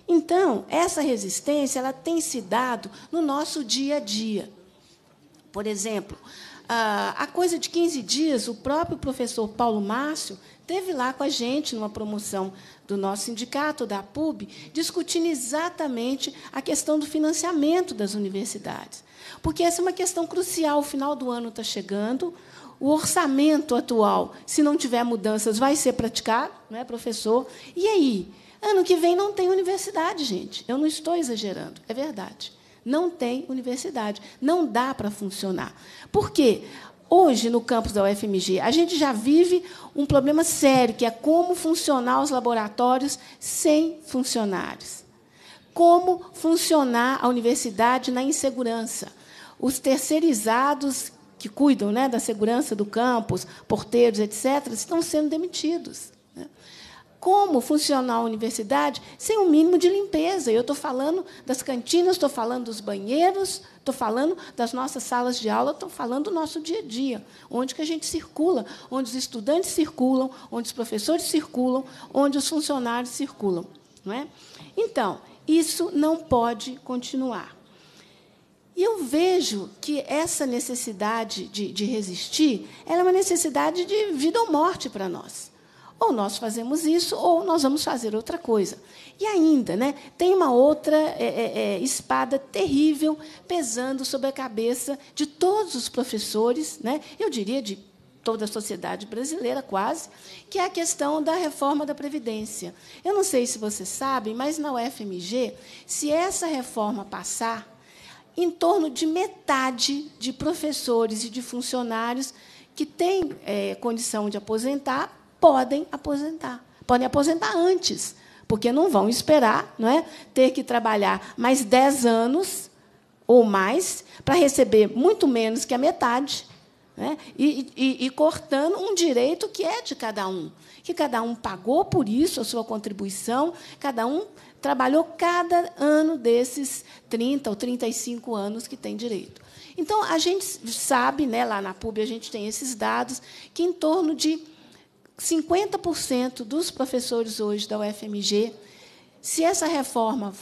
Então, essa resistência ela tem se dado no nosso dia a dia. Por exemplo, ah, há coisa de 15 dias, o próprio professor Paulo Márcio teve lá com a gente numa promoção do nosso sindicato, da PUB, discutindo exatamente a questão do financiamento das universidades. Porque essa é uma questão crucial. O final do ano está chegando, o orçamento atual, se não tiver mudanças, vai ser praticado, não é, professor? E aí? Ano que vem não tem universidade, gente. Eu não estou exagerando, é verdade não tem universidade. Não dá para funcionar. Por quê? Hoje, no campus da UFMG, a gente já vive um problema sério, que é como funcionar os laboratórios sem funcionários. Como funcionar a universidade na insegurança. Os terceirizados que cuidam né, da segurança do campus, porteiros, etc., estão sendo demitidos como funcionar a universidade sem o um mínimo de limpeza. Eu estou falando das cantinas, estou falando dos banheiros, estou falando das nossas salas de aula, estou falando do nosso dia a dia, onde que a gente circula, onde os estudantes circulam, onde os professores circulam, onde os funcionários circulam. Não é? Então, isso não pode continuar. E eu vejo que essa necessidade de, de resistir é uma necessidade de vida ou morte para nós. Ou nós fazemos isso, ou nós vamos fazer outra coisa. E ainda, né, tem uma outra é, é, é, espada terrível pesando sobre a cabeça de todos os professores, né, eu diria de toda a sociedade brasileira, quase, que é a questão da reforma da Previdência. Eu não sei se vocês sabem, mas na UFMG, se essa reforma passar, em torno de metade de professores e de funcionários que têm é, condição de aposentar podem aposentar. Podem aposentar antes, porque não vão esperar não é, ter que trabalhar mais 10 anos ou mais para receber muito menos que a metade. Né? E, e, e, cortando um direito que é de cada um, que cada um pagou por isso a sua contribuição, cada um trabalhou cada ano desses 30 ou 35 anos que tem direito. Então, a gente sabe, né, lá na PUB, a gente tem esses dados, que em torno de 50% dos professores hoje da UFMG, se essa reforma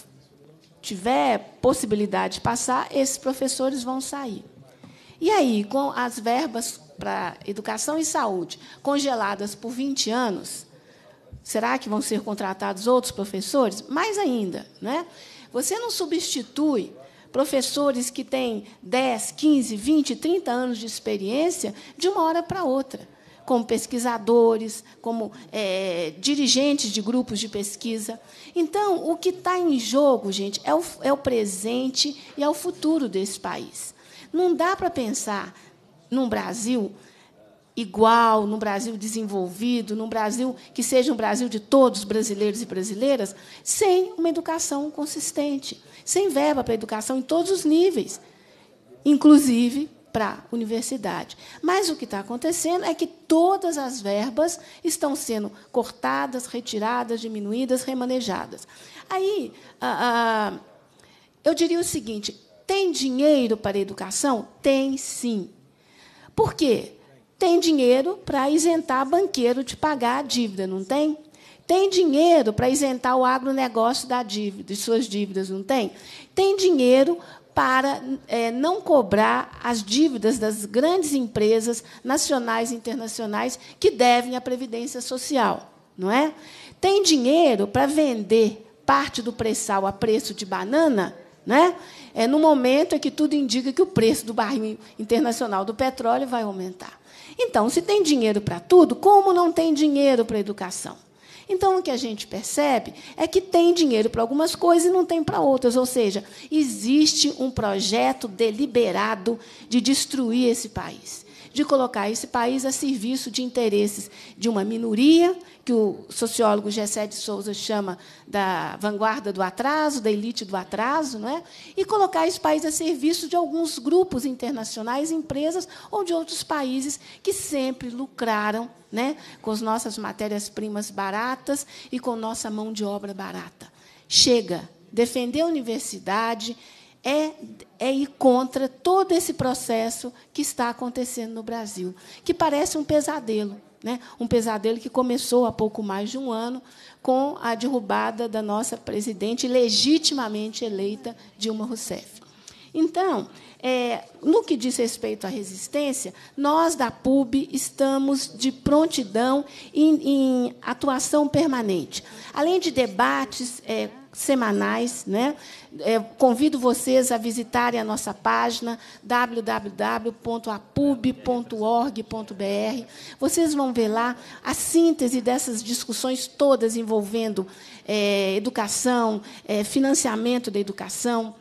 tiver possibilidade de passar, esses professores vão sair. E aí, com as verbas para educação e saúde congeladas por 20 anos, será que vão ser contratados outros professores? Mais ainda, né? Você não substitui professores que têm 10, 15, 20, 30 anos de experiência de uma hora para outra como pesquisadores, como é, dirigentes de grupos de pesquisa. Então, o que está em jogo, gente, é o, é o presente e é o futuro desse país. Não dá para pensar num Brasil igual, num Brasil desenvolvido, num Brasil que seja um Brasil de todos brasileiros e brasileiras, sem uma educação consistente, sem verba para a educação em todos os níveis, inclusive para a universidade. Mas o que está acontecendo é que todas as verbas estão sendo cortadas, retiradas, diminuídas, remanejadas. Aí, ah, ah, eu diria o seguinte: tem dinheiro para a educação? Tem sim. Por quê? Tem dinheiro para isentar banqueiro de pagar a dívida, não tem? Tem dinheiro para isentar o agronegócio da dívida, de suas dívidas, não tem? Tem dinheiro para é, não cobrar as dívidas das grandes empresas nacionais e internacionais que devem à Previdência Social. não é? Tem dinheiro para vender parte do pré-sal a preço de banana? Né? É no momento em que tudo indica que o preço do barril internacional do petróleo vai aumentar. Então, se tem dinheiro para tudo, como não tem dinheiro para a educação? Então, o que a gente percebe é que tem dinheiro para algumas coisas e não tem para outras. Ou seja, existe um projeto deliberado de destruir esse país de colocar esse país a serviço de interesses de uma minoria, que o sociólogo Gessé de Souza chama da vanguarda do atraso, da elite do atraso, não é? e colocar esse país a serviço de alguns grupos internacionais, empresas ou de outros países que sempre lucraram né, com as nossas matérias-primas baratas e com nossa mão de obra barata. Chega! defender a universidade, é, é ir contra todo esse processo que está acontecendo no Brasil, que parece um pesadelo. Né? Um pesadelo que começou há pouco mais de um ano com a derrubada da nossa presidente legitimamente eleita, Dilma Rousseff. Então, é, no que diz respeito à resistência, nós da PUB estamos de prontidão em, em atuação permanente. Além de debates é, semanais. Né? É, convido vocês a visitarem a nossa página www.apub.org.br. Vocês vão ver lá a síntese dessas discussões todas envolvendo é, educação, é, financiamento da educação,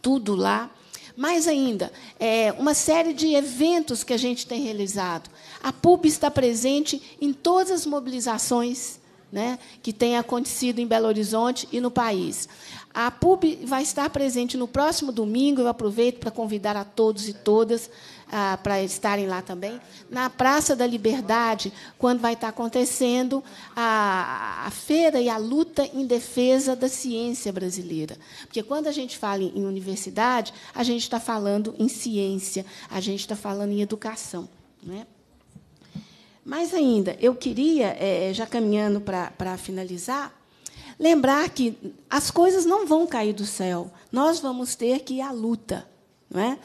tudo lá. Mais ainda, é uma série de eventos que a gente tem realizado. A PUB está presente em todas as mobilizações né, que tem acontecido em Belo Horizonte e no país. A PUB vai estar presente no próximo domingo, eu aproveito para convidar a todos e todas ah, para estarem lá também, na Praça da Liberdade, quando vai estar acontecendo a, a feira e a luta em defesa da ciência brasileira. Porque quando a gente fala em universidade, a gente está falando em ciência, a gente está falando em educação. Né? Mas ainda, eu queria, é, é já caminhando para finalizar, lembrar que as coisas não vão cair do céu. Nós vamos ter que ir à luta. Não é?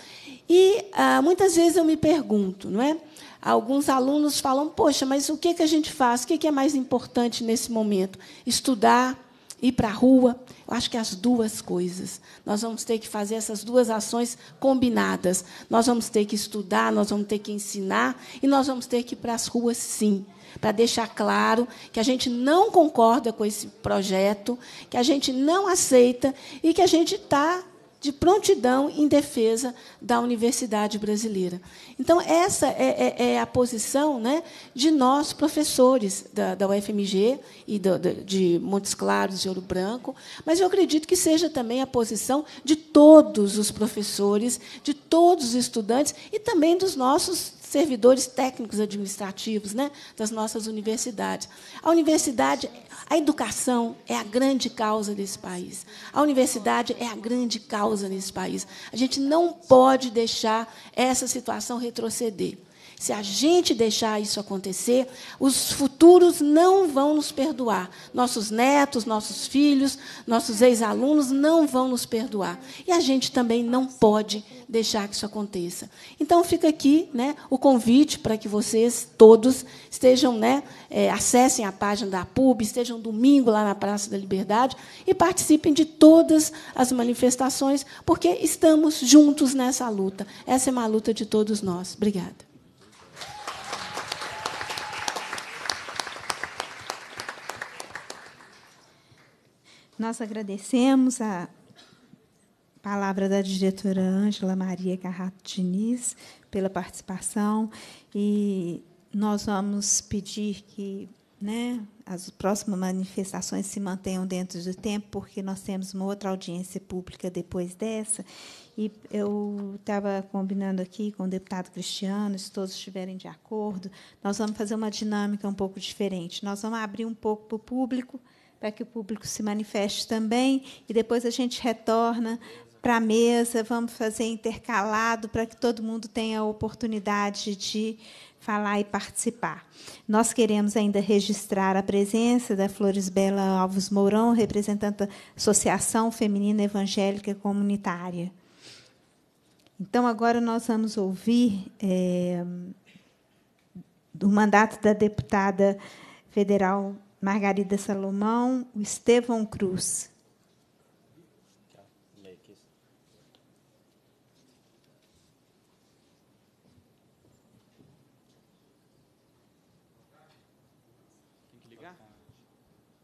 E ah, muitas vezes eu me pergunto, não é? Alguns alunos falam, poxa, mas o que, que a gente faz? O que, que é mais importante nesse momento? Estudar, ir para a rua, eu acho que as duas coisas. Nós vamos ter que fazer essas duas ações combinadas. Nós vamos ter que estudar, nós vamos ter que ensinar e nós vamos ter que ir para as ruas, sim. Para deixar claro que a gente não concorda com esse projeto, que a gente não aceita e que a gente está de prontidão em defesa da universidade brasileira. Então, essa é, é, é a posição né, de nós, professores da, da UFMG e do, de Montes Claros e Ouro Branco, mas eu acredito que seja também a posição de todos os professores, de todos os estudantes e também dos nossos servidores técnicos administrativos né, das nossas universidades. A universidade, a educação é a grande causa desse país. A universidade é a grande causa nesse país. A gente não pode deixar essa situação retroceder. Se a gente deixar isso acontecer, os futuros não vão nos perdoar. Nossos netos, nossos filhos, nossos ex-alunos não vão nos perdoar. E a gente também não pode deixar que isso aconteça. Então fica aqui né, o convite para que vocês todos estejam, né, é, acessem a página da PUB, estejam domingo lá na Praça da Liberdade e participem de todas as manifestações, porque estamos juntos nessa luta. Essa é uma luta de todos nós. Obrigada. Nós agradecemos a palavra da diretora Ângela Maria Garrato Diniz pela participação e nós vamos pedir que né, as próximas manifestações se mantenham dentro do tempo, porque nós temos uma outra audiência pública depois dessa. E eu estava combinando aqui com o deputado Cristiano, se todos estiverem de acordo, nós vamos fazer uma dinâmica um pouco diferente. Nós vamos abrir um pouco para o público para que o público se manifeste também, e depois a gente retorna para a mesa, vamos fazer intercalado para que todo mundo tenha a oportunidade de falar e participar. Nós queremos ainda registrar a presença da Flores Bela Alves Mourão, representante da Associação Feminina Evangélica Comunitária. Então, agora nós vamos ouvir é, do mandato da deputada federal Margarida Salomão, o Estevão Cruz.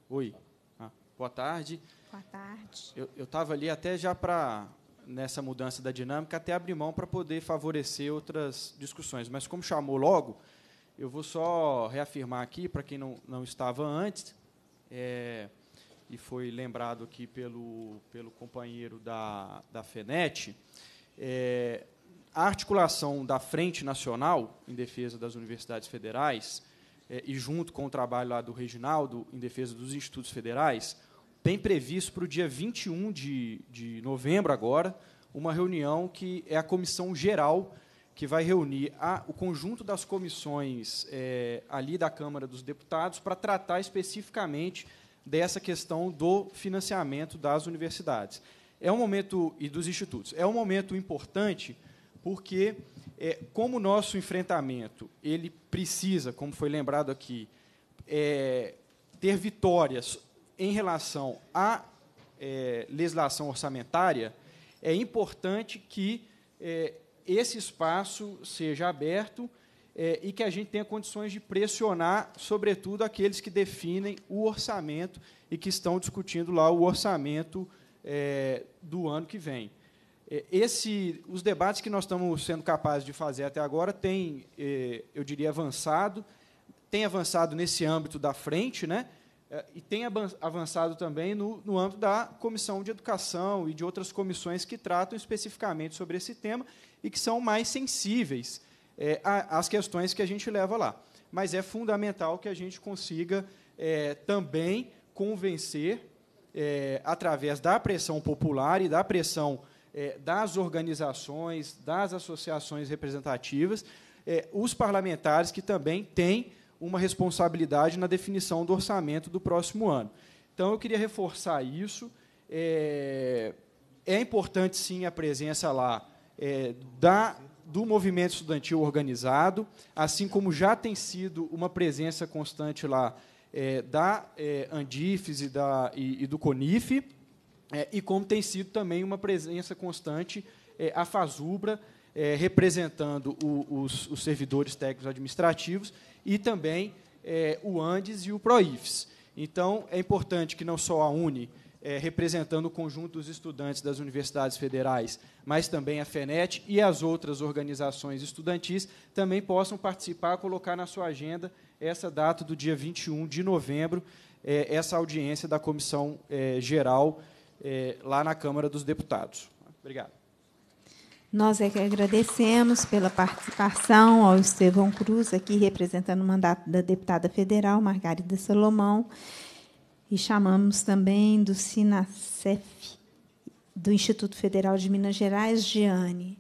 Oi, ah, boa tarde. Boa tarde. Eu estava ali até já para, nessa mudança da dinâmica, até abrir mão para poder favorecer outras discussões, mas como chamou logo, eu vou só reafirmar aqui, para quem não, não estava antes, é, e foi lembrado aqui pelo, pelo companheiro da, da FENET, é, a articulação da Frente Nacional em Defesa das Universidades Federais, é, e junto com o trabalho lá do Reginaldo em defesa dos institutos federais, tem previsto para o dia 21 de, de novembro agora uma reunião que é a Comissão Geral que vai reunir a, o conjunto das comissões é, ali da Câmara dos Deputados para tratar especificamente dessa questão do financiamento das universidades. É um momento e dos institutos. É um momento importante porque, é, como o nosso enfrentamento ele precisa, como foi lembrado aqui, é, ter vitórias em relação à é, legislação orçamentária, é importante que é, esse espaço seja aberto é, e que a gente tenha condições de pressionar, sobretudo, aqueles que definem o orçamento e que estão discutindo lá o orçamento é, do ano que vem. É, esse, os debates que nós estamos sendo capazes de fazer até agora têm, é, eu diria, avançado, tem avançado nesse âmbito da frente, né? É, e tem avançado também no, no âmbito da Comissão de Educação e de outras comissões que tratam especificamente sobre esse tema e que são mais sensíveis é, às questões que a gente leva lá. Mas é fundamental que a gente consiga é, também convencer, é, através da pressão popular e da pressão é, das organizações, das associações representativas, é, os parlamentares que também têm uma responsabilidade na definição do orçamento do próximo ano. Então, eu queria reforçar isso. É, é importante, sim, a presença lá é, da, do movimento estudantil organizado, assim como já tem sido uma presença constante lá é, da é, Andifes e, da, e, e do CONIF, é, e como tem sido também uma presença constante é, a FASUBRA, é, representando o, os, os servidores técnicos administrativos, e também é, o Andes e o Proifes. Então, é importante que não só a Uni é, representando o conjunto dos estudantes das universidades federais, mas também a FENET e as outras organizações estudantis, também possam participar, colocar na sua agenda essa data do dia 21 de novembro, é, essa audiência da Comissão é, Geral é, lá na Câmara dos Deputados. Obrigado. Nós é que agradecemos pela participação ao Estevão Cruz, aqui representando o mandato da deputada federal Margarida Salomão, e chamamos também do SINACEF, do Instituto Federal de Minas Gerais, Giane.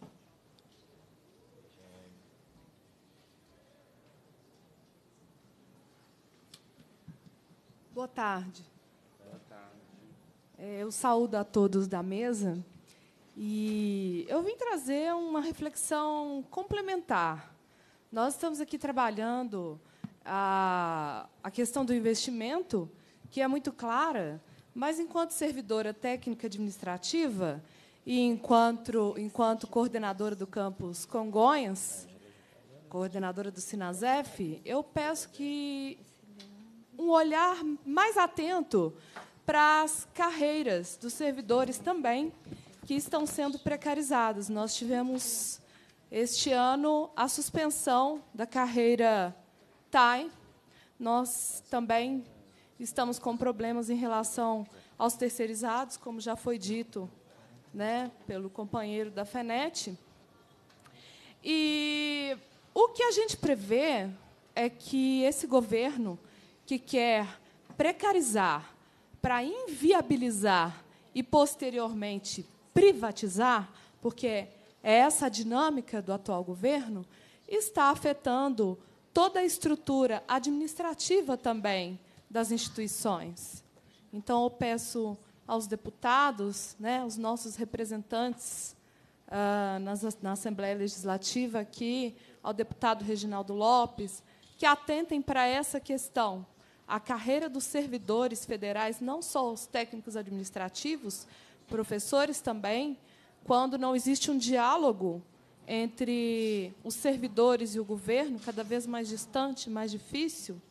Boa tarde. Boa é, tarde. Eu saúdo a todos da mesa e eu vim trazer uma reflexão complementar. Nós estamos aqui trabalhando a, a questão do investimento, que é muito clara, mas, enquanto servidora técnica administrativa e enquanto, enquanto coordenadora do campus Congonhas, coordenadora do Sinazef, eu peço que um olhar mais atento para as carreiras dos servidores também que estão sendo precarizadas. Nós tivemos este ano a suspensão da carreira TAI. Nós também estamos com problemas em relação aos terceirizados, como já foi dito né, pelo companheiro da FENET. E o que a gente prevê é que esse governo que quer precarizar para inviabilizar e posteriormente privatizar, porque é essa dinâmica do atual governo está afetando toda a estrutura administrativa também das instituições. Então, eu peço aos deputados, né, aos nossos representantes uh, ah, na, na Assembleia Legislativa aqui, ao deputado Reginaldo Lopes, que atentem para essa questão. A carreira dos servidores federais, não só os técnicos administrativos, professores também, quando não existe um diálogo entre os servidores e o governo, cada vez mais distante, mais difícil,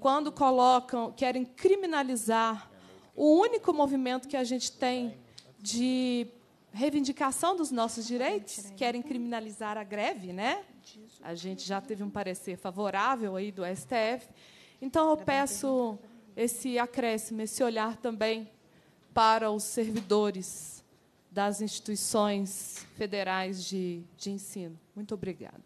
quando colocam, querem criminalizar o único movimento que a gente tem de reivindicação dos nossos direitos, querem criminalizar a greve, né? A gente já teve um parecer favorável aí do STF. Então eu peço esse acréscimo, esse olhar também para os servidores das instituições federais de, de ensino. Muito obrigada.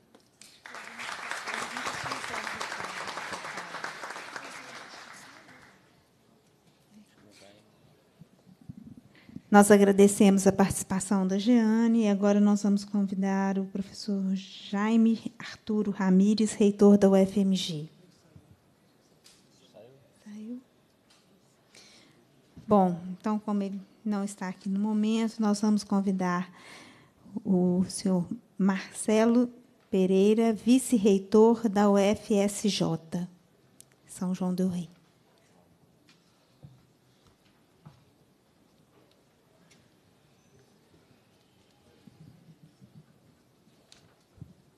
Nós agradecemos a participação da Jeane e agora nós vamos convidar o professor Jaime Arturo Ramires, reitor da UFMG. Bom, então, como ele não está aqui no momento, nós vamos convidar o senhor Marcelo Pereira, vice-reitor da UFSJ, São João do Rei.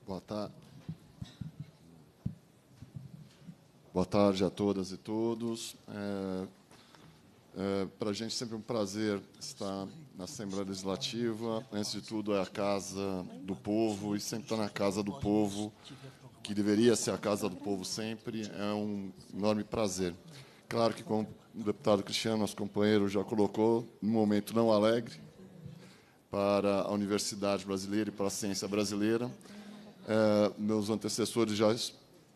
Boa tarde. Boa tarde a todas e todos. É, eh, para a gente é sempre um prazer estar na Assembleia Legislativa. Antes de tudo, é a casa do povo e sempre está na casa do povo, que deveria ser a casa do povo sempre. É um enorme prazer. Claro que, como o deputado Cristiano, nosso companheiro, já colocou, num momento não alegre para a Universidade Brasileira e para a ciência brasileira. É, meus antecessores já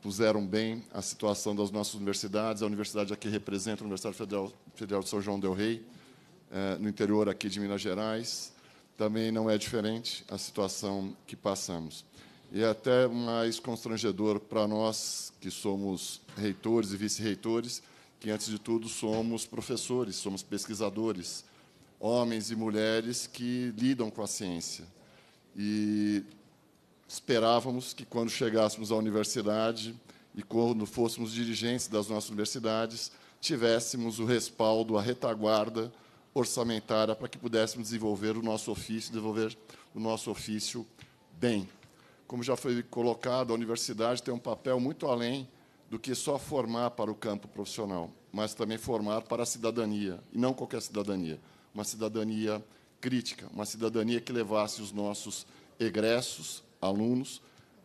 puseram bem a situação das nossas universidades. A universidade aqui representa a Universidade Federal, Federal de São João del Rei, é, no interior aqui de Minas Gerais. Também não é diferente a situação que passamos. E é até mais constrangedor para nós, que somos reitores e vice-reitores, que, antes de tudo, somos professores, somos pesquisadores, homens e mulheres que lidam com a ciência. E esperávamos que, quando chegássemos à universidade e quando fôssemos dirigentes das nossas universidades, tivéssemos o respaldo, a retaguarda orçamentária para que pudéssemos desenvolver o nosso ofício, desenvolver o nosso ofício bem. Como já foi colocado, a universidade tem um papel muito além do que só formar para o campo profissional, mas também formar para a cidadania, e não qualquer cidadania, uma cidadania crítica, uma cidadania que levasse os nossos egressos alunos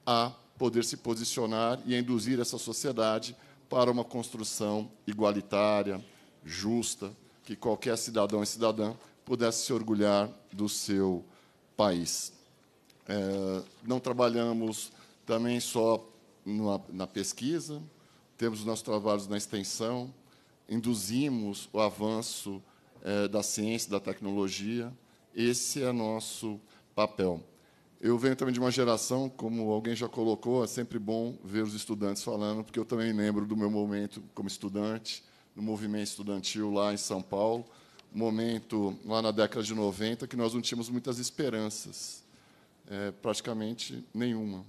a poder se posicionar e a induzir essa sociedade para uma construção igualitária, justa, que qualquer cidadão e cidadã pudesse se orgulhar do seu país. É, não trabalhamos também só na, na pesquisa, temos os nossos trabalhos na extensão, induzimos o avanço é, da ciência, da tecnologia. Esse é nosso papel. Eu venho também de uma geração, como alguém já colocou, é sempre bom ver os estudantes falando, porque eu também lembro do meu momento como estudante, no movimento estudantil lá em São Paulo, momento lá na década de 90 que nós não tínhamos muitas esperanças, é, praticamente nenhuma.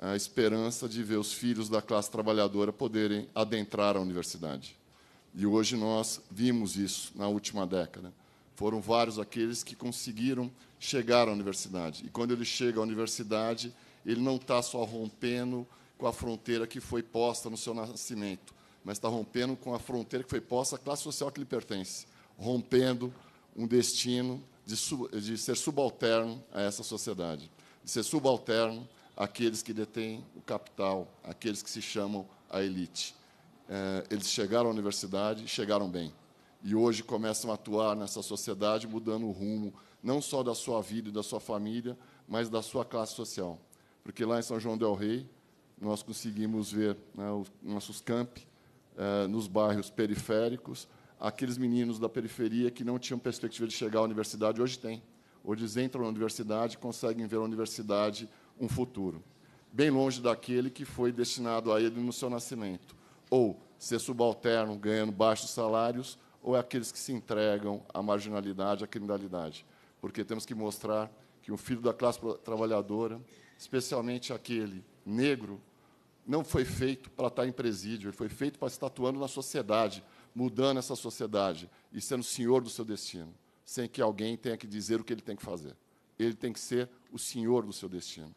A esperança de ver os filhos da classe trabalhadora poderem adentrar a universidade. E hoje nós vimos isso na última década. Foram vários aqueles que conseguiram chegar à universidade. E quando ele chega à universidade, ele não está só rompendo com a fronteira que foi posta no seu nascimento, mas está rompendo com a fronteira que foi posta à classe social que lhe pertence, rompendo um destino de, sub, de ser subalterno a essa sociedade, de ser subalterno àqueles que detêm o capital, àqueles que se chamam a elite. É, eles chegaram à universidade, chegaram bem e hoje começam a atuar nessa sociedade, mudando o rumo não só da sua vida e da sua família, mas da sua classe social. Porque lá em São João del Rei, nós conseguimos ver né, os nossos campos, eh, nos bairros periféricos, aqueles meninos da periferia que não tinham perspectiva de chegar à universidade, hoje têm. Hoje eles entram na universidade e conseguem ver a universidade um futuro. Bem longe daquele que foi destinado a ele no seu nascimento. Ou ser subalterno, ganhando baixos salários, ou é aqueles que se entregam à marginalidade, à criminalidade? Porque temos que mostrar que o filho da classe trabalhadora, especialmente aquele negro, não foi feito para estar tá em presídio, ele foi feito para estar atuando na sociedade, mudando essa sociedade e sendo senhor do seu destino, sem que alguém tenha que dizer o que ele tem que fazer. Ele tem que ser o senhor do seu destino.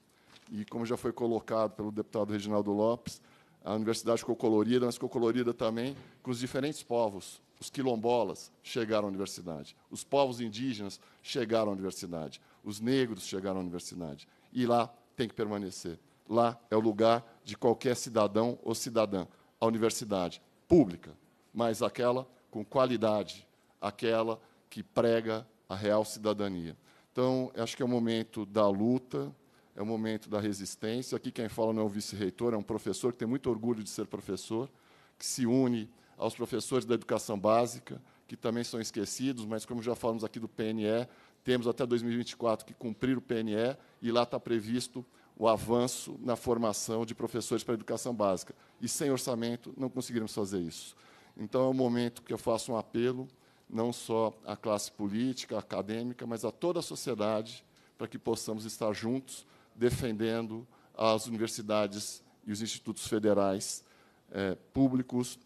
E como já foi colocado pelo deputado Reginaldo Lopes, a universidade ficou colorida, mas ficou colorida também com os diferentes povos os quilombolas chegaram à universidade, os povos indígenas chegaram à universidade, os negros chegaram à universidade. E lá tem que permanecer. Lá é o lugar de qualquer cidadão ou cidadã. A universidade pública, mas aquela com qualidade, aquela que prega a real cidadania. Então, acho que é o momento da luta, é o momento da resistência. Aqui quem fala não é o vice-reitor, é um professor que tem muito orgulho de ser professor, que se une aos professores da educação básica, que também são esquecidos, mas como já falamos aqui do PNE, temos até 2024 que cumprir o PNE e lá está previsto o avanço na formação de professores para a educação básica. E sem orçamento não conseguiremos fazer isso. Então é o momento que eu faço um apelo não só à classe política, acadêmica, mas a toda a sociedade para que possamos estar juntos defendendo as universidades e os institutos federais eh, públicos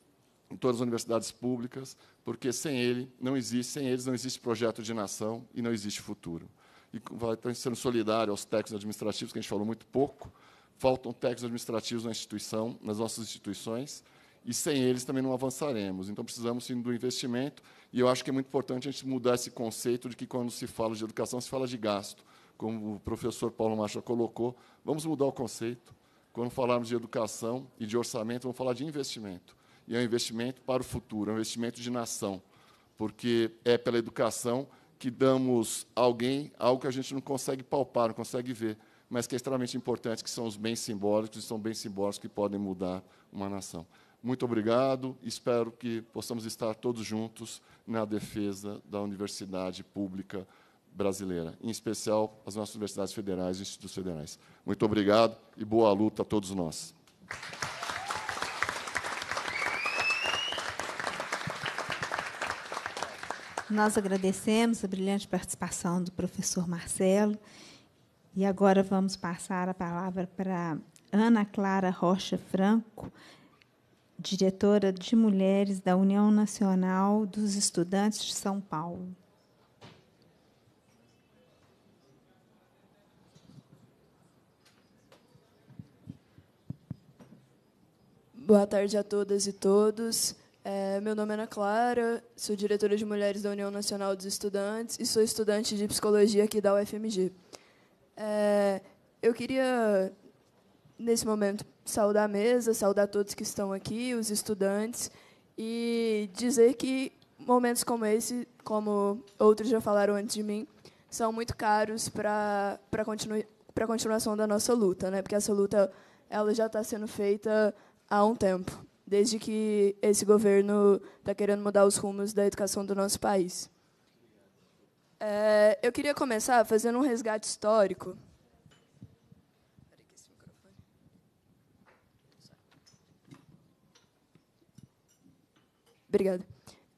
em todas as universidades públicas, porque sem ele não existe, sem eles não existe projeto de nação e não existe futuro. E então, sendo solidário aos técnicos administrativos, que a gente falou muito pouco, faltam técnicos administrativos na instituição, nas nossas instituições, e sem eles também não avançaremos. Então precisamos sim do investimento, e eu acho que é muito importante a gente mudar esse conceito de que quando se fala de educação se fala de gasto, como o professor Paulo Macho colocou. Vamos mudar o conceito. Quando falarmos de educação e de orçamento, vamos falar de investimento e é um investimento para o futuro, é um investimento de nação, porque é pela educação que damos a alguém algo que a gente não consegue palpar, não consegue ver, mas que é extremamente importante, que são os bens simbólicos, e são bens simbólicos que podem mudar uma nação. Muito obrigado, espero que possamos estar todos juntos na defesa da universidade pública brasileira, em especial as nossas universidades federais e institutos federais. Muito obrigado e boa luta a todos nós. Nós agradecemos a brilhante participação do professor Marcelo. E agora vamos passar a palavra para Ana Clara Rocha Franco, diretora de Mulheres da União Nacional dos Estudantes de São Paulo. Boa tarde a todas e todos. É, meu nome é Ana Clara, sou diretora de Mulheres da União Nacional dos Estudantes e sou estudante de psicologia aqui da UFMG. É, eu queria, nesse momento, saudar a mesa, saudar todos que estão aqui, os estudantes, e dizer que momentos como esse, como outros já falaram antes de mim, são muito caros para a continuação da nossa luta, né? porque essa luta ela já está sendo feita há um tempo desde que esse governo está querendo mudar os rumos da educação do nosso país. É, eu queria começar fazendo um resgate histórico. Obrigada.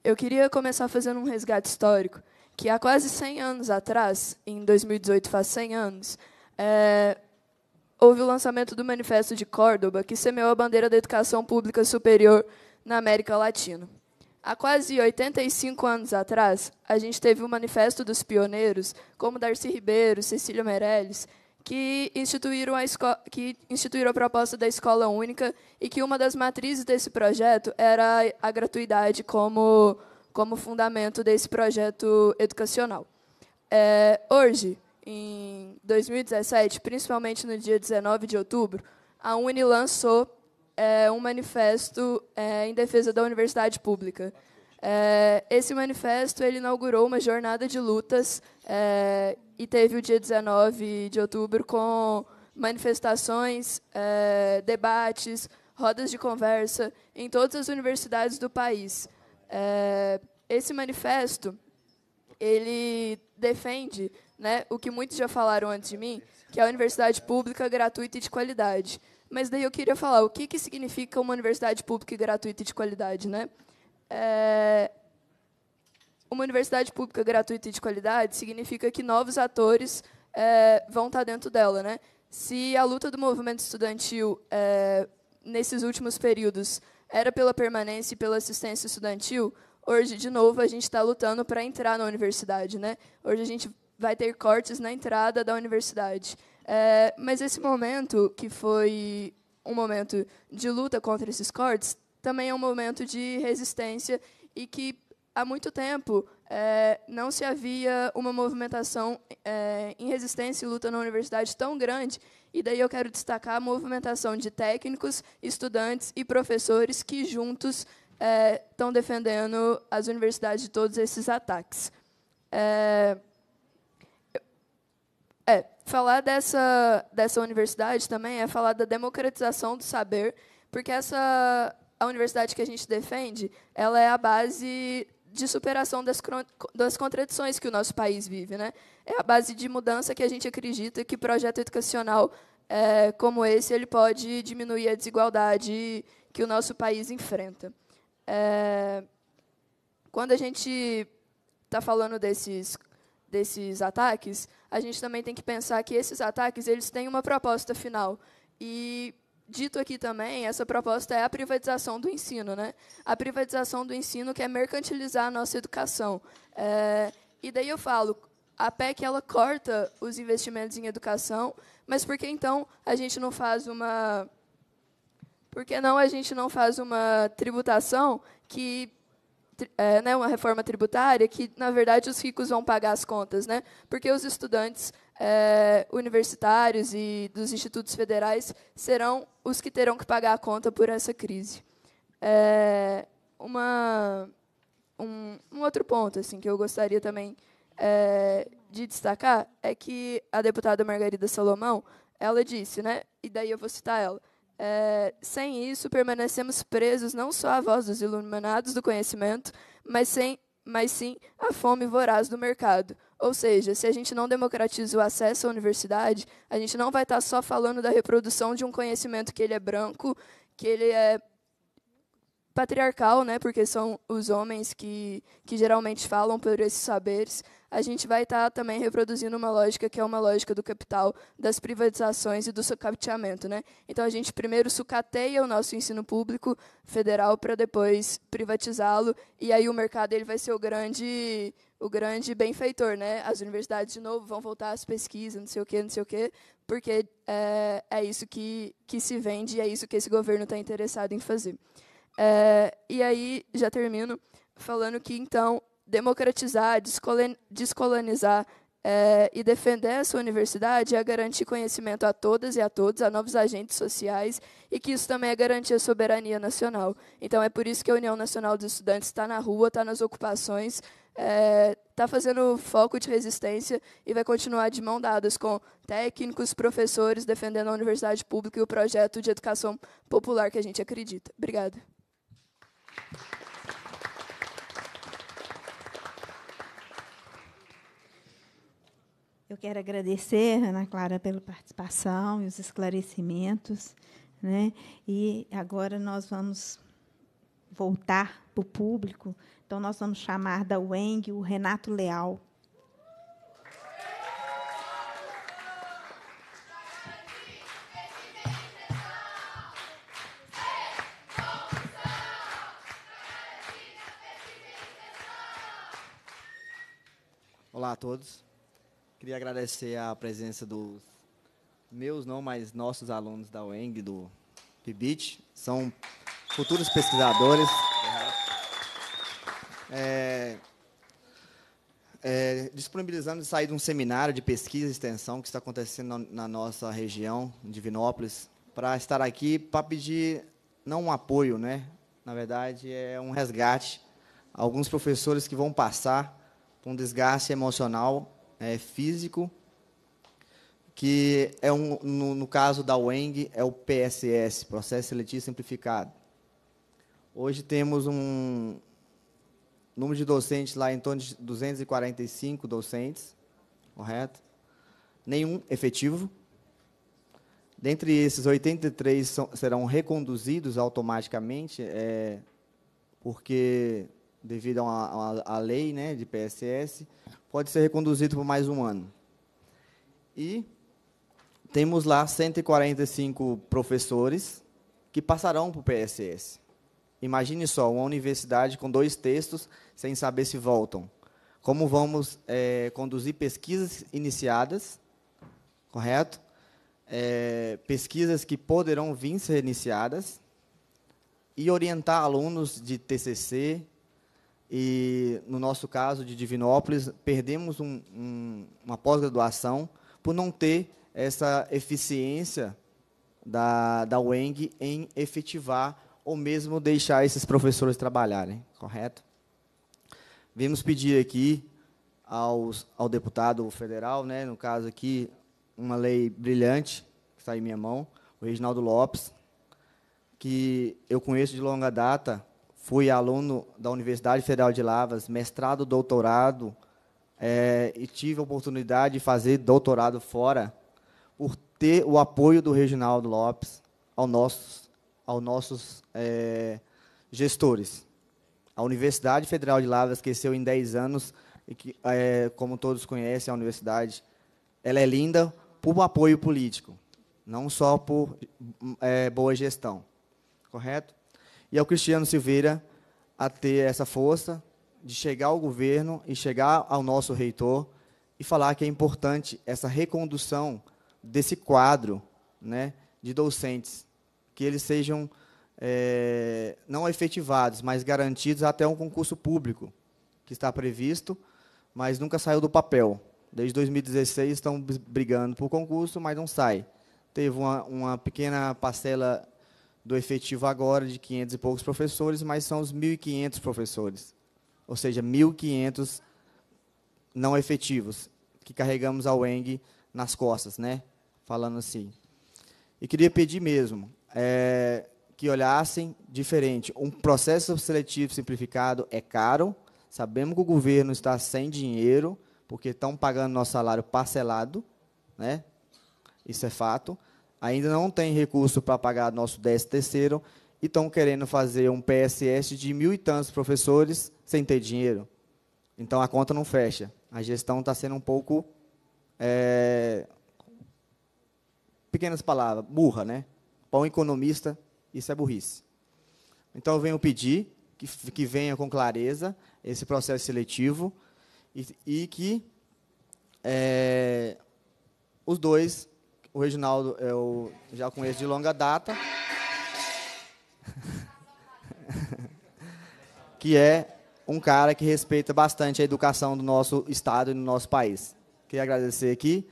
Eu queria começar fazendo um resgate histórico, que há quase 100 anos atrás, em 2018 faz 100 anos, é, houve o lançamento do Manifesto de Córdoba, que semeou a bandeira da educação pública superior na América Latina. Há quase 85 anos atrás, a gente teve o um Manifesto dos Pioneiros, como Darcy Ribeiro, Cecília Meirelles, que instituíram, a que instituíram a proposta da escola única e que uma das matrizes desse projeto era a gratuidade como, como fundamento desse projeto educacional. É, hoje, em 2017, principalmente no dia 19 de outubro, a Uni lançou é, um manifesto é, em defesa da universidade pública. É, esse manifesto ele inaugurou uma jornada de lutas é, e teve o dia 19 de outubro com manifestações, é, debates, rodas de conversa em todas as universidades do país. É, esse manifesto ele defende né, o que muitos já falaram antes de mim, que é a universidade pública, gratuita e de qualidade. Mas daí eu queria falar o que, que significa uma universidade pública e gratuita e de qualidade. Né? É... Uma universidade pública gratuita e de qualidade significa que novos atores é, vão estar dentro dela. Né? Se a luta do movimento estudantil, é, nesses últimos períodos, era pela permanência e pela assistência estudantil, hoje, de novo, a gente está lutando para entrar na universidade. Né? Hoje a gente vai ter cortes na entrada da universidade. É, mas esse momento, que foi um momento de luta contra esses cortes, também é um momento de resistência e que há muito tempo é, não se havia uma movimentação é, em resistência e luta na universidade tão grande. E daí eu quero destacar a movimentação de técnicos, estudantes e professores que juntos estão é, defendendo as universidades de todos esses ataques. É, falar dessa, dessa universidade também é falar da democratização do saber, porque essa a universidade que a gente defende, ela é a base de superação das, das contradições que o nosso país vive, né? É a base de mudança que a gente acredita que projeto educacional é, como esse ele pode diminuir a desigualdade que o nosso país enfrenta. É, quando a gente está falando desses desses ataques, a gente também tem que pensar que esses ataques eles têm uma proposta final. E dito aqui também, essa proposta é a privatização do ensino. Né? A privatização do ensino que é mercantilizar a nossa educação. É, e daí eu falo, a PEC ela corta os investimentos em educação, mas por que então a gente não faz uma por que não a gente não faz uma tributação que é, né, uma reforma tributária que, na verdade, os ricos vão pagar as contas, né? porque os estudantes é, universitários e dos institutos federais serão os que terão que pagar a conta por essa crise. É, uma, um, um, outro ponto assim que eu gostaria também é, de destacar é que a deputada Margarida Salomão ela disse, né? e daí eu vou citar ela, é, sem isso, permanecemos presos não só à voz dos iluminados do conhecimento, mas, sem, mas sim à fome voraz do mercado. Ou seja, se a gente não democratiza o acesso à universidade, a gente não vai estar só falando da reprodução de um conhecimento que ele é branco, que ele é patriarcal, né, porque são os homens que, que geralmente falam por esses saberes, a gente vai estar tá também reproduzindo uma lógica que é uma lógica do capital, das privatizações e do sucateamento. Né? Então, a gente primeiro sucateia o nosso ensino público federal para depois privatizá-lo, e aí o mercado ele vai ser o grande o grande benfeitor, né? As universidades, de novo, vão voltar às pesquisas, não sei o quê, não sei o quê, porque é, é isso que, que se vende e é isso que esse governo está interessado em fazer. É, e aí, já termino falando que, então, Democratizar, descolonizar é, e defender essa universidade é garantir conhecimento a todas e a todos, a novos agentes sociais, e que isso também é garantir a soberania nacional. Então, é por isso que a União Nacional dos Estudantes está na rua, está nas ocupações, está eh, é, fazendo foco de resistência e vai continuar de mão dadas com técnicos, professores, defendendo a universidade pública e o projeto de educação popular que a gente acredita. Obrigada. Eu quero agradecer, Ana Clara, pela participação e os esclarecimentos. Né? E agora nós vamos voltar para o público. Então, nós vamos chamar da UENG o Renato Leal. Olá a todos. Queria agradecer a presença dos meus, não, mas nossos alunos da UENG, do PIBIT. São futuros pesquisadores. É, é, disponibilizando de sair de um seminário de pesquisa e extensão que está acontecendo na, na nossa região, em Divinópolis, para estar aqui para pedir, não um apoio, né? na verdade, é um resgate. Alguns professores que vão passar por um desgaste emocional é, físico, que é um, no, no caso da UENG é o PSS, Processo Seletivo Simplificado. Hoje temos um número de docentes lá em torno de 245 docentes, correto? Nenhum efetivo. Dentre esses, 83 são, serão reconduzidos automaticamente, é, porque devido a uma, a a lei né, de PSS, pode ser reconduzido por mais um ano. E temos lá 145 professores que passarão para o PSS. Imagine só, uma universidade com dois textos, sem saber se voltam. Como vamos é, conduzir pesquisas iniciadas, correto? É, pesquisas que poderão vir ser iniciadas e orientar alunos de TCC, e, no nosso caso de Divinópolis, perdemos um, um, uma pós-graduação por não ter essa eficiência da, da UENG em efetivar ou mesmo deixar esses professores trabalharem, correto? Vimos pedir aqui aos, ao deputado federal, né, no caso aqui, uma lei brilhante, que está em minha mão, o Reginaldo Lopes, que eu conheço de longa data, Fui aluno da Universidade Federal de Lavras, mestrado, doutorado, é, e tive a oportunidade de fazer doutorado fora por ter o apoio do Reginaldo Lopes ao nossos, aos nossos é, gestores. A Universidade Federal de Lavras cresceu em 10 anos, e que, é, como todos conhecem, a universidade ela é linda por apoio político, não só por é, boa gestão. Correto? e ao é Cristiano Silveira a ter essa força de chegar ao governo e chegar ao nosso reitor e falar que é importante essa recondução desse quadro né, de docentes, que eles sejam é, não efetivados, mas garantidos até um concurso público, que está previsto, mas nunca saiu do papel. Desde 2016 estão brigando por concurso, mas não sai. Teve uma, uma pequena parcela do efetivo agora de 500 e poucos professores, mas são os 1.500 professores, ou seja, 1.500 não efetivos que carregamos a UENG nas costas, né? Falando assim. E queria pedir mesmo é, que olhassem diferente. Um processo seletivo simplificado é caro. Sabemos que o governo está sem dinheiro, porque estão pagando nosso salário parcelado, né? Isso é fato ainda não tem recurso para pagar nosso 13 terceiro e estão querendo fazer um PSS de mil e tantos professores sem ter dinheiro. Então a conta não fecha. A gestão está sendo um pouco. É, pequenas palavras, burra, né? Para um economista, isso é burrice. Então eu venho pedir que, que venha com clareza esse processo seletivo e, e que é, os dois o Reginaldo eu já conheço de longa data, que é um cara que respeita bastante a educação do nosso estado e do nosso país. Queria agradecer aqui,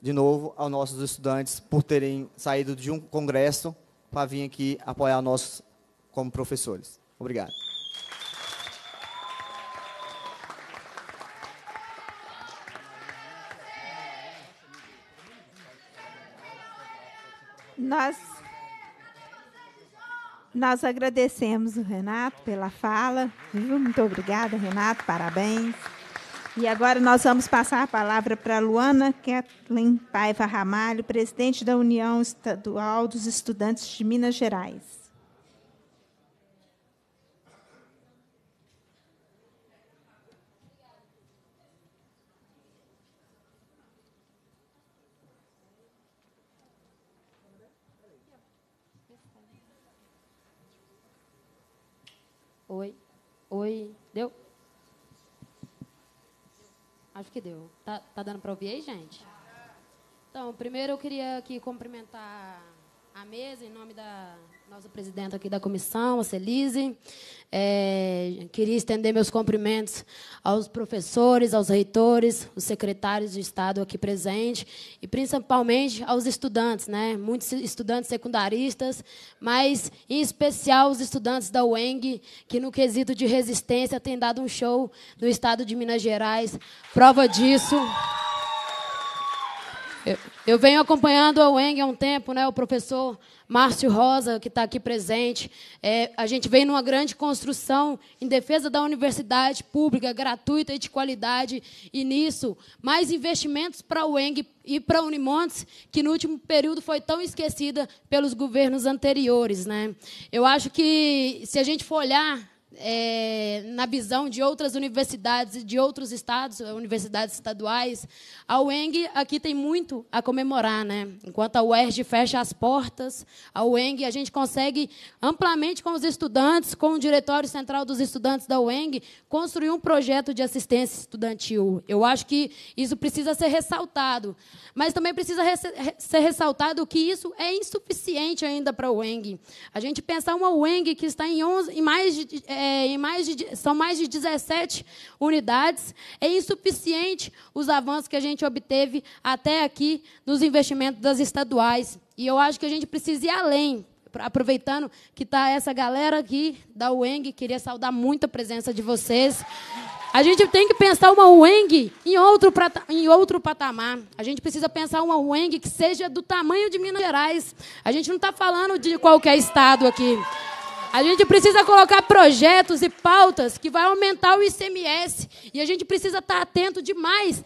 de novo, aos nossos estudantes por terem saído de um congresso para vir aqui apoiar nós como professores. Obrigado. Nós, nós agradecemos o Renato pela fala. Muito obrigada, Renato. Parabéns. E agora nós vamos passar a palavra para Luana Kathleen Paiva Ramalho, presidente da União Estadual dos Estudantes de Minas Gerais. Oi, deu? Acho que deu. Tá, tá dando para ouvir aí, gente? Então, primeiro eu queria aqui cumprimentar à mesa, em nome da nossa presidenta aqui da comissão, a Celise. É, queria estender meus cumprimentos aos professores, aos reitores, os secretários de Estado aqui presentes e principalmente aos estudantes, né? muitos estudantes secundaristas, mas em especial os estudantes da UENG, que no quesito de resistência têm dado um show no estado de Minas Gerais. Prova disso. Eu... Eu venho acompanhando a Weng há um tempo, né? O professor Márcio Rosa, que está aqui presente. É, a gente vem numa grande construção em defesa da universidade pública, gratuita e de qualidade. E nisso, mais investimentos para a Weng e para a Unimontes, que no último período foi tão esquecida pelos governos anteriores, né? Eu acho que se a gente for olhar é, na visão de outras universidades e de outros estados, eh, universidades estaduais, a UENG aqui tem muito a comemorar. Né? Enquanto a UERJ fecha as portas, a UENG a gente consegue amplamente com os estudantes, com o Diretório Central dos Estudantes da UENG, construir um projeto de assistência estudantil. Eu acho que isso precisa ser ressaltado. Mas também precisa ser ressaltado que isso é insuficiente ainda para a UENG. A gente pensar uma UENG que está em, 11, em mais de... É, é, em mais de, são mais de 17 unidades. É insuficiente os avanços que a gente obteve até aqui nos investimentos das estaduais. E eu acho que a gente precisa ir além aproveitando que está essa galera aqui da UENG, queria saudar muito a presença de vocês. A gente tem que pensar uma UENG em outro, em outro patamar. A gente precisa pensar uma UENG que seja do tamanho de Minas Gerais. A gente não está falando de qualquer estado aqui. A gente precisa colocar projetos e pautas que vai aumentar o ICMS. E a gente precisa estar atento demais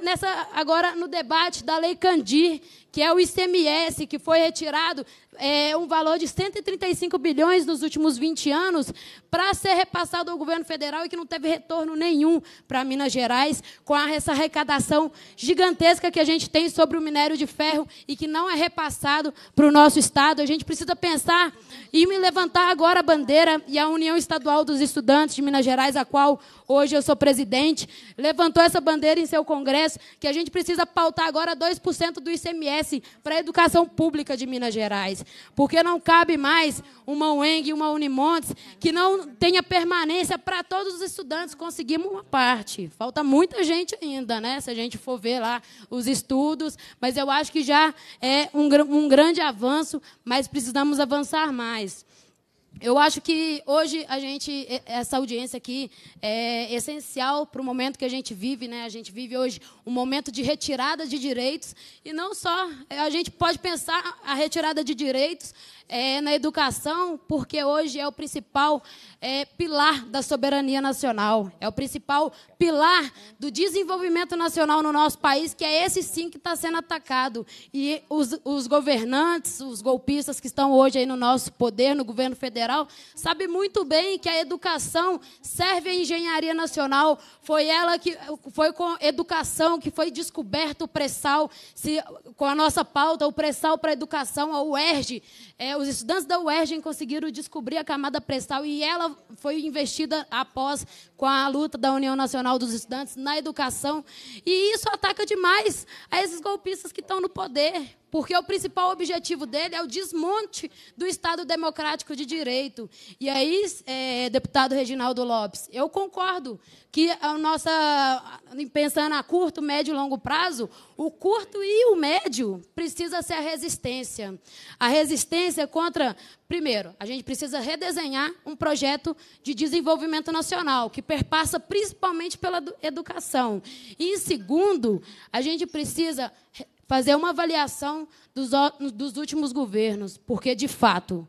nessa agora no debate da Lei Candir, que é o ICMS, que foi retirado é, um valor de 135 bilhões nos últimos 20 anos, para ser repassado ao governo federal e que não teve retorno nenhum para Minas Gerais, com essa arrecadação gigantesca que a gente tem sobre o minério de ferro e que não é repassado para o nosso Estado. A gente precisa pensar e me levantar agora a bandeira e a União Estadual dos Estudantes de Minas Gerais, a qual hoje eu sou presidente, levantou essa bandeira em seu congresso, que a gente precisa pautar agora 2% do ICMS para a educação pública de Minas Gerais. Porque não cabe mais uma UENG e uma Unimontes que não tenha permanência para todos os estudantes conseguirmos uma parte. Falta muita gente ainda, né? Se a gente for ver lá os estudos, mas eu acho que já é um, um grande avanço, mas precisamos avançar mais eu acho que hoje a gente, essa audiência aqui é essencial para o momento que a gente vive, né? A gente vive hoje um momento de retirada de direitos e não só é, a gente pode pensar a retirada de direitos é, na educação, porque hoje é o principal é, pilar da soberania nacional, é o principal pilar do desenvolvimento nacional no nosso país, que é esse sim que está sendo atacado. E os, os, governantes, os golpistas que estão hoje aí no nosso poder, no governo federal, sabem muito bem que a educação serve à engenharia nacional. Foi ela que foi com educação que foi descoberto o pré-sal, com a nossa pauta, o pré-sal para a educação, a UERJ. É, é, os estudantes da UERJ conseguiram descobrir a camada prestal e ela foi investida após com a luta da União Nacional dos Estudantes na educação. E isso ataca demais a esses golpistas que estão no poder, porque o principal objetivo dele é o desmonte do Estado Democrático de Direito. E aí, é, deputado Reginaldo Lopes, eu concordo que a nossa, pensando a curto, médio e longo prazo, o curto e o médio precisa ser a resistência. A resistência contra Primeiro, a gente precisa redesenhar um projeto de desenvolvimento nacional, que perpassa principalmente pela educação. E, em segundo, a gente precisa fazer uma avaliação dos últimos governos, porque, de fato,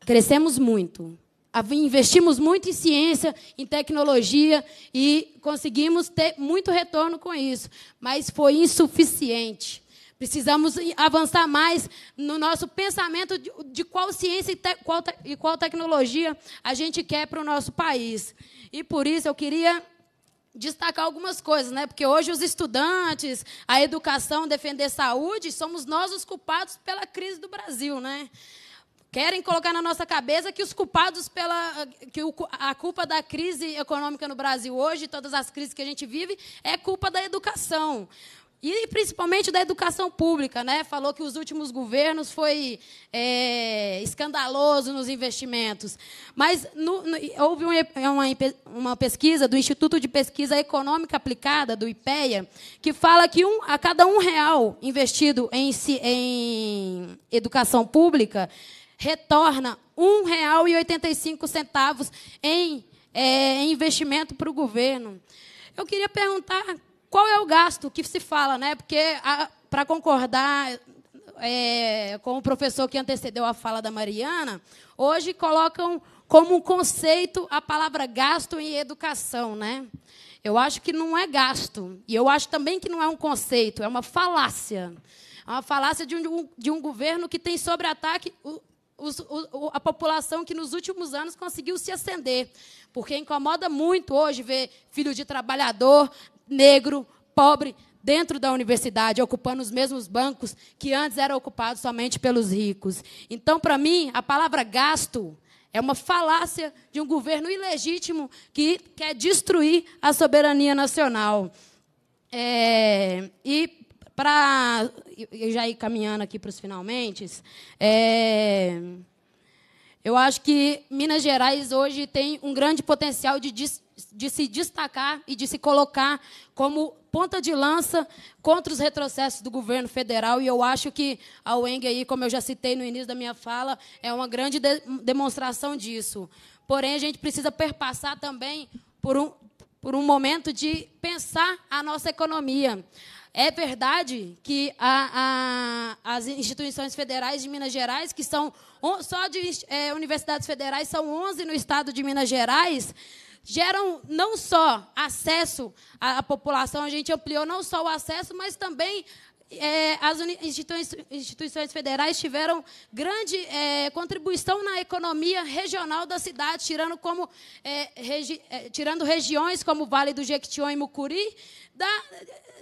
crescemos muito, investimos muito em ciência, em tecnologia e conseguimos ter muito retorno com isso, mas foi insuficiente Precisamos avançar mais no nosso pensamento de, de qual ciência e, te, qual te, e qual tecnologia a gente quer para o nosso país. E por isso eu queria destacar algumas coisas, né? Porque hoje os estudantes, a educação, defender saúde, somos nós os culpados pela crise do Brasil, né? Querem colocar na nossa cabeça que os culpados pela que a culpa da crise econômica no Brasil hoje, todas as crises que a gente vive, é culpa da educação. E principalmente da educação pública, né? Falou que os últimos governos foi é, escandaloso nos investimentos. Mas no, no, houve é uma, uma pesquisa do Instituto de Pesquisa Econômica Aplicada, do IPEA, que fala que um, a cada um real investido em, em educação pública retorna um real cinco centavos em é, investimento para o governo. Eu queria perguntar qual é o gasto que se fala, né? Porque, para concordar é, com o professor que antecedeu a fala da Mariana, hoje colocam como um conceito a palavra gasto em educação, né? Eu acho que não é gasto. E eu acho também que não é um conceito, é uma falácia. É uma falácia de um, de um governo que tem sobre ataque o, o, a população que nos últimos anos conseguiu se acender. Porque incomoda muito hoje ver filho de trabalhador negro, pobre, dentro da universidade, ocupando os mesmos bancos que antes eram ocupados somente pelos ricos. Então, para mim, a palavra gasto é uma falácia de um governo ilegítimo que quer destruir a soberania nacional. É, e para já ir caminhando aqui para os finalmente, é, eu acho que Minas Gerais hoje tem um grande potencial de, dis, de se destacar e de se colocar como ponta de lança contra os retrocessos do governo federal. E eu acho que a UENG, aí, como eu já citei no início da minha fala, é uma grande de demonstração disso. Porém, a gente precisa perpassar também por um, por um momento de pensar a nossa economia. É verdade que a, a, as instituições federais de Minas Gerais, que são só de é, universidades federais, são 11 no estado de Minas Gerais, geram não só acesso à, população, a gente ampliou não só o acesso, mas também é, as instituições, instituições, federais tiveram grande é, contribuição na economia regional da cidade, tirando, como, é, regi, é, tirando regiões como o Vale do Jequitinhonha e Mucuri da,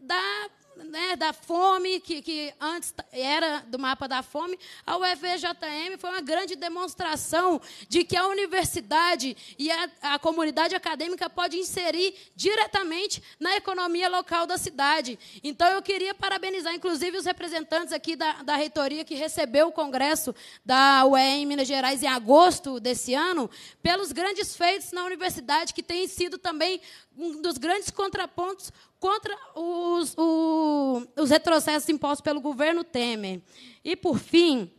da né, da fome, que, que antes era do mapa da fome, a UFVJM foi uma grande demonstração de que a universidade e a, a comunidade acadêmica pode inserir diretamente na economia local da cidade. Então, eu queria parabenizar, inclusive, os representantes aqui da, da reitoria que recebeu o congresso da Uem em Minas Gerais em agosto desse ano, pelos grandes feitos na universidade, que tem sido também um dos grandes contrapontos contra os, o, os retrocessos impostos pelo governo Temer. E, por fim,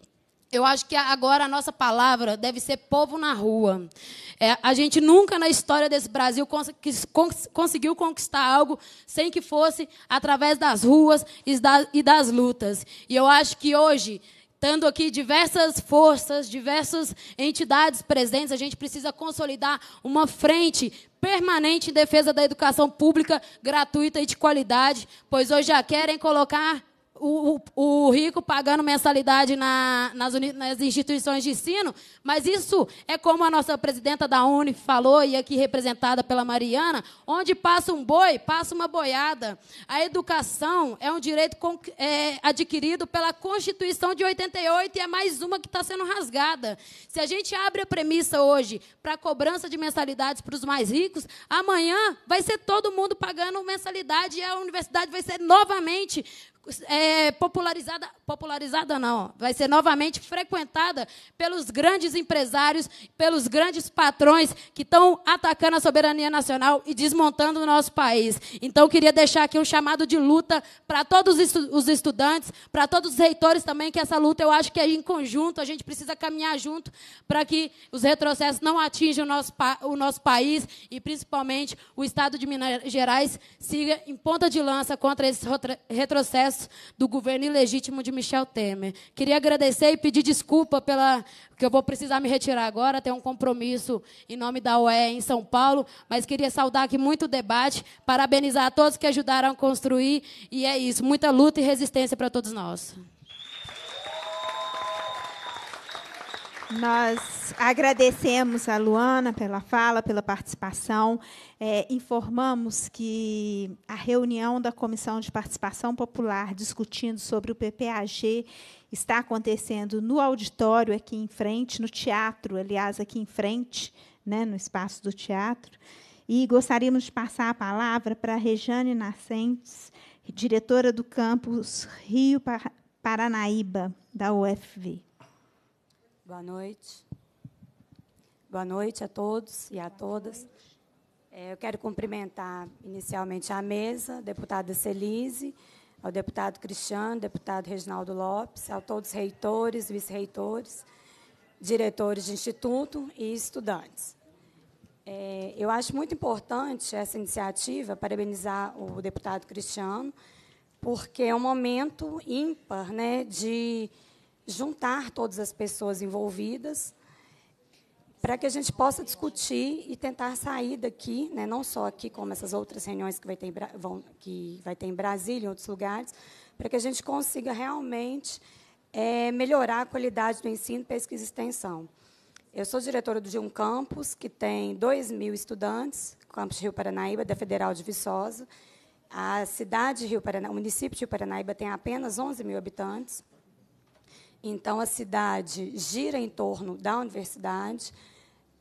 eu acho que agora a nossa palavra deve ser povo na rua. É, a gente nunca na história desse Brasil cons cons conseguiu conquistar algo sem que fosse através das ruas e, da e das lutas. E eu acho que hoje tendo aqui diversas forças, diversas entidades presentes, a gente precisa consolidar uma frente permanente em defesa da educação pública gratuita e de qualidade, pois hoje já querem colocar o, o, o rico pagando mensalidade na, nas, uni, nas instituições de ensino, mas isso é como a nossa presidenta da Uni falou, e aqui representada pela Mariana: onde passa um boi, passa uma boiada. A educação é um direito com, é, adquirido pela Constituição de 88 e é mais uma que está sendo rasgada. Se a gente abre a premissa hoje para cobrança de mensalidades para os mais ricos, amanhã vai ser todo mundo pagando mensalidade e a universidade vai ser novamente é, popularizada, popularizada não, vai ser novamente frequentada pelos grandes empresários, pelos grandes patrões que estão atacando a soberania nacional e desmontando o nosso país. Então, queria deixar aqui um chamado de luta para todos os estudantes, para todos os reitores também, que essa luta eu acho que é em conjunto, a gente precisa caminhar junto para que os retrocessos não atinjam o nosso, o nosso país e, principalmente, o Estado de Minas Gerais siga em ponta de lança contra esses retrocessos através do governo ilegítimo de Michel Temer. Queria agradecer e pedir desculpa pela que eu vou precisar me retirar agora, tenho um compromisso em nome da OE em São Paulo, mas queria saudar aqui muito debate, parabenizar a todos que ajudaram a construir e é isso, muita luta e resistência para todos nós. Nós agradecemos a Luana pela fala, pela participação. É, informamos que a reunião da Comissão de Participação Popular discutindo sobre o PPAG está acontecendo no auditório aqui em frente, no teatro, aliás, aqui em frente, né, no espaço do teatro. E gostaríamos de passar a palavra para a Rejane Nascentes, diretora do campus Rio Paranaíba, da UFV. Boa noite. Boa noite a todos e a todas. É, eu quero cumprimentar inicialmente a mesa, a deputada Celise, ao deputado Cristiano, deputado Reginaldo Lopes, a todos reitores, vice-reitores, diretores de instituto e estudantes. É, eu acho muito importante essa iniciativa, parabenizar o deputado Cristiano, porque é um momento ímpar né, de juntar todas as pessoas envolvidas para que a gente possa discutir e tentar sair daqui, né, não só aqui como essas outras reuniões que vai ter em, vão, que vai ter em Brasília e outros lugares, para que a gente consiga realmente é, melhorar a qualidade do ensino, pesquisa e extensão. Eu sou diretora de um campus que tem 2 mil estudantes, campus Rio Paranaíba, da Federal de Viçosa. A cidade Rio Paranaíba, o município de Rio Paranaíba tem apenas 11 mil habitantes. Então, a cidade gira em torno da universidade.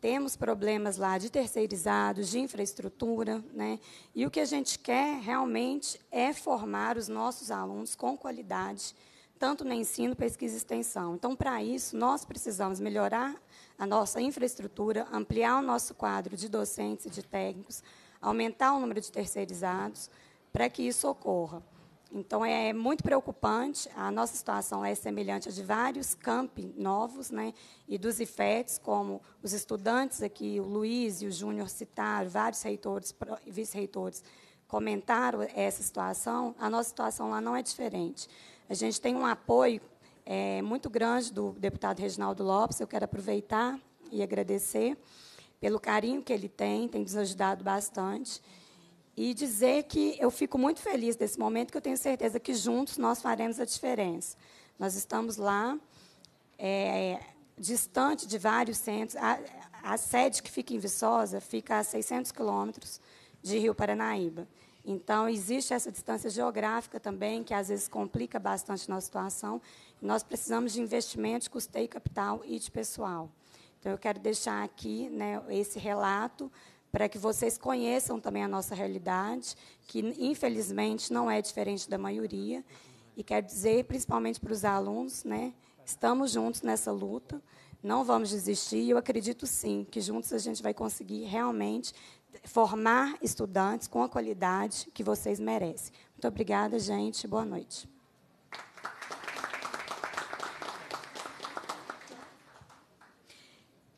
Temos problemas lá de terceirizados, de infraestrutura. Né? E o que a gente quer realmente é formar os nossos alunos com qualidade, tanto no ensino, pesquisa e extensão. Então, para isso, nós precisamos melhorar a nossa infraestrutura, ampliar o nosso quadro de docentes e de técnicos, aumentar o número de terceirizados, para que isso ocorra. Então, é muito preocupante. A nossa situação é semelhante à de vários campi novos né, e dos IFETs, como os estudantes aqui, o Luiz e o Júnior citaram, vários reitores e vice-reitores comentaram essa situação. A nossa situação lá não é diferente. A gente tem um apoio é, muito grande do deputado Reginaldo Lopes. Eu quero aproveitar e agradecer pelo carinho que ele tem, tem nos ajudado bastante e dizer que eu fico muito feliz desse momento, que eu tenho certeza que juntos nós faremos a diferença. Nós estamos lá, é, distante de vários centros. A, a, sede que fica em Viçosa fica a 600 quilômetros de Rio Paranaíba. Então, existe essa distância geográfica também, que às vezes complica bastante a nossa situação. Nós precisamos de investimento, custeio capital e de pessoal. Então, eu quero deixar aqui né, esse relato para que vocês conheçam também a nossa realidade, que infelizmente não é diferente da maioria. E quero dizer, principalmente para os alunos, né, estamos juntos nessa luta, não vamos desistir. Eu acredito sim que juntos a gente vai conseguir realmente formar estudantes com a qualidade que vocês merecem. Muito obrigada, gente. Boa noite.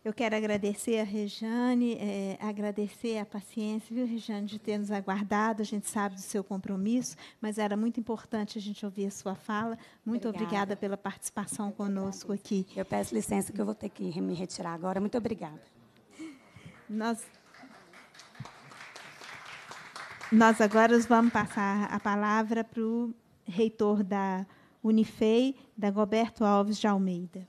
Eu quero agradecer a Rejane, é, agradecer a paciência, viu, Rejane, de ter nos aguardado. A gente sabe do seu compromisso, mas era muito importante a gente ouvir a sua fala. Muito obrigada, obrigada pela participação conosco aqui. Eu peço licença que eu vou ter que me retirar agora. Muito obrigada. Nós, nós agora vamos passar a palavra para o reitor da Unifei, Roberto Alves de Almeida.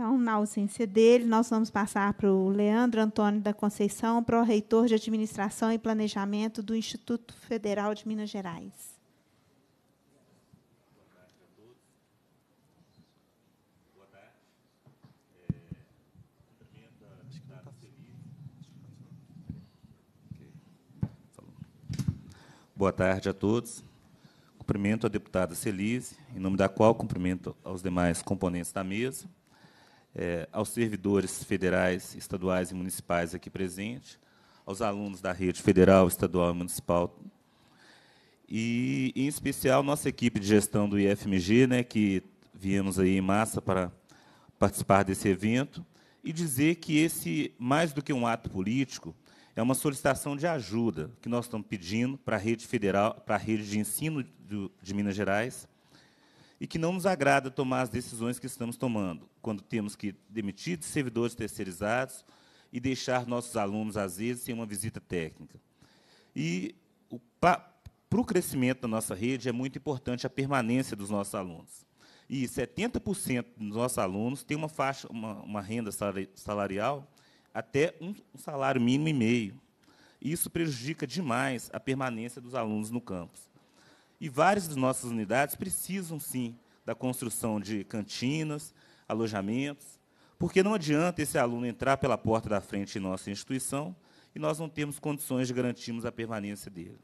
Então, na ausência dele, nós vamos passar para o Leandro Antônio da Conceição, pró-reitor de Administração e Planejamento do Instituto Federal de Minas Gerais. Boa tarde a todos. Cumprimento a deputada Celise, em nome da qual cumprimento aos demais componentes da mesa é, aos servidores federais, estaduais e municipais aqui presentes, aos alunos da rede federal, estadual e municipal. E, em especial, nossa equipe de gestão do IFMG, né, que viemos aí em massa para participar desse evento, e dizer que esse, mais do que um ato político, é uma solicitação de ajuda que nós estamos pedindo para a rede federal, para a rede de ensino de Minas Gerais, e que não nos agrada tomar as decisões que estamos tomando, quando temos que demitir de servidores terceirizados e deixar nossos alunos, às vezes, sem uma visita técnica. E para o crescimento da nossa rede é muito importante a permanência dos nossos alunos. E 70% dos nossos alunos têm uma faixa, uma, uma renda salarial até um, um salário mínimo e meio. Isso prejudica demais a permanência dos alunos no campus. E várias das nossas unidades precisam, sim, da construção de cantinas, alojamentos, porque não adianta esse aluno entrar pela porta da frente em nossa instituição e nós não temos condições de garantirmos a permanência dele.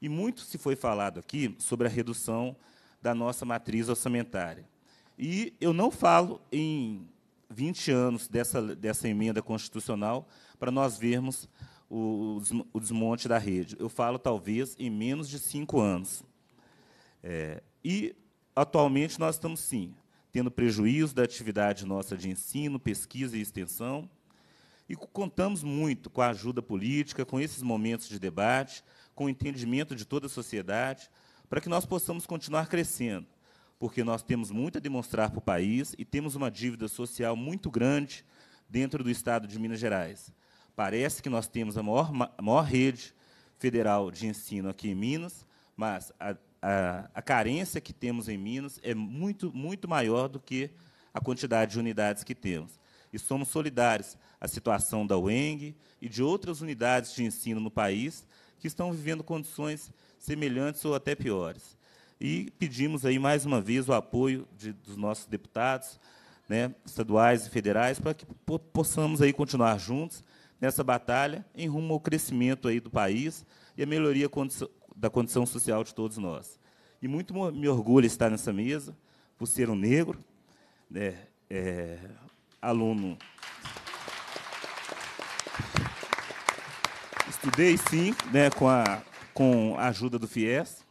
E muito se foi falado aqui sobre a redução da nossa matriz orçamentária. E eu não falo em 20 anos dessa, dessa emenda constitucional para nós vermos o, o desmonte da rede. Eu falo, talvez, em menos de cinco anos. É, e, atualmente, nós estamos, sim, tendo prejuízo da atividade nossa de ensino, pesquisa e extensão, e contamos muito com a ajuda política, com esses momentos de debate, com o entendimento de toda a sociedade, para que nós possamos continuar crescendo, porque nós temos muito a demonstrar para o país e temos uma dívida social muito grande dentro do Estado de Minas Gerais. Parece que nós temos a maior, a maior rede federal de ensino aqui em Minas, mas a a, a carência que temos em Minas é muito, muito maior do que a quantidade de unidades que temos. E somos solidários à situação da UENG e de outras unidades de ensino no país que estão vivendo condições semelhantes ou até piores. E pedimos aí mais uma vez o apoio de, dos nossos deputados, né, estaduais e federais, para que possamos aí continuar juntos nessa batalha em rumo ao crescimento aí do país e a melhoria da condição social de todos nós. E muito me orgulho estar nessa mesa, por ser um negro, né, é, aluno. Estudei, sim, né, com, a, com a ajuda do FIES,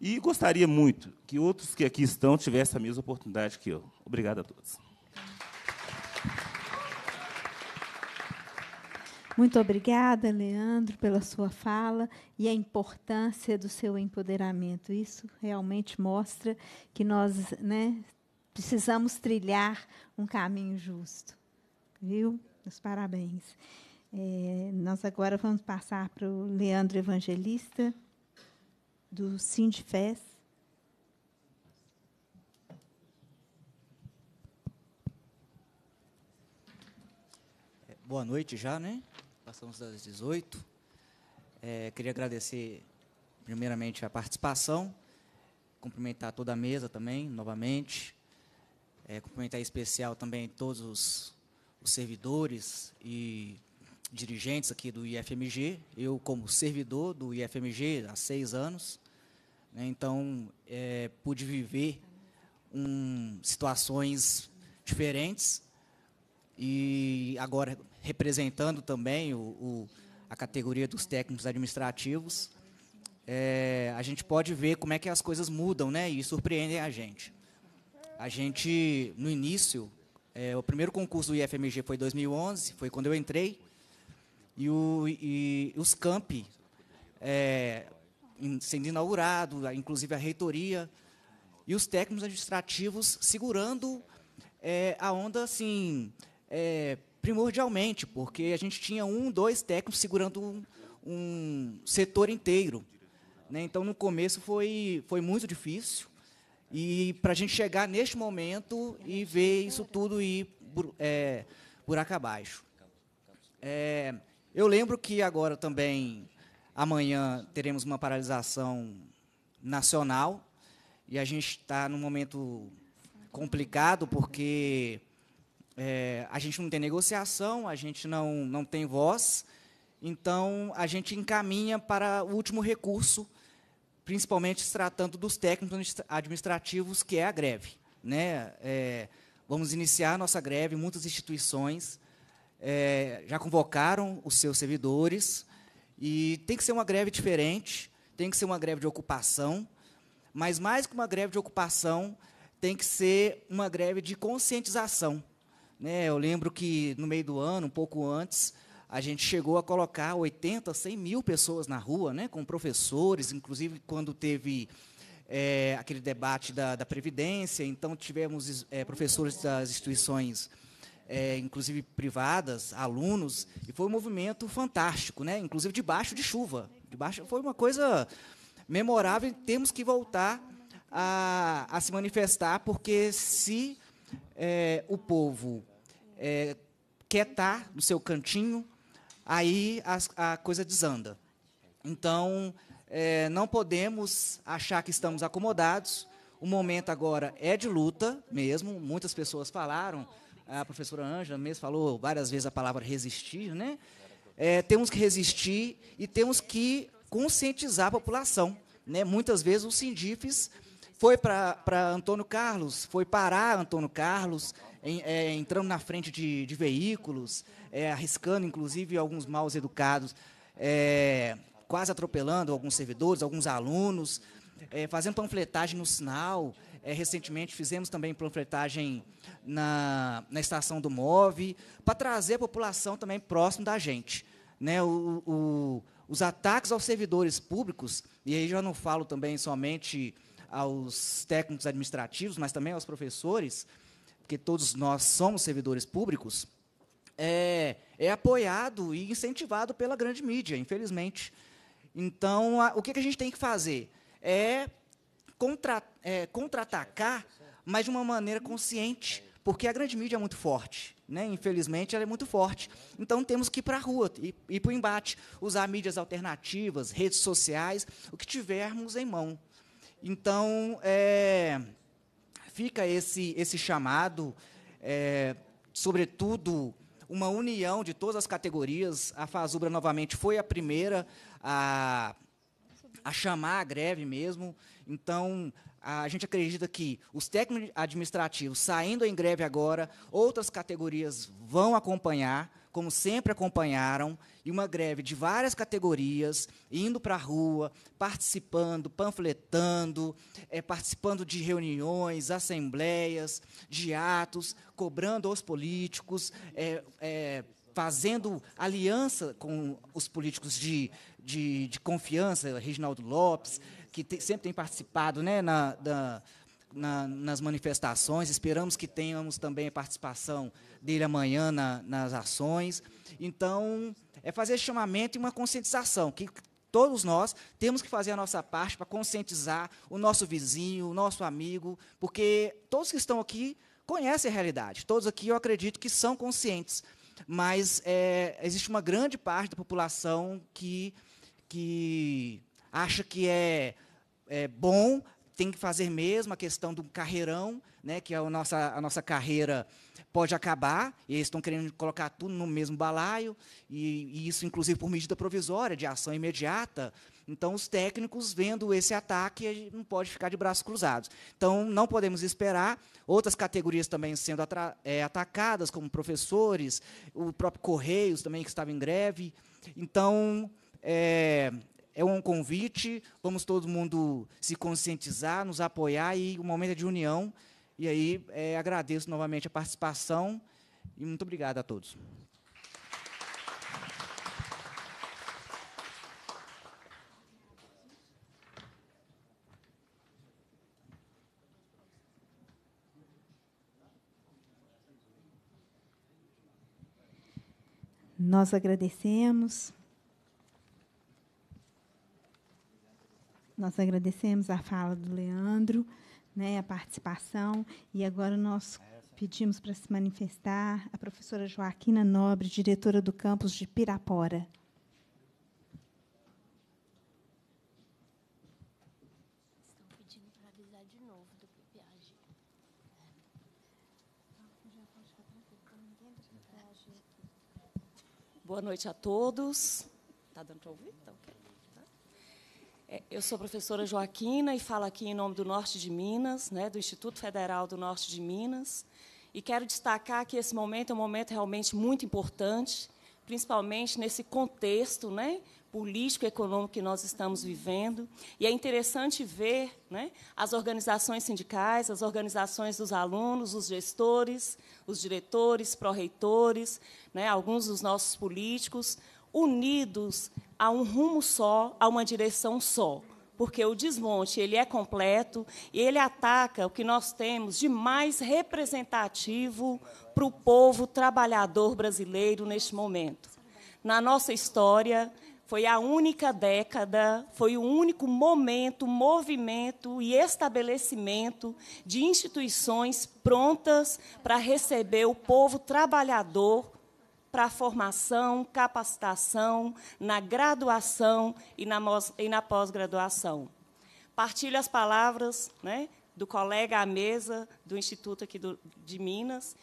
e gostaria muito que outros que aqui estão tivessem a mesma oportunidade que eu. Obrigado a todos. Muito obrigada, Leandro, pela sua fala e a importância do seu empoderamento. Isso realmente mostra que nós né, precisamos trilhar um caminho justo. Viu? Meus parabéns. É, nós agora vamos passar para o Leandro Evangelista, do Sindifes. Boa noite já, né? Passamos das 18. É, queria agradecer, primeiramente, a participação, cumprimentar toda a mesa também, novamente, é, cumprimentar em especial também todos os, os servidores e dirigentes aqui do IFMG. Eu, como servidor do IFMG há seis anos, né, então é, pude viver um, situações diferentes e agora representando também o, o, a categoria dos técnicos administrativos, é, a gente pode ver como é que as coisas mudam né, e surpreendem a gente. A gente, no início, é, o primeiro concurso do IFMG foi em 2011, foi quando eu entrei, e, o, e os campi é, sendo inaugurado, inclusive a reitoria, e os técnicos administrativos segurando é, a onda assim, é, primordialmente, porque a gente tinha um, dois técnicos segurando um, um setor inteiro. Né? Então, no começo foi, foi muito difícil. E para a gente chegar neste momento e ver isso tudo ir por, é, buraco abaixo. É, eu lembro que agora também, amanhã, teremos uma paralisação nacional. E a gente está num momento complicado, porque é, a gente não tem negociação, a gente não, não tem voz, então a gente encaminha para o último recurso, principalmente se tratando dos técnicos administrativos, que é a greve. Né? É, vamos iniciar nossa greve, muitas instituições é, já convocaram os seus servidores, e tem que ser uma greve diferente, tem que ser uma greve de ocupação, mas mais que uma greve de ocupação, tem que ser uma greve de conscientização né, eu lembro que no meio do ano, um pouco antes, a gente chegou a colocar 80, 100 mil pessoas na rua, né, com professores, inclusive quando teve é, aquele debate da, da, Previdência, então tivemos é, professores das instituições, é, inclusive privadas, alunos, e foi um movimento fantástico, né, inclusive debaixo de chuva. Debaixo, foi uma coisa memorável e temos que voltar a, a se manifestar, porque se o povo é, quietar tá no seu cantinho, aí a, a coisa desanda. Então, é, não podemos achar que estamos acomodados. O momento agora é de luta mesmo. Muitas pessoas falaram, a professora Ângela mesmo falou várias vezes a palavra resistir, né? É, temos que resistir e temos que conscientizar a população. Né? Muitas vezes o Sindifes foi para Antônio Carlos, foi parar Antônio Carlos, em, é, entrando na frente de, de veículos, é, arriscando inclusive alguns mal educados, é, quase atropelando alguns servidores, alguns alunos, é, fazendo panfletagem no sinal. É, recentemente fizemos também panfletagem na, na estação do MOV, para trazer a população também próximo da gente. Né, o, o, os ataques aos servidores públicos, e aí já não falo também somente aos técnicos administrativos, mas também aos professores, porque todos nós somos servidores públicos, é, é apoiado e incentivado pela grande mídia, infelizmente. Então, a, o que, que, a gente tem que fazer? É, contra, é contra-atacar, mas de uma maneira consciente, porque a grande mídia é muito forte. Né? Infelizmente, ela é muito forte. Então, temos que ir para a rua, ir, ir para o embate, usar mídias alternativas, redes sociais, o que tivermos em mão. Então, é, fica esse, esse chamado, é, sobretudo uma união de todas as categorias. A Fazubra novamente foi a primeira a, a chamar a greve mesmo. Então, a gente acredita que os técnicos administrativos saindo em greve agora, outras categorias vão acompanhar como sempre acompanharam, e uma greve de várias categorias, indo para a rua, participando, panfletando, é, participando de reuniões, assembleias, de atos, cobrando aos políticos, é, é, fazendo aliança com os políticos de, de, de confiança, Reginaldo Lopes, que te, sempre tem participado né, na, na, nas manifestações. Esperamos que tenhamos também a participação dele amanhã na, nas ações. Então, é fazer esse chamamento e uma conscientização, que todos nós temos que fazer a nossa parte para conscientizar o nosso vizinho, o nosso amigo, porque todos que estão aqui conhecem a realidade, todos aqui eu acredito que são conscientes, mas é, existe uma grande parte da população que, que acha que é, é bom, tem que fazer mesmo a questão do carreirão, né, que é a nossa, a nossa carreira pode acabar, e eles estão querendo colocar tudo no mesmo balaio, e, e, isso, inclusive, por medida provisória, de ação imediata. Então, os técnicos, vendo esse ataque, não pode ficar de braços cruzados. Então, não podemos esperar. Outras categorias também sendo é, atacadas, como professores, o próprio Correios também, que estava em greve. Então, é, é um convite, vamos todo mundo se conscientizar, nos apoiar, e o momento é de união, e aí é, agradeço novamente a participação e muito obrigado a todos. Nós agradecemos. Nós agradecemos a fala do Leandro né, a participação. E agora nós pedimos para se manifestar a professora Joaquina Nobre, diretora do campus de Pirapora. Boa noite a todos. Está dando para ouvir? Tá, okay. É, eu sou professora Joaquina e falo aqui em nome do Norte de Minas, né, do Instituto Federal do Norte de Minas. E quero destacar que esse momento é um momento realmente muito importante, principalmente nesse contexto né, político e econômico que nós estamos vivendo. E é interessante ver né, as organizações sindicais, as organizações dos alunos, os gestores, os diretores, pró-reitores, né, alguns dos nossos políticos, unidos a um rumo só, a uma direção só, porque o desmonte ele é completo e ele ataca o que nós temos de mais representativo para o povo trabalhador brasileiro neste momento. Na nossa história, foi a única década, foi o único momento, movimento e estabelecimento de instituições prontas para receber o povo trabalhador para a formação, capacitação, na graduação e na, e na pós-graduação. Partilho as palavras né, do colega à mesa do Instituto aqui do, de Minas,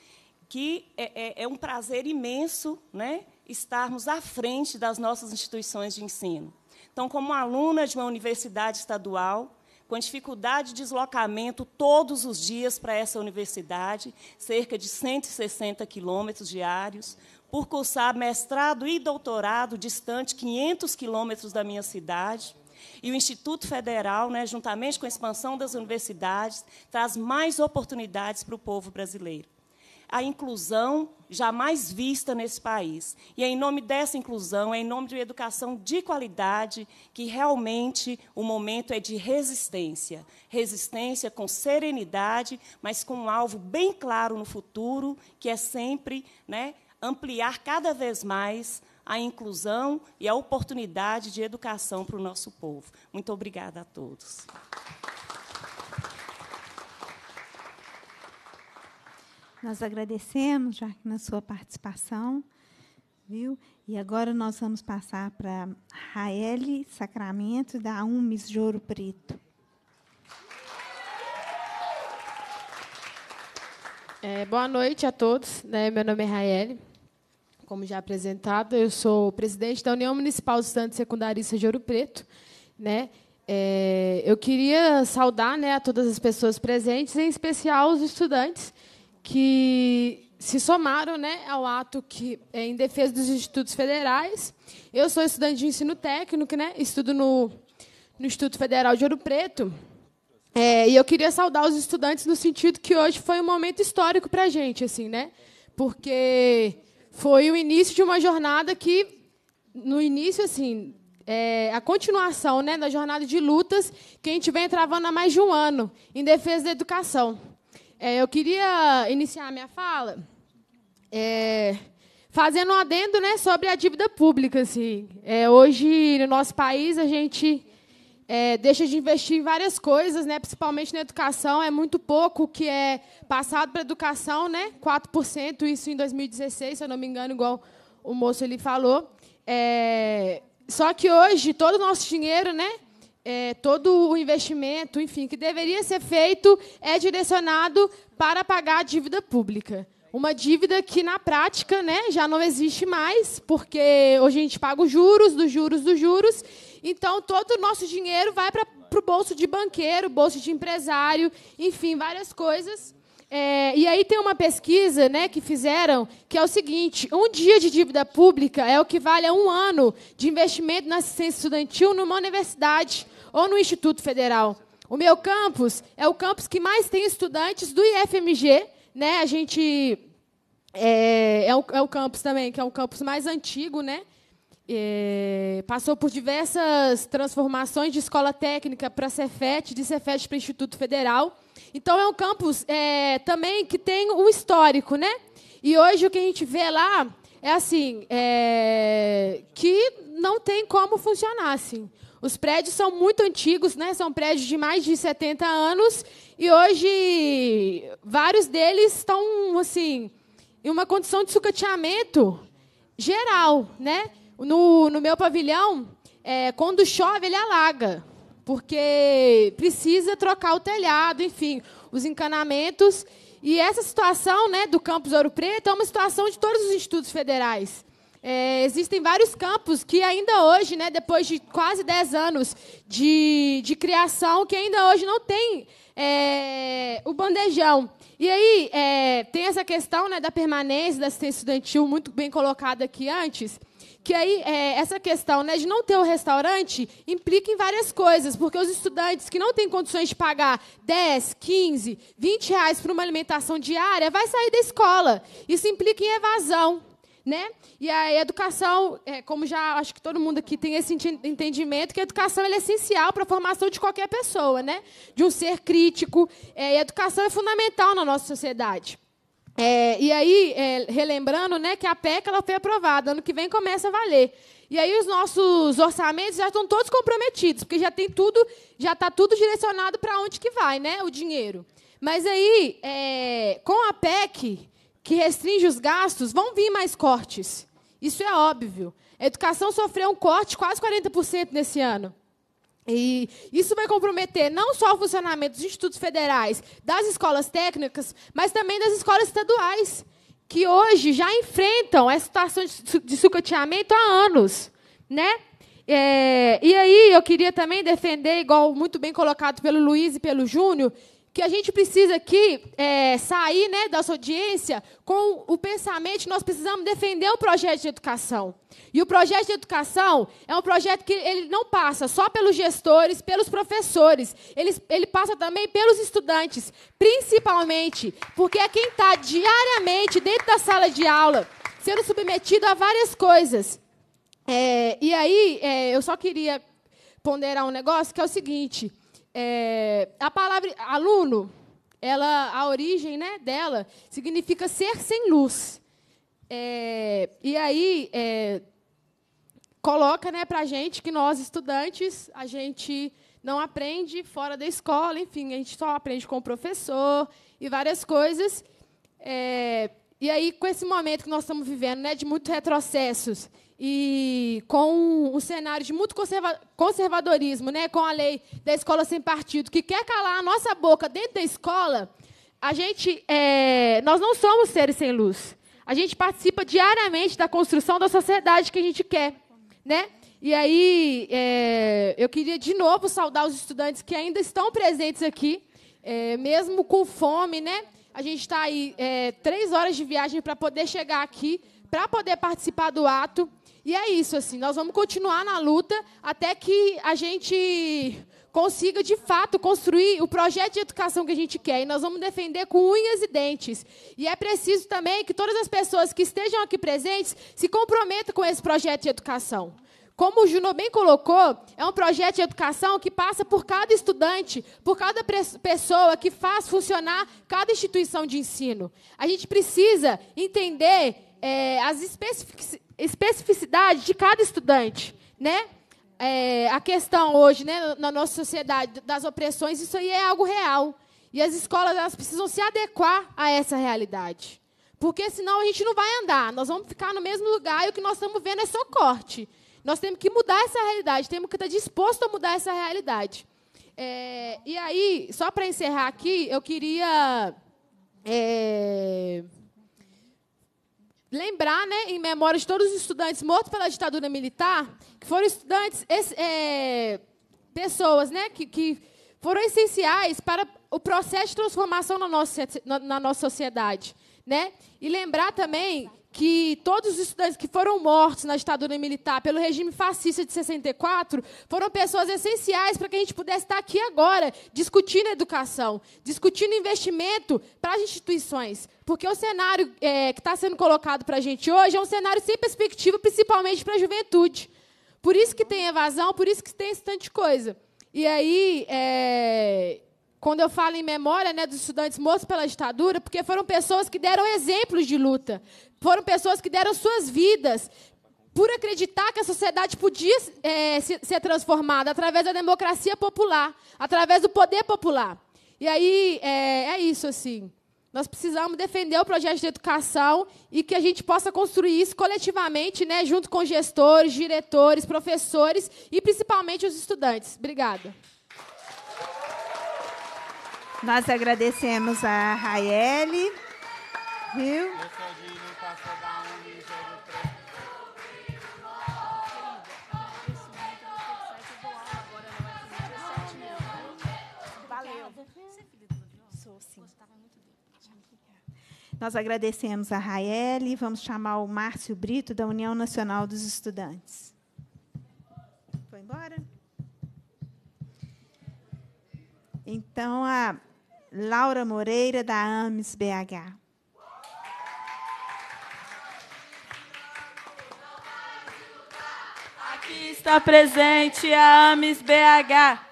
que é, é, é um prazer imenso né, estarmos à frente das nossas instituições de ensino. Então, como aluna de uma universidade estadual, com dificuldade de deslocamento todos os dias para essa universidade, cerca de 160 quilômetros diários, por cursar mestrado e doutorado distante 500 quilômetros da minha cidade. E o Instituto Federal, né, juntamente com a expansão das universidades, traz mais oportunidades para o povo brasileiro. A inclusão jamais vista nesse país. E é em nome dessa inclusão, é em nome de uma educação de qualidade, que realmente o momento é de resistência. Resistência com serenidade, mas com um alvo bem claro no futuro, que é sempre né, ampliar cada vez mais a inclusão e a oportunidade de educação para o nosso povo. Muito obrigada a todos. Nós agradecemos, já na sua participação. Viu? E agora nós vamos passar para Raeli Sacramento, da Umis de Ouro Preto. É, boa noite a todos. Né? Meu nome é Raeli como já apresentado, eu sou presidente da União Municipal de Estudantes Secundaristas de Ouro Preto. Né? É, eu queria saudar né, a todas as pessoas presentes, em especial os estudantes que se somaram né, ao ato que é em defesa dos institutos federais. Eu sou estudante de ensino técnico, né, estudo no, no Instituto Federal de Ouro Preto. É, e eu queria saudar os estudantes no sentido que hoje foi um momento histórico para a gente, assim, né? Porque foi o início de uma jornada que, no início, assim, é a continuação né, da jornada de lutas que a gente vem travando há mais de um ano em defesa da educação. É, eu queria iniciar a minha fala é, fazendo um adendo né, sobre a dívida pública. Assim. É, hoje, no nosso país, a gente é, deixa de investir em várias coisas, né? principalmente na educação. É muito pouco que é passado para a educação, né? 4%, isso em 2016, se eu não me engano, igual o moço ele falou. É, só que hoje, todo o nosso dinheiro, né? É, todo o investimento, enfim, que deveria ser feito é direcionado para pagar a dívida pública. Uma dívida que, na prática, né, já não existe mais, porque hoje a gente paga os juros, dos juros, dos juros, então, todo o nosso dinheiro vai para o bolso de banqueiro, bolso de empresário, enfim, várias coisas. É, e aí tem uma pesquisa né, que fizeram que é o seguinte: um dia de dívida pública é o que vale a um ano de investimento na assistência estudantil numa universidade ou no Instituto Federal. O meu campus é o campus que mais tem estudantes do IFMG. Né? A gente é, é, o, é o campus também, que é o campus mais antigo, né? É, passou por diversas transformações de escola técnica para Cefet, de Cefet para Instituto Federal. Então é um campus é, também que tem um histórico, né? E hoje o que a gente vê lá é assim, é, que não tem como funcionar assim. Os prédios são muito antigos, né? São prédios de mais de 70 anos e hoje vários deles estão assim em uma condição de sucateamento geral, né? No, no meu pavilhão, é, quando chove, ele alaga, porque precisa trocar o telhado, enfim, os encanamentos. E essa situação né, do campus Ouro Preto é uma situação de todos os institutos federais. É, existem vários campos que ainda hoje, né, depois de quase 10 anos de, de criação, que ainda hoje não tem é, o bandejão. E aí é, tem essa questão né, da permanência da assistência estudantil, muito bem colocada aqui antes que aí é, essa questão né, de não ter o um restaurante implica em várias coisas, porque os estudantes que não têm condições de pagar 10, 15, 20 reais para uma alimentação diária vai sair da escola. Isso implica em evasão. Né? E a educação, é, como já acho que todo mundo aqui tem esse entendimento, que a educação é essencial para a formação de qualquer pessoa, né? de um ser crítico. É, e a educação é fundamental na nossa sociedade. É, e aí, é, relembrando, né, que a PEC ela foi aprovada, ano que vem começa a valer. E aí os nossos orçamentos já estão todos comprometidos, porque já tem tudo, já está tudo direcionado para onde que vai, né, o dinheiro. Mas aí, é, com a PEC, que restringe os gastos, vão vir mais cortes. Isso é óbvio. A educação sofreu um corte quase 40% nesse ano. E isso vai comprometer não só o funcionamento dos institutos federais, das escolas técnicas, mas também das escolas estaduais, que hoje já enfrentam essa situação de sucateamento há anos. Né? É, e aí eu queria também defender, igual muito bem colocado pelo Luiz e pelo Júnior, que a gente precisa aqui é, sair né, sua audiência com o pensamento que nós precisamos defender o projeto de educação. E o projeto de educação é um projeto que ele não passa só pelos gestores, pelos professores, ele, ele passa também pelos estudantes, principalmente, porque é quem está diariamente dentro da sala de aula, sendo submetido a várias coisas. É, e aí, é, eu só queria ponderar um negócio que é o seguinte: é, a palavra aluno, ela, a origem né, dela significa ser sem luz. É, e aí é, coloca né, para a gente que nós, estudantes, a gente não aprende fora da escola, enfim, a gente só aprende com o professor e várias coisas. É, e aí, com esse momento que nós estamos vivendo, né, de muitos retrocessos e com um cenário de muito conserva conservadorismo, né, com a lei da escola sem partido, que quer calar a nossa boca dentro da escola, a gente, é, nós não somos seres sem luz. A gente participa diariamente da construção da sociedade que a gente quer, né? E aí, é, eu queria de novo saudar os estudantes que ainda estão presentes aqui, é, mesmo com fome, né? A gente está aí é, três horas de viagem para poder chegar aqui, para poder participar do ato. E é isso, assim, nós vamos continuar na luta até que a gente consiga, de fato, construir o projeto de educação que a gente quer. E nós vamos defender com unhas e dentes. E é preciso também que todas as pessoas que estejam aqui presentes se comprometam com esse projeto de educação. Como o Juno bem colocou, é um projeto de educação que passa por cada estudante, por cada pessoa que faz funcionar cada instituição de ensino. A gente precisa entender é, as especificidades especificidade de cada estudante, né? É, a questão hoje, né, na nossa sociedade das opressões, isso aí é algo real. E as escolas elas precisam se adequar a essa realidade. Porque senão a gente não vai andar, nós vamos ficar no mesmo lugar e o que nós estamos vendo é só corte. Nós temos que mudar essa realidade, temos que estar disposto a mudar essa realidade. É, e aí, só para encerrar aqui, eu queria. É, lembrar, né, em memória de todos os estudantes mortos pela ditadura militar, que foram estudantes, é, pessoas, né, que, que foram essenciais para o processo de transformação na nossa, na, na nossa sociedade. Né? E lembrar também que todos os estudantes que foram mortos na ditadura militar pelo regime fascista de 64 foram pessoas essenciais para que a gente pudesse estar aqui agora discutindo educação, discutindo investimento para as instituições. Porque o cenário é, que está sendo colocado para a gente hoje é um cenário sem perspectiva, principalmente para a juventude. Por isso que tem evasão, por isso que tem esse tanto de coisa. E aí, é, quando eu falo em memória né, dos estudantes mortos pela ditadura, porque foram pessoas que deram exemplos de luta, foram pessoas que deram suas vidas por acreditar que a sociedade podia é, ser transformada através da democracia popular, através do poder popular. E aí é, é isso assim. Nós precisamos defender o projeto de educação e que a gente possa construir isso coletivamente, né, junto com gestores, diretores, professores e principalmente os estudantes. Obrigada. Nós agradecemos a Raeli. Viu? Nós agradecemos a Rael e vamos chamar o Márcio Brito, da União Nacional dos Estudantes. Foi embora? Então, a Laura Moreira, da AMES BH. Aqui está presente a AMES BH.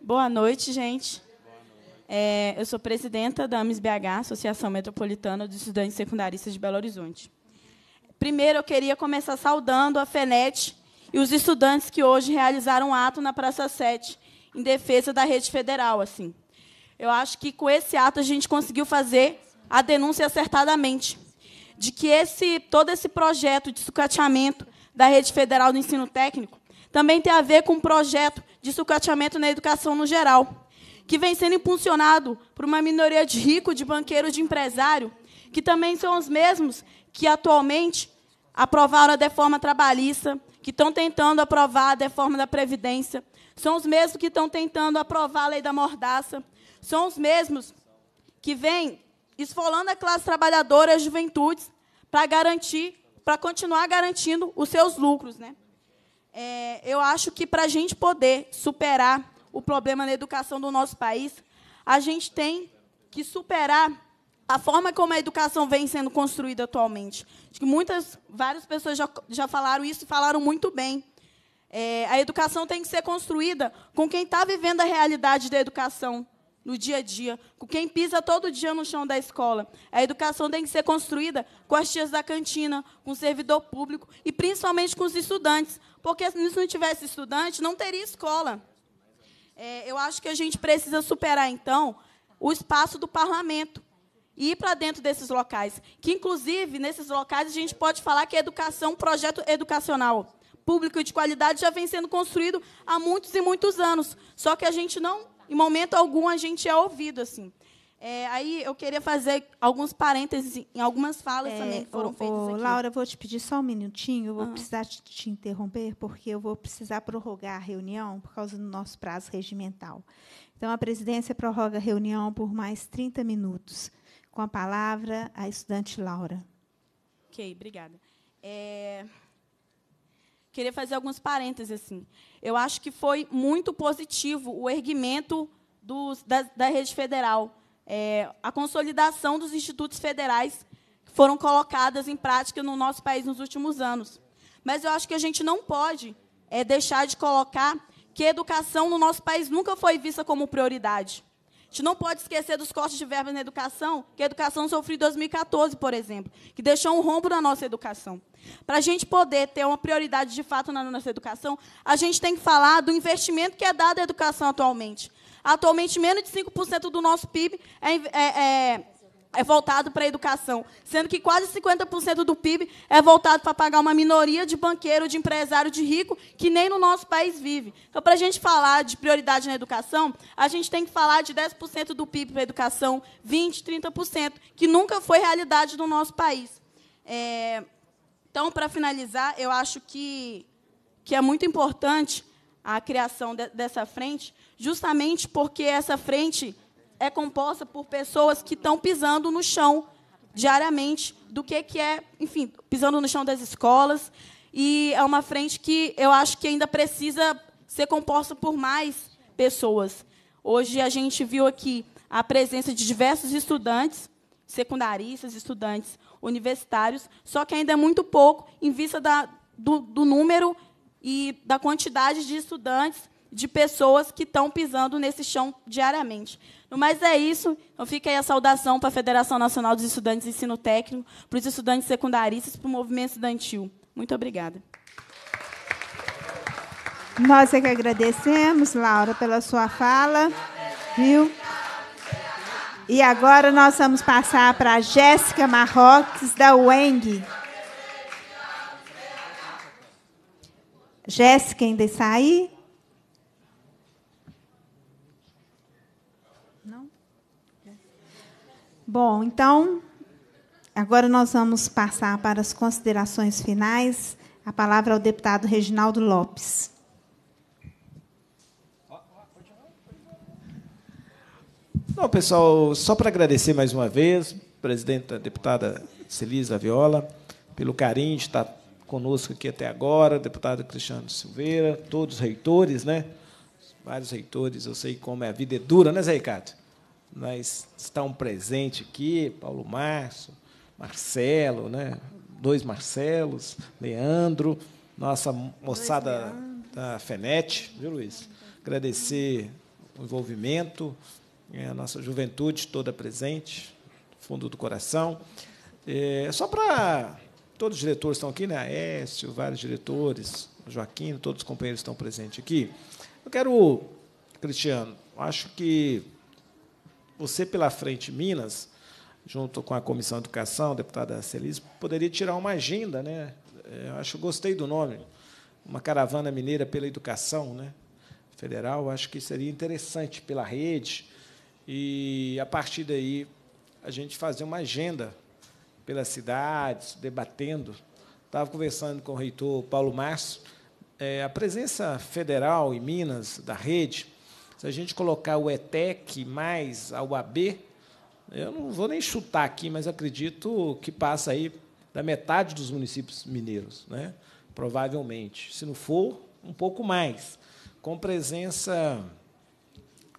Boa noite, gente. É, eu sou presidenta da AMES BH, Associação Metropolitana dos Estudantes Secundaristas de Belo Horizonte. Primeiro, eu queria começar saudando a FENET e os estudantes que hoje realizaram um ato na Praça 7 em defesa da rede federal. assim. Eu acho que com esse ato a gente conseguiu fazer a denúncia acertadamente de que esse, todo esse projeto de sucateamento da rede federal do ensino técnico também tem a ver com um projeto de sucateamento na educação no geral, que vem sendo impulsionado por uma minoria de rico, de banqueiro, de empresário, que também são os mesmos que atualmente aprovaram a reforma trabalhista, que estão tentando aprovar a reforma da Previdência, são os mesmos que estão tentando aprovar a lei da mordaça, são os mesmos que vêm esfolando a classe trabalhadora e as juventudes para garantir, para continuar garantindo os seus lucros. Né? É, eu acho que para a gente poder superar o problema na educação do nosso país, a gente tem que superar a forma como a educação vem sendo construída atualmente. Acho que muitas, várias pessoas já, já falaram isso e falaram muito bem. É, a educação tem que ser construída com quem está vivendo a realidade da educação no dia a dia, com quem pisa todo dia no chão da escola. A educação tem que ser construída com as tias da cantina, com o servidor público e principalmente com os estudantes, porque se não tivesse estudante, não teria escola. É, eu acho que a gente precisa superar, então, o espaço do parlamento e ir para dentro desses locais. Que, inclusive, nesses locais a gente pode falar que a educação, projeto educacional público e de qualidade já vem sendo construído há muitos e muitos anos. Só que a gente não, em momento algum, a gente é ouvido assim. É, aí eu queria fazer alguns parênteses em algumas falas é, também que foram feitas aqui. Laura, vou te pedir só um minutinho, eu vou ah. precisar te, te interromper, porque eu vou precisar prorrogar a reunião por causa do nosso prazo regimental. Então, a presidência prorroga a reunião por mais 30 minutos. Com a palavra, a estudante Laura. Ok, obrigada. É... Queria fazer alguns parênteses. Assim. Eu acho que foi muito positivo o erguimento dos, da, da, rede federal, é, a consolidação dos institutos federais que foram colocadas em prática no nosso país nos últimos anos. Mas eu acho que a gente não pode é, deixar de colocar que educação no nosso país nunca foi vista como prioridade gente não pode esquecer dos cortes de verbas na educação, que a educação sofreu em 2014, por exemplo, que deixou um rombo na nossa educação. Para a gente poder ter uma prioridade de fato na nossa educação, a gente tem que falar do investimento que é dado à educação atualmente. Atualmente, menos de 5% do nosso PIB é, é, é é voltado para a educação, sendo que quase 50% do PIB é voltado para pagar uma minoria de banqueiro, de empresário, de rico, que nem no nosso país vive. Então, para a gente falar de prioridade na educação, a gente tem que falar de 10% do PIB para a educação, 20%, 30%, que nunca foi realidade no nosso país. É... Então, para finalizar, eu acho que, que é muito importante a criação de, dessa frente, justamente porque essa frente é composta por pessoas que estão pisando no chão diariamente do que, que é, enfim, pisando no chão das escolas. E é uma frente que eu acho que ainda precisa ser composta por mais pessoas. Hoje a gente viu aqui a presença de diversos estudantes, secundaristas, estudantes universitários, só que ainda é muito pouco em vista da, do, do número e da quantidade de estudantes, de pessoas que estão pisando nesse chão diariamente. Mas é isso. Então fica aí a saudação para a Federação Nacional dos Estudantes de Ensino Técnico, para os estudantes secundaristas, para o movimento estudantil. Muito obrigada. Nós é que agradecemos, Laura, pela sua fala. Viu? E agora nós vamos passar para a Jéssica Marroques, da UENG. Jéssica ainda está aí? Bom, então, agora nós vamos passar para as considerações finais. A palavra ao deputado Reginaldo Lopes. Não, pessoal, só para agradecer mais uma vez, presidenta, deputada Celisa Viola, pelo carinho de estar conosco aqui até agora, deputado Cristiano Silveira, todos os reitores, né? Vários reitores, eu sei como é, a vida é dura, né, Zé Ricardo? está um presentes aqui, Paulo Márcio, Marcelo, né? dois Marcelos, Leandro, nossa moçada da FENET, viu, Luiz? Agradecer o envolvimento, é, a nossa juventude toda presente, fundo do coração. É, só para. Todos os diretores estão aqui, né? Aécio, vários diretores, Joaquim, todos os companheiros estão presentes aqui. Eu quero, Cristiano, acho que você pela frente Minas, junto com a Comissão de Educação, deputada Celis, poderia tirar uma agenda, né? É, eu acho gostei do nome, uma caravana mineira pela educação, né? Federal, acho que seria interessante pela rede e a partir daí a gente fazer uma agenda pelas cidades, debatendo. Estava conversando com o reitor Paulo Márcio, é, a presença federal em Minas da rede se a gente colocar o ETEC mais a UAB, eu não vou nem chutar aqui, mas acredito que passa aí da metade dos municípios mineiros, né? provavelmente. Se não for, um pouco mais. Com presença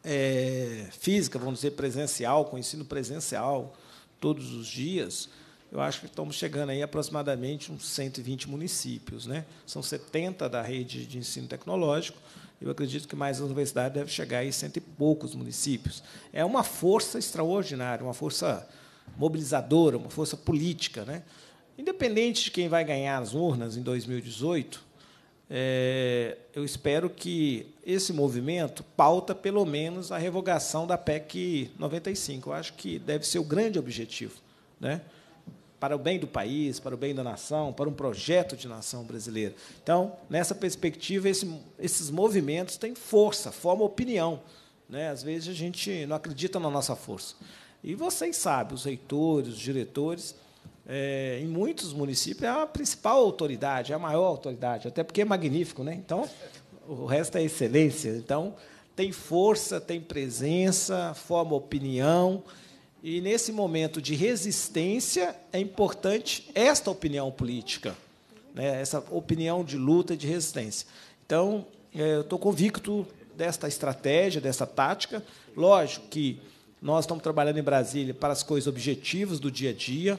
é, física, vamos dizer, presencial, com ensino presencial todos os dias, eu acho que estamos chegando aí aproximadamente uns 120 municípios. Né? São 70 da rede de ensino tecnológico, eu acredito que mais universidades universidade deve chegar aí cento e poucos municípios. É uma força extraordinária, uma força mobilizadora, uma força política. Né? Independente de quem vai ganhar as urnas em 2018, é, eu espero que esse movimento pauta, pelo menos, a revogação da PEC 95. Eu acho que deve ser o grande objetivo. Né? para o bem do país, para o bem da nação, para um projeto de nação brasileira. Então, nessa perspectiva, esse, esses movimentos têm força, formam opinião. Né? Às vezes a gente não acredita na nossa força. E vocês sabem, os reitores, os diretores, é, em muitos municípios é a principal autoridade, é a maior autoridade, até porque é magnífico, né? Então, o resto é excelência. Então, tem força, tem presença, forma opinião e nesse momento de resistência é importante esta opinião política, né? essa opinião de luta, e de resistência. Então, é, eu estou convicto desta estratégia, dessa tática. Lógico que nós estamos trabalhando em Brasília para as coisas objetivas do dia a dia.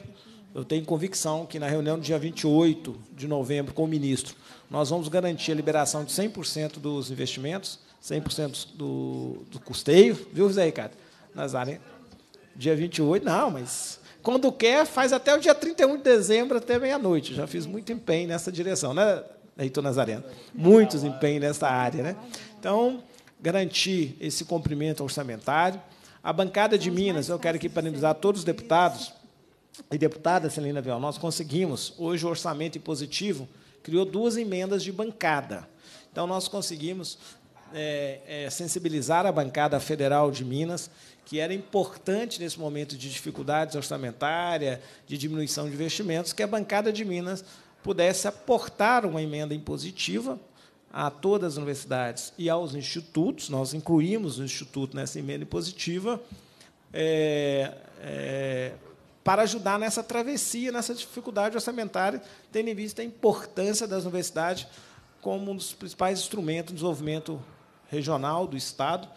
Eu tenho convicção que na reunião do dia 28 de novembro com o ministro, nós vamos garantir a liberação de 100% dos investimentos, 100% do, do custeio, viu, Zé Ricardo? Nazaré dia 28, não, mas quando quer, faz até o dia 31 de dezembro, até meia-noite. Já fiz muito empenho nessa direção, né, Heitor Nazareno? Muitos empenhos nessa área, né? Então, garantir esse cumprimento orçamentário. A bancada de Minas, eu quero aqui parabenizar todos os deputados e deputada Celina Vial, nós conseguimos, hoje o orçamento positivo. criou duas emendas de bancada. Então, nós conseguimos é, é, sensibilizar a bancada federal de Minas, que era importante nesse momento de dificuldades orçamentária, de diminuição de investimentos, que a bancada de Minas pudesse aportar uma emenda impositiva a todas as universidades e aos institutos. Nós incluímos o instituto nessa emenda impositiva é, é, para ajudar nessa travessia, nessa dificuldade orçamentária, tendo em vista a importância das universidades como um dos principais instrumentos de desenvolvimento regional do Estado,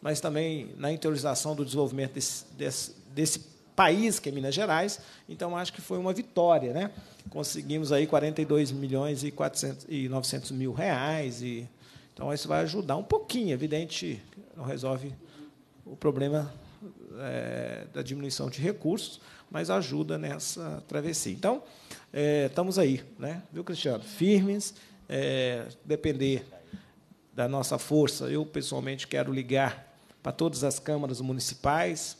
mas também na interiorização do desenvolvimento desse, desse, desse país, que é Minas Gerais. Então, acho que foi uma vitória. Né? Conseguimos aí 42 milhões e, 400, e 900 mil reais. E, então, isso vai ajudar um pouquinho, é evidente, não resolve o problema é, da diminuição de recursos, mas ajuda nessa travessia. Então, é, estamos aí, né? viu, Cristiano? Firmes, é, depender da nossa força. Eu, pessoalmente, quero ligar para todas as câmaras municipais,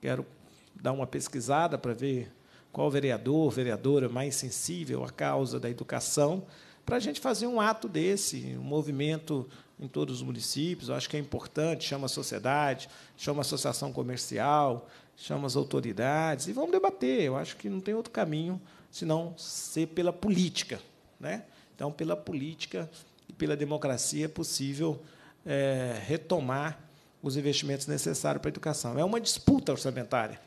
quero dar uma pesquisada para ver qual vereador, vereadora mais sensível à causa da educação, para a gente fazer um ato desse, um movimento em todos os municípios. Eu acho que é importante, chama a sociedade, chama a associação comercial, chama as autoridades e vamos debater. Eu acho que não tem outro caminho senão ser pela política, né? Então, pela política pela democracia, é possível é, retomar os investimentos necessários para a educação. É uma disputa orçamentária.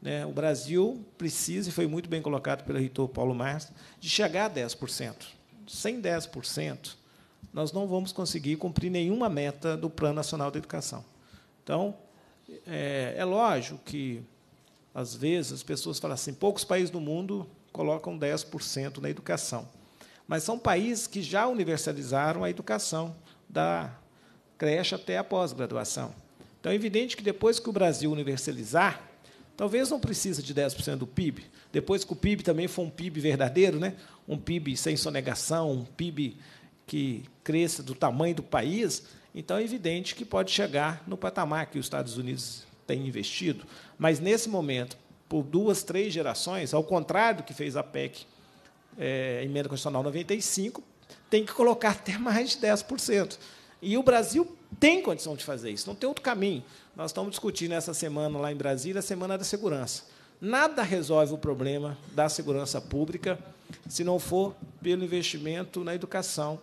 Né? O Brasil precisa, e foi muito bem colocado pelo reitor Paulo Marques, de chegar a 10%. Sem 10%, nós não vamos conseguir cumprir nenhuma meta do Plano Nacional da Educação. Então, é, é lógico que, às vezes, as pessoas falam assim: poucos países do mundo colocam 10% na educação. Mas são países que já universalizaram a educação da creche até a pós-graduação. Então, é evidente que depois que o Brasil universalizar, talvez não precisa de 10% do PIB. Depois que o PIB também for um PIB verdadeiro, né? um PIB sem sonegação, um PIB que cresça do tamanho do país, então é evidente que pode chegar no patamar que os Estados Unidos têm investido. Mas, nesse momento, por duas, três gerações, ao contrário do que fez a PEC é, emenda constitucional 95, tem que colocar até mais de 10%. E o Brasil tem condição de fazer isso, não tem outro caminho. Nós estamos discutindo essa semana lá em Brasília a Semana da Segurança. Nada resolve o problema da segurança pública se não for pelo investimento na educação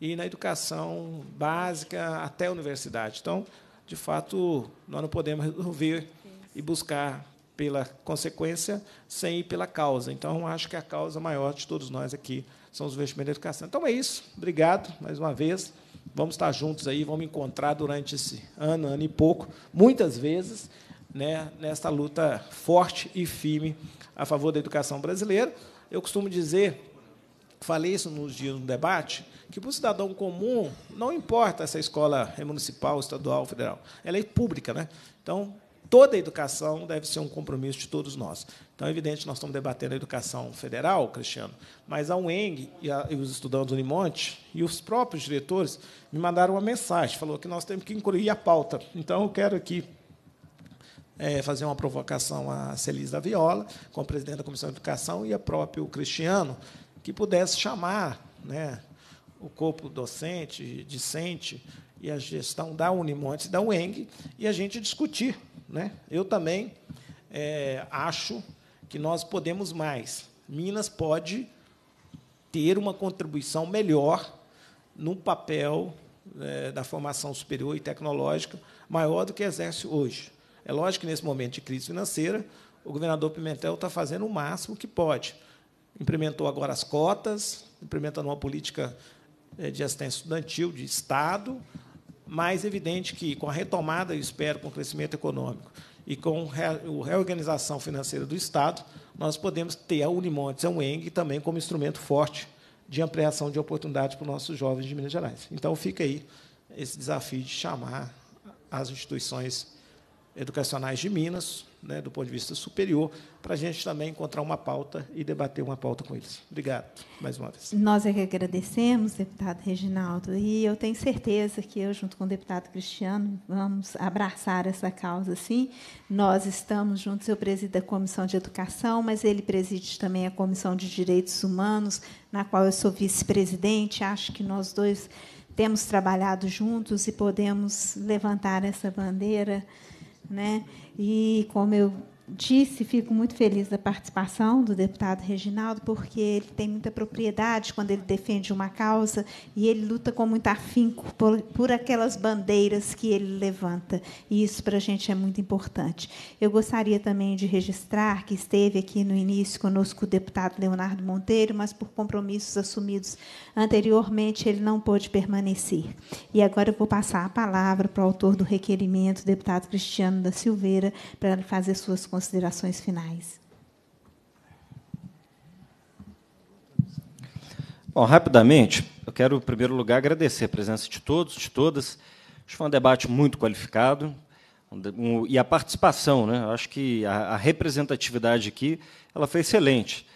e na educação básica até a universidade. Então, de fato, nós não podemos resolver e buscar pela consequência sem ir pela causa. Então, acho que a causa maior de todos nós aqui são os investimentos em educação. Então, é isso. Obrigado mais uma vez. Vamos estar juntos aí, vamos encontrar durante esse ano, ano e pouco, muitas vezes, né, nesta luta forte e firme a favor da educação brasileira. Eu costumo dizer, falei isso nos dias do debate, que para o cidadão comum não importa essa escola é municipal, estadual, federal, ela é pública, né? Então toda a educação deve ser um compromisso de todos nós. Então, é evidente, nós estamos debatendo a educação federal, Cristiano, mas a UENG e, a, e os estudantes do Unimonte e os próprios diretores me mandaram uma mensagem, falou que nós temos que incluir a pauta. Então, eu quero aqui é, fazer uma provocação à Celis da Viola, com presidente da Comissão de Educação, e a próprio Cristiano, que pudesse chamar né, o corpo docente, discente e a gestão da Unimonte e da UENG, e a gente discutir né? Eu também é, acho que nós podemos mais. Minas pode ter uma contribuição melhor no papel é, da formação superior e tecnológica, maior do que exerce hoje. É lógico que, nesse momento de crise financeira, o governador Pimentel está fazendo o máximo que pode. Implementou agora as cotas, implementando uma política é, de assistência estudantil, de Estado, mas evidente que, com a retomada, eu espero, com o crescimento econômico e com a reorganização financeira do Estado, nós podemos ter a Unimontes e a UENG também como instrumento forte de ampliação de oportunidades para os nossos jovens de Minas Gerais. Então, fica aí esse desafio de chamar as instituições educacionais de Minas, né, do ponto de vista superior, para a gente também encontrar uma pauta e debater uma pauta com eles. Obrigado, mais uma vez. Nós é que agradecemos, deputado Reginaldo, e eu tenho certeza que eu, junto com o deputado Cristiano, vamos abraçar essa causa, sim. Nós estamos juntos, eu presido a Comissão de Educação, mas ele preside também a Comissão de Direitos Humanos, na qual eu sou vice-presidente, acho que nós dois temos trabalhado juntos e podemos levantar essa bandeira né? E como eu disse, fico muito feliz da participação do deputado Reginaldo, porque ele tem muita propriedade quando ele defende uma causa e ele luta com muito afinco por, por aquelas bandeiras que ele levanta. E isso para a gente é muito importante. Eu gostaria também de registrar que esteve aqui no início conosco o deputado Leonardo Monteiro, mas por compromissos assumidos anteriormente ele não pôde permanecer. E agora eu vou passar a palavra para o autor do requerimento, o deputado Cristiano da Silveira, para fazer suas considerações finais. Bom, rapidamente, eu quero, em primeiro lugar, agradecer a presença de todos, de todas. Acho que foi um debate muito qualificado e a participação. Né? acho que a, a representatividade aqui ela foi excelente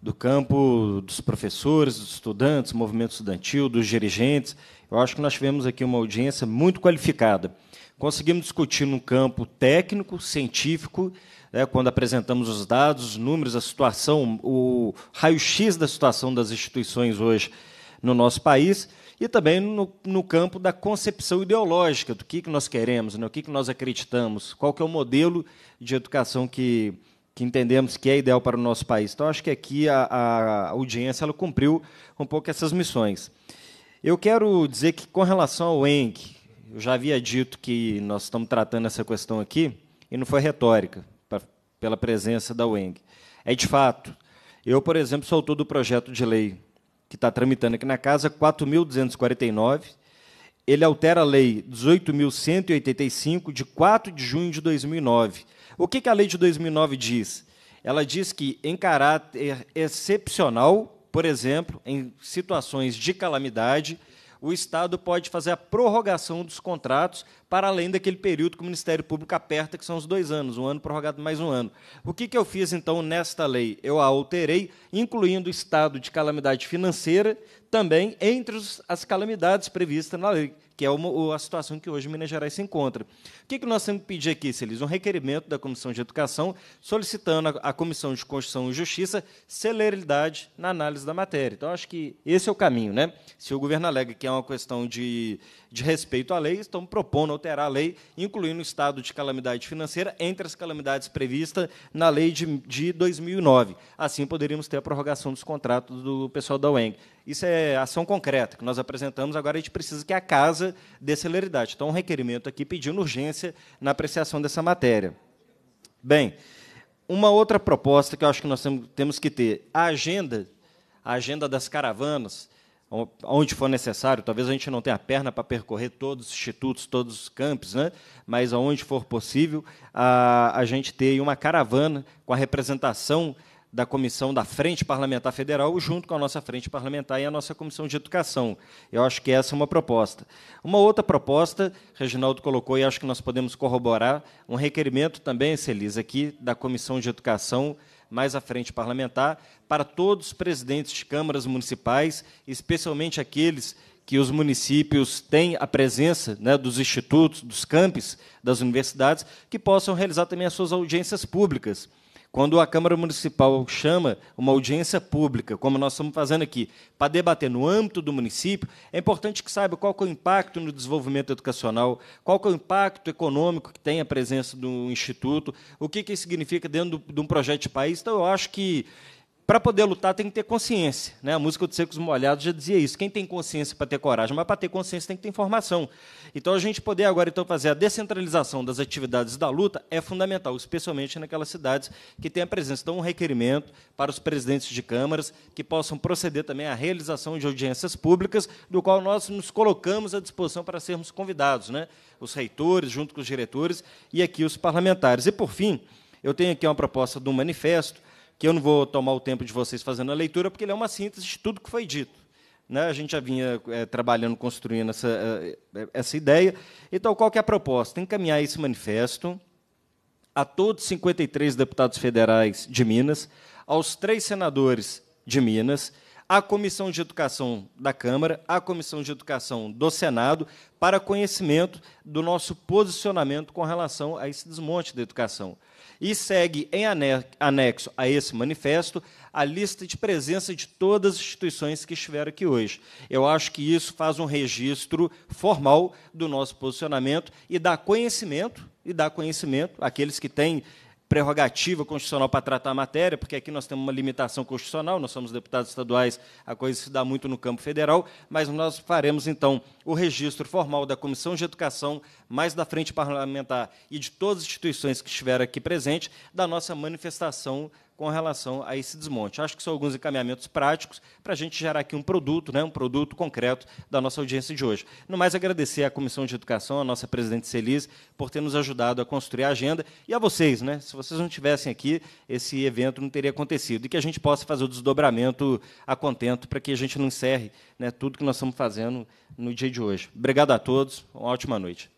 do campo dos professores, dos estudantes, movimento estudantil, dos dirigentes. Eu acho que nós tivemos aqui uma audiência muito qualificada. Conseguimos discutir num campo técnico, científico, né, quando apresentamos os dados, os números, a situação, o raio-x da situação das instituições hoje no nosso país, e também no, no campo da concepção ideológica, do que, que nós queremos, né, o que, que nós acreditamos, qual que é o modelo de educação que, que entendemos que é ideal para o nosso país. Então, acho que aqui a, a audiência ela cumpriu um pouco essas missões. Eu quero dizer que, com relação ao ENC, eu já havia dito que nós estamos tratando essa questão aqui, e não foi retórica pela presença da UENG. É de fato. Eu, por exemplo, sou autor do projeto de lei que está tramitando aqui na casa, 4.249. Ele altera a lei 18.185, de 4 de junho de 2009. O que, que a lei de 2009 diz? Ela diz que, em caráter excepcional, por exemplo, em situações de calamidade, o Estado pode fazer a prorrogação dos contratos para além daquele período que o Ministério Público aperta, que são os dois anos, um ano prorrogado mais um ano. O que, que eu fiz, então, nesta lei? Eu a alterei, incluindo o estado de calamidade financeira, também entre as calamidades previstas na lei que é uma, a situação que hoje Minas Gerais se encontra. O que, que nós temos que pedir aqui, Celis? Um requerimento da Comissão de Educação solicitando à Comissão de Constituição e Justiça celeridade na análise da matéria. Então, acho que esse é o caminho. Né? Se o governo alega que é uma questão de de respeito à lei, estão propondo alterar a lei, incluindo o estado de calamidade financeira entre as calamidades previstas na lei de, de 2009. Assim, poderíamos ter a prorrogação dos contratos do pessoal da UENG. Isso é ação concreta que nós apresentamos. Agora a gente precisa que a casa dê celeridade. Então, um requerimento aqui pedindo urgência na apreciação dessa matéria. Bem, uma outra proposta que eu acho que nós temos que ter: a agenda, a agenda das caravanas, onde for necessário, talvez a gente não tenha perna para percorrer todos os institutos, todos os campos, né? mas aonde for possível, a, a gente ter uma caravana com a representação da comissão da Frente Parlamentar Federal, junto com a nossa Frente Parlamentar e a nossa Comissão de Educação. Eu acho que essa é uma proposta. Uma outra proposta, Reginaldo colocou, e acho que nós podemos corroborar, um requerimento também, Celisa, aqui da Comissão de Educação mais à frente parlamentar, para todos os presidentes de câmaras municipais, especialmente aqueles que os municípios têm a presença né, dos institutos, dos campos, das universidades, que possam realizar também as suas audiências públicas quando a Câmara Municipal chama uma audiência pública, como nós estamos fazendo aqui, para debater no âmbito do município, é importante que saiba qual que é o impacto no desenvolvimento educacional, qual que é o impacto econômico que tem a presença do Instituto, o que, que isso significa dentro de um projeto de país. Então, eu acho que para poder lutar tem que ter consciência. Né? A música dos Secos Molhados já dizia isso. Quem tem consciência para ter coragem, mas para ter consciência tem que ter informação. Então a gente poder agora então fazer a descentralização das atividades da luta é fundamental, especialmente naquelas cidades que têm a presença. Então um requerimento para os presidentes de câmaras que possam proceder também à realização de audiências públicas, do qual nós nos colocamos à disposição para sermos convidados, né? os reitores junto com os diretores e aqui os parlamentares. E por fim, eu tenho aqui uma proposta de um manifesto que eu não vou tomar o tempo de vocês fazendo a leitura, porque ele é uma síntese de tudo que foi dito. Né? A gente já vinha é, trabalhando, construindo essa, é, é, essa ideia. Então, qual que é a proposta? Encaminhar esse manifesto a todos os 53 deputados federais de Minas, aos três senadores de Minas, à Comissão de Educação da Câmara, à Comissão de Educação do Senado, para conhecimento do nosso posicionamento com relação a esse desmonte da educação e segue em anexo a esse manifesto a lista de presença de todas as instituições que estiveram aqui hoje. Eu acho que isso faz um registro formal do nosso posicionamento e dá conhecimento e dá conhecimento àqueles que têm prerrogativa constitucional para tratar a matéria, porque aqui nós temos uma limitação constitucional, nós somos deputados estaduais, a coisa se dá muito no campo federal, mas nós faremos, então, o registro formal da Comissão de Educação, mais da Frente Parlamentar e de todas as instituições que estiveram aqui presentes, da nossa manifestação com relação a esse desmonte. Acho que são alguns encaminhamentos práticos para a gente gerar aqui um produto, né, um produto concreto da nossa audiência de hoje. No mais, agradecer à Comissão de Educação, à nossa presidente Celise, por ter nos ajudado a construir a agenda e a vocês, né? Se vocês não tivessem aqui, esse evento não teria acontecido. E que a gente possa fazer o desdobramento a contento para que a gente não encerre né, tudo que nós estamos fazendo no dia de hoje. Obrigado a todos, uma ótima noite.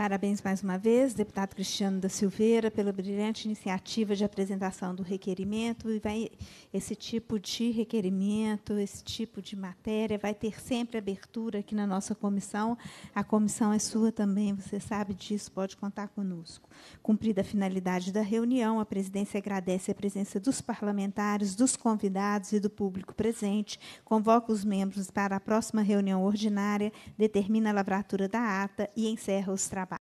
Parabéns mais uma vez, deputado Cristiano da Silveira, pela brilhante iniciativa de apresentação do requerimento. E vai, esse tipo de requerimento, esse tipo de matéria, vai ter sempre abertura aqui na nossa comissão. A comissão é sua também, você sabe disso, pode contar conosco. Cumprida a finalidade da reunião, a presidência agradece a presença dos parlamentares, dos convidados e do público presente, convoca os membros para a próxima reunião ordinária, determina a lavratura da ata e encerra os trabalhos.